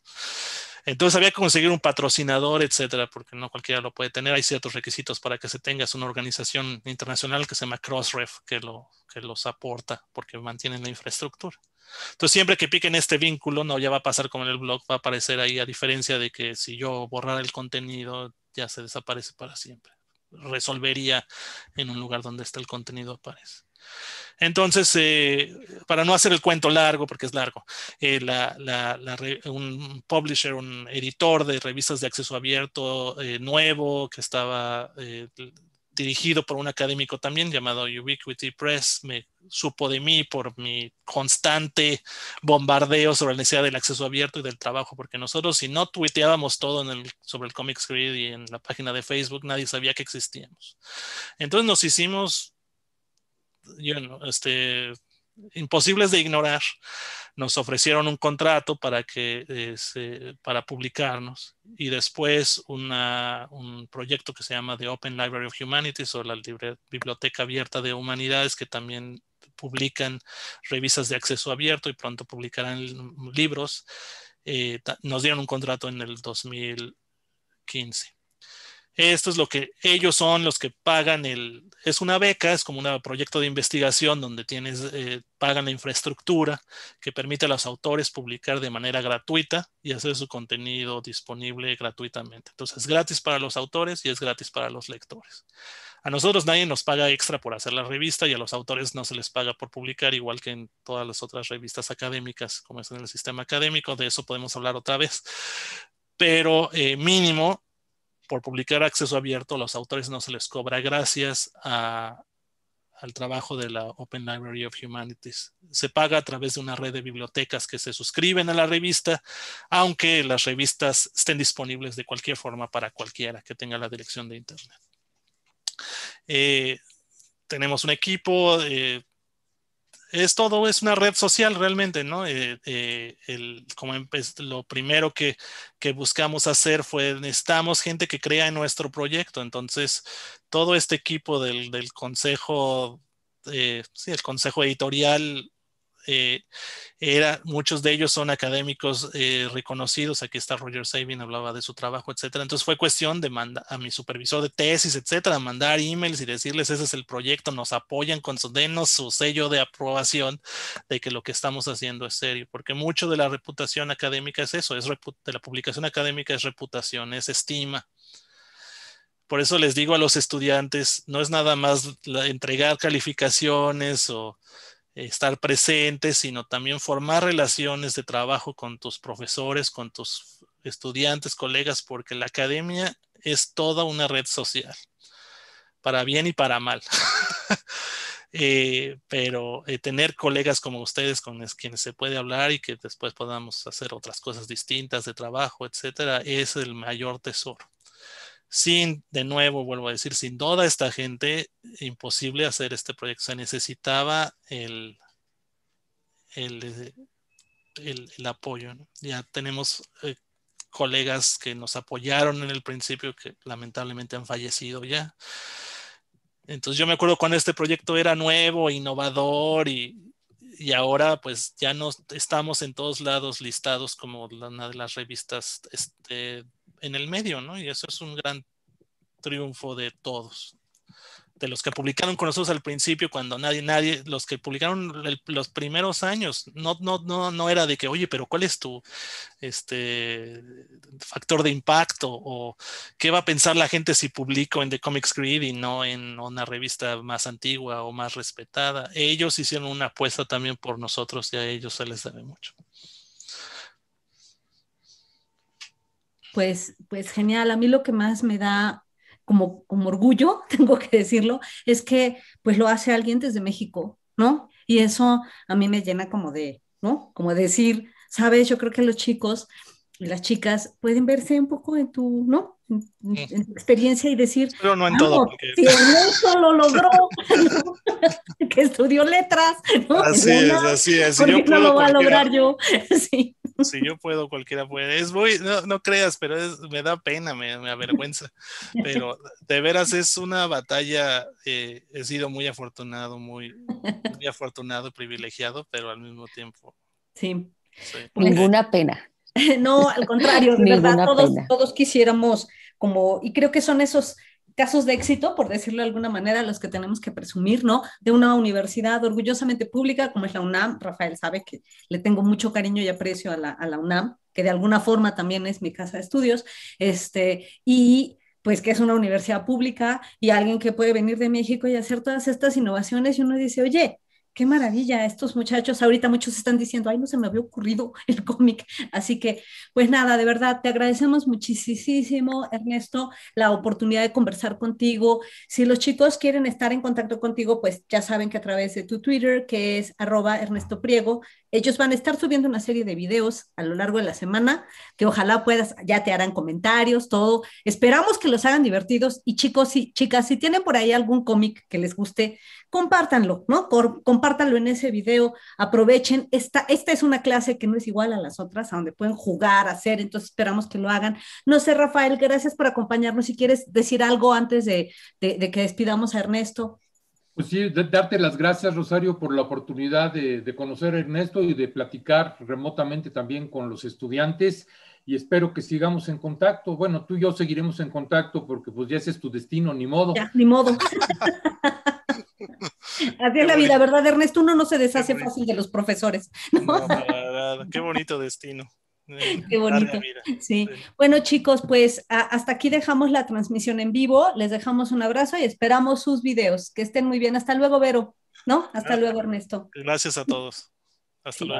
Entonces había que conseguir un patrocinador, etcétera, porque no cualquiera lo puede tener. Hay ciertos requisitos para que se tenga. Es una organización internacional que se llama Crossref que, lo, que los aporta porque mantienen la infraestructura. Entonces, siempre que piquen este vínculo, no ya va a pasar como en el blog, va a aparecer ahí, a diferencia de que si yo borrara el contenido, ya se desaparece para siempre. Resolvería en un lugar donde está el contenido aparece. Entonces, eh, para no hacer el cuento largo, porque es largo, eh, un publisher, un editor de revistas de acceso abierto eh, nuevo que estaba dirigido por un académico también llamado Ubiquity Press, me supo de mí por mi constante bombardeo sobre la necesidad del acceso abierto y del trabajo, porque nosotros si no tuiteábamos todo sobre el Comics Grid y en la página de Facebook, nadie sabía que existíamos. Entonces nos hicimos este, imposibles de ignorar, nos ofrecieron un contrato para, que, este, para publicarnos y después un proyecto que se llama The Open Library of Humanities o la Biblioteca Abierta de Humanidades que también publican revistas de acceso abierto y pronto publicarán libros. Eh, nos dieron un contrato en el 2015 esto es lo que ellos son los que pagan el, es una beca, es como un proyecto de investigación donde tienes, eh, pagan la infraestructura que permite a los autores publicar de manera gratuita y hacer su contenido disponible gratuitamente. Entonces es gratis para los autores y es gratis para los lectores. A nosotros nadie nos paga extra por hacer la revista y a los autores no se les paga por publicar, igual que en todas las otras revistas académicas, como es en el sistema académico, de eso podemos hablar otra vez. Pero eh, mínimo por publicar acceso abierto a los autores no se les cobra gracias al trabajo de la Open Library of Humanities. Se paga a través de una red de bibliotecas que se suscriben a la revista, aunque las revistas estén disponibles de cualquier forma para cualquiera que tenga la dirección de Internet. Eh, tenemos un equipo, eh, es todo, es una red social realmente, ¿no? Eh, eh, el, como lo primero que, que, buscamos hacer fue, necesitamos gente que crea en nuestro proyecto, entonces todo este equipo del, del consejo, eh, sí, el consejo editorial eh, era, muchos de ellos son académicos eh, reconocidos, aquí está Roger Sabin, hablaba de su trabajo, etcétera. Entonces fue cuestión de mandar a mi supervisor de tesis, etcétera, mandar emails y decirles, ese es el proyecto, nos apoyan, con denos su sello de aprobación de que lo que estamos haciendo es serio, porque mucho de la reputación académica es eso, es de la publicación académica es reputación, es estima. Por eso les digo a los estudiantes, no es nada más entregar calificaciones o estar presente, sino también formar relaciones de trabajo con tus profesores, con tus estudiantes, colegas, porque la academia es toda una red social, para bien y para mal. Eh, pero eh, tener colegas como ustedes con quienes se puede hablar y que después podamos hacer otras cosas distintas de trabajo, etcétera, es el mayor tesoro. Sin, de nuevo, vuelvo a decir, sin toda esta gente, imposible hacer este proyecto. Se necesitaba el, el, eh, apoyo. Ya tenemos eh, colegas que nos apoyaron en el principio que lamentablemente han fallecido ya. Entonces yo me acuerdo cuando este proyecto era nuevo, innovador y, ahora pues ya no estamos en todos lados listados como una de las revistas este, en el medio, ¿no? Y eso es un gran triunfo de todos. De los que publicaron con nosotros al principio, cuando nadie, nadie, los que publicaron los primeros años, no, no, no, no era de que, oye, pero ¿cuál es tu este, factor de impacto? ¿O qué va a pensar la gente si publico en The Comics Grid y no en una revista más antigua o más respetada? Ellos hicieron una apuesta también por nosotros y a ellos se les debe mucho. pues, pues genial. A mí lo que más me da como, como orgullo, tengo que decirlo, es que pues lo hace alguien desde México, ¿no? Y eso a mí me llena como de, ¿no? Como decir, sabes, yo creo que los chicos y las chicas pueden verse un poco en tu, ¿no? experiencia y decir, pero no en todo, si lo logró, que estudió letras. Así es, así es. Si yo puedo, no lo va a lograr yo. Si yo puedo, cualquiera puede. Es muy, no, no creas, pero me da pena, me, avergüenza. Pero de veras es una batalla. Eh, he sido muy afortunado, muy, muy afortunado, privilegiado, pero al mismo tiempo. Sí. Ninguna pena. no, al contrario, de verdad, todos, todos quisiéramos como, y creo que son esos casos de éxito, por decirlo de alguna manera, los que tenemos que presumir, ¿no? De una universidad orgullosamente pública como es la UNAM. Rafael sabe que le tengo mucho cariño y aprecio a la, a la UNAM, que de alguna forma también es mi casa de estudios, este, y pues que es una universidad pública y alguien que puede venir de México y hacer todas estas innovaciones y uno dice, oye, qué maravilla, estos muchachos ahorita muchos están diciendo, ay, no se me había ocurrido el cómic. Así que, pues nada, de verdad, te agradecemos muchísimo, Ernesto, la oportunidad de conversar contigo. Si los chicos quieren estar en contacto contigo, pues ya saben que a través de tu Twitter, que es arroba Ernesto Priego, ellos van a estar subiendo una serie de videos a lo largo de la semana que ojalá puedas, ya te harán comentarios, todo. Esperamos que los hagan divertidos y chicos y chicas, si tienen por ahí algún cómic que les guste, compártanlo, ¿no? compártanlo en ese video, aprovechen. Esta, esta es una clase que no es igual a las otras, a donde pueden jugar, hacer, entonces esperamos que lo hagan. No sé, Rafael, gracias por acompañarnos. Si quieres decir algo antes de que despidamos a Ernesto. Pues sí, darte las gracias, Rosario, por la oportunidad de, conocer a Ernesto y de platicar remotamente también con los estudiantes y espero que sigamos en contacto. Bueno, tú y yo seguiremos en contacto porque pues ya ese es tu destino, ni modo. Ya, ni modo. Así es la vida, ¿verdad, Ernesto? Uno no se deshace fácil de los profesores. qué bonito destino. Qué bonito. Sí. Bueno, chicos, pues hasta aquí dejamos la transmisión en vivo. Les dejamos un abrazo y esperamos sus videos. Que estén muy bien. Hasta luego, Vero. ¿No? Hasta luego, Ernesto. Gracias a todos. Hasta luego.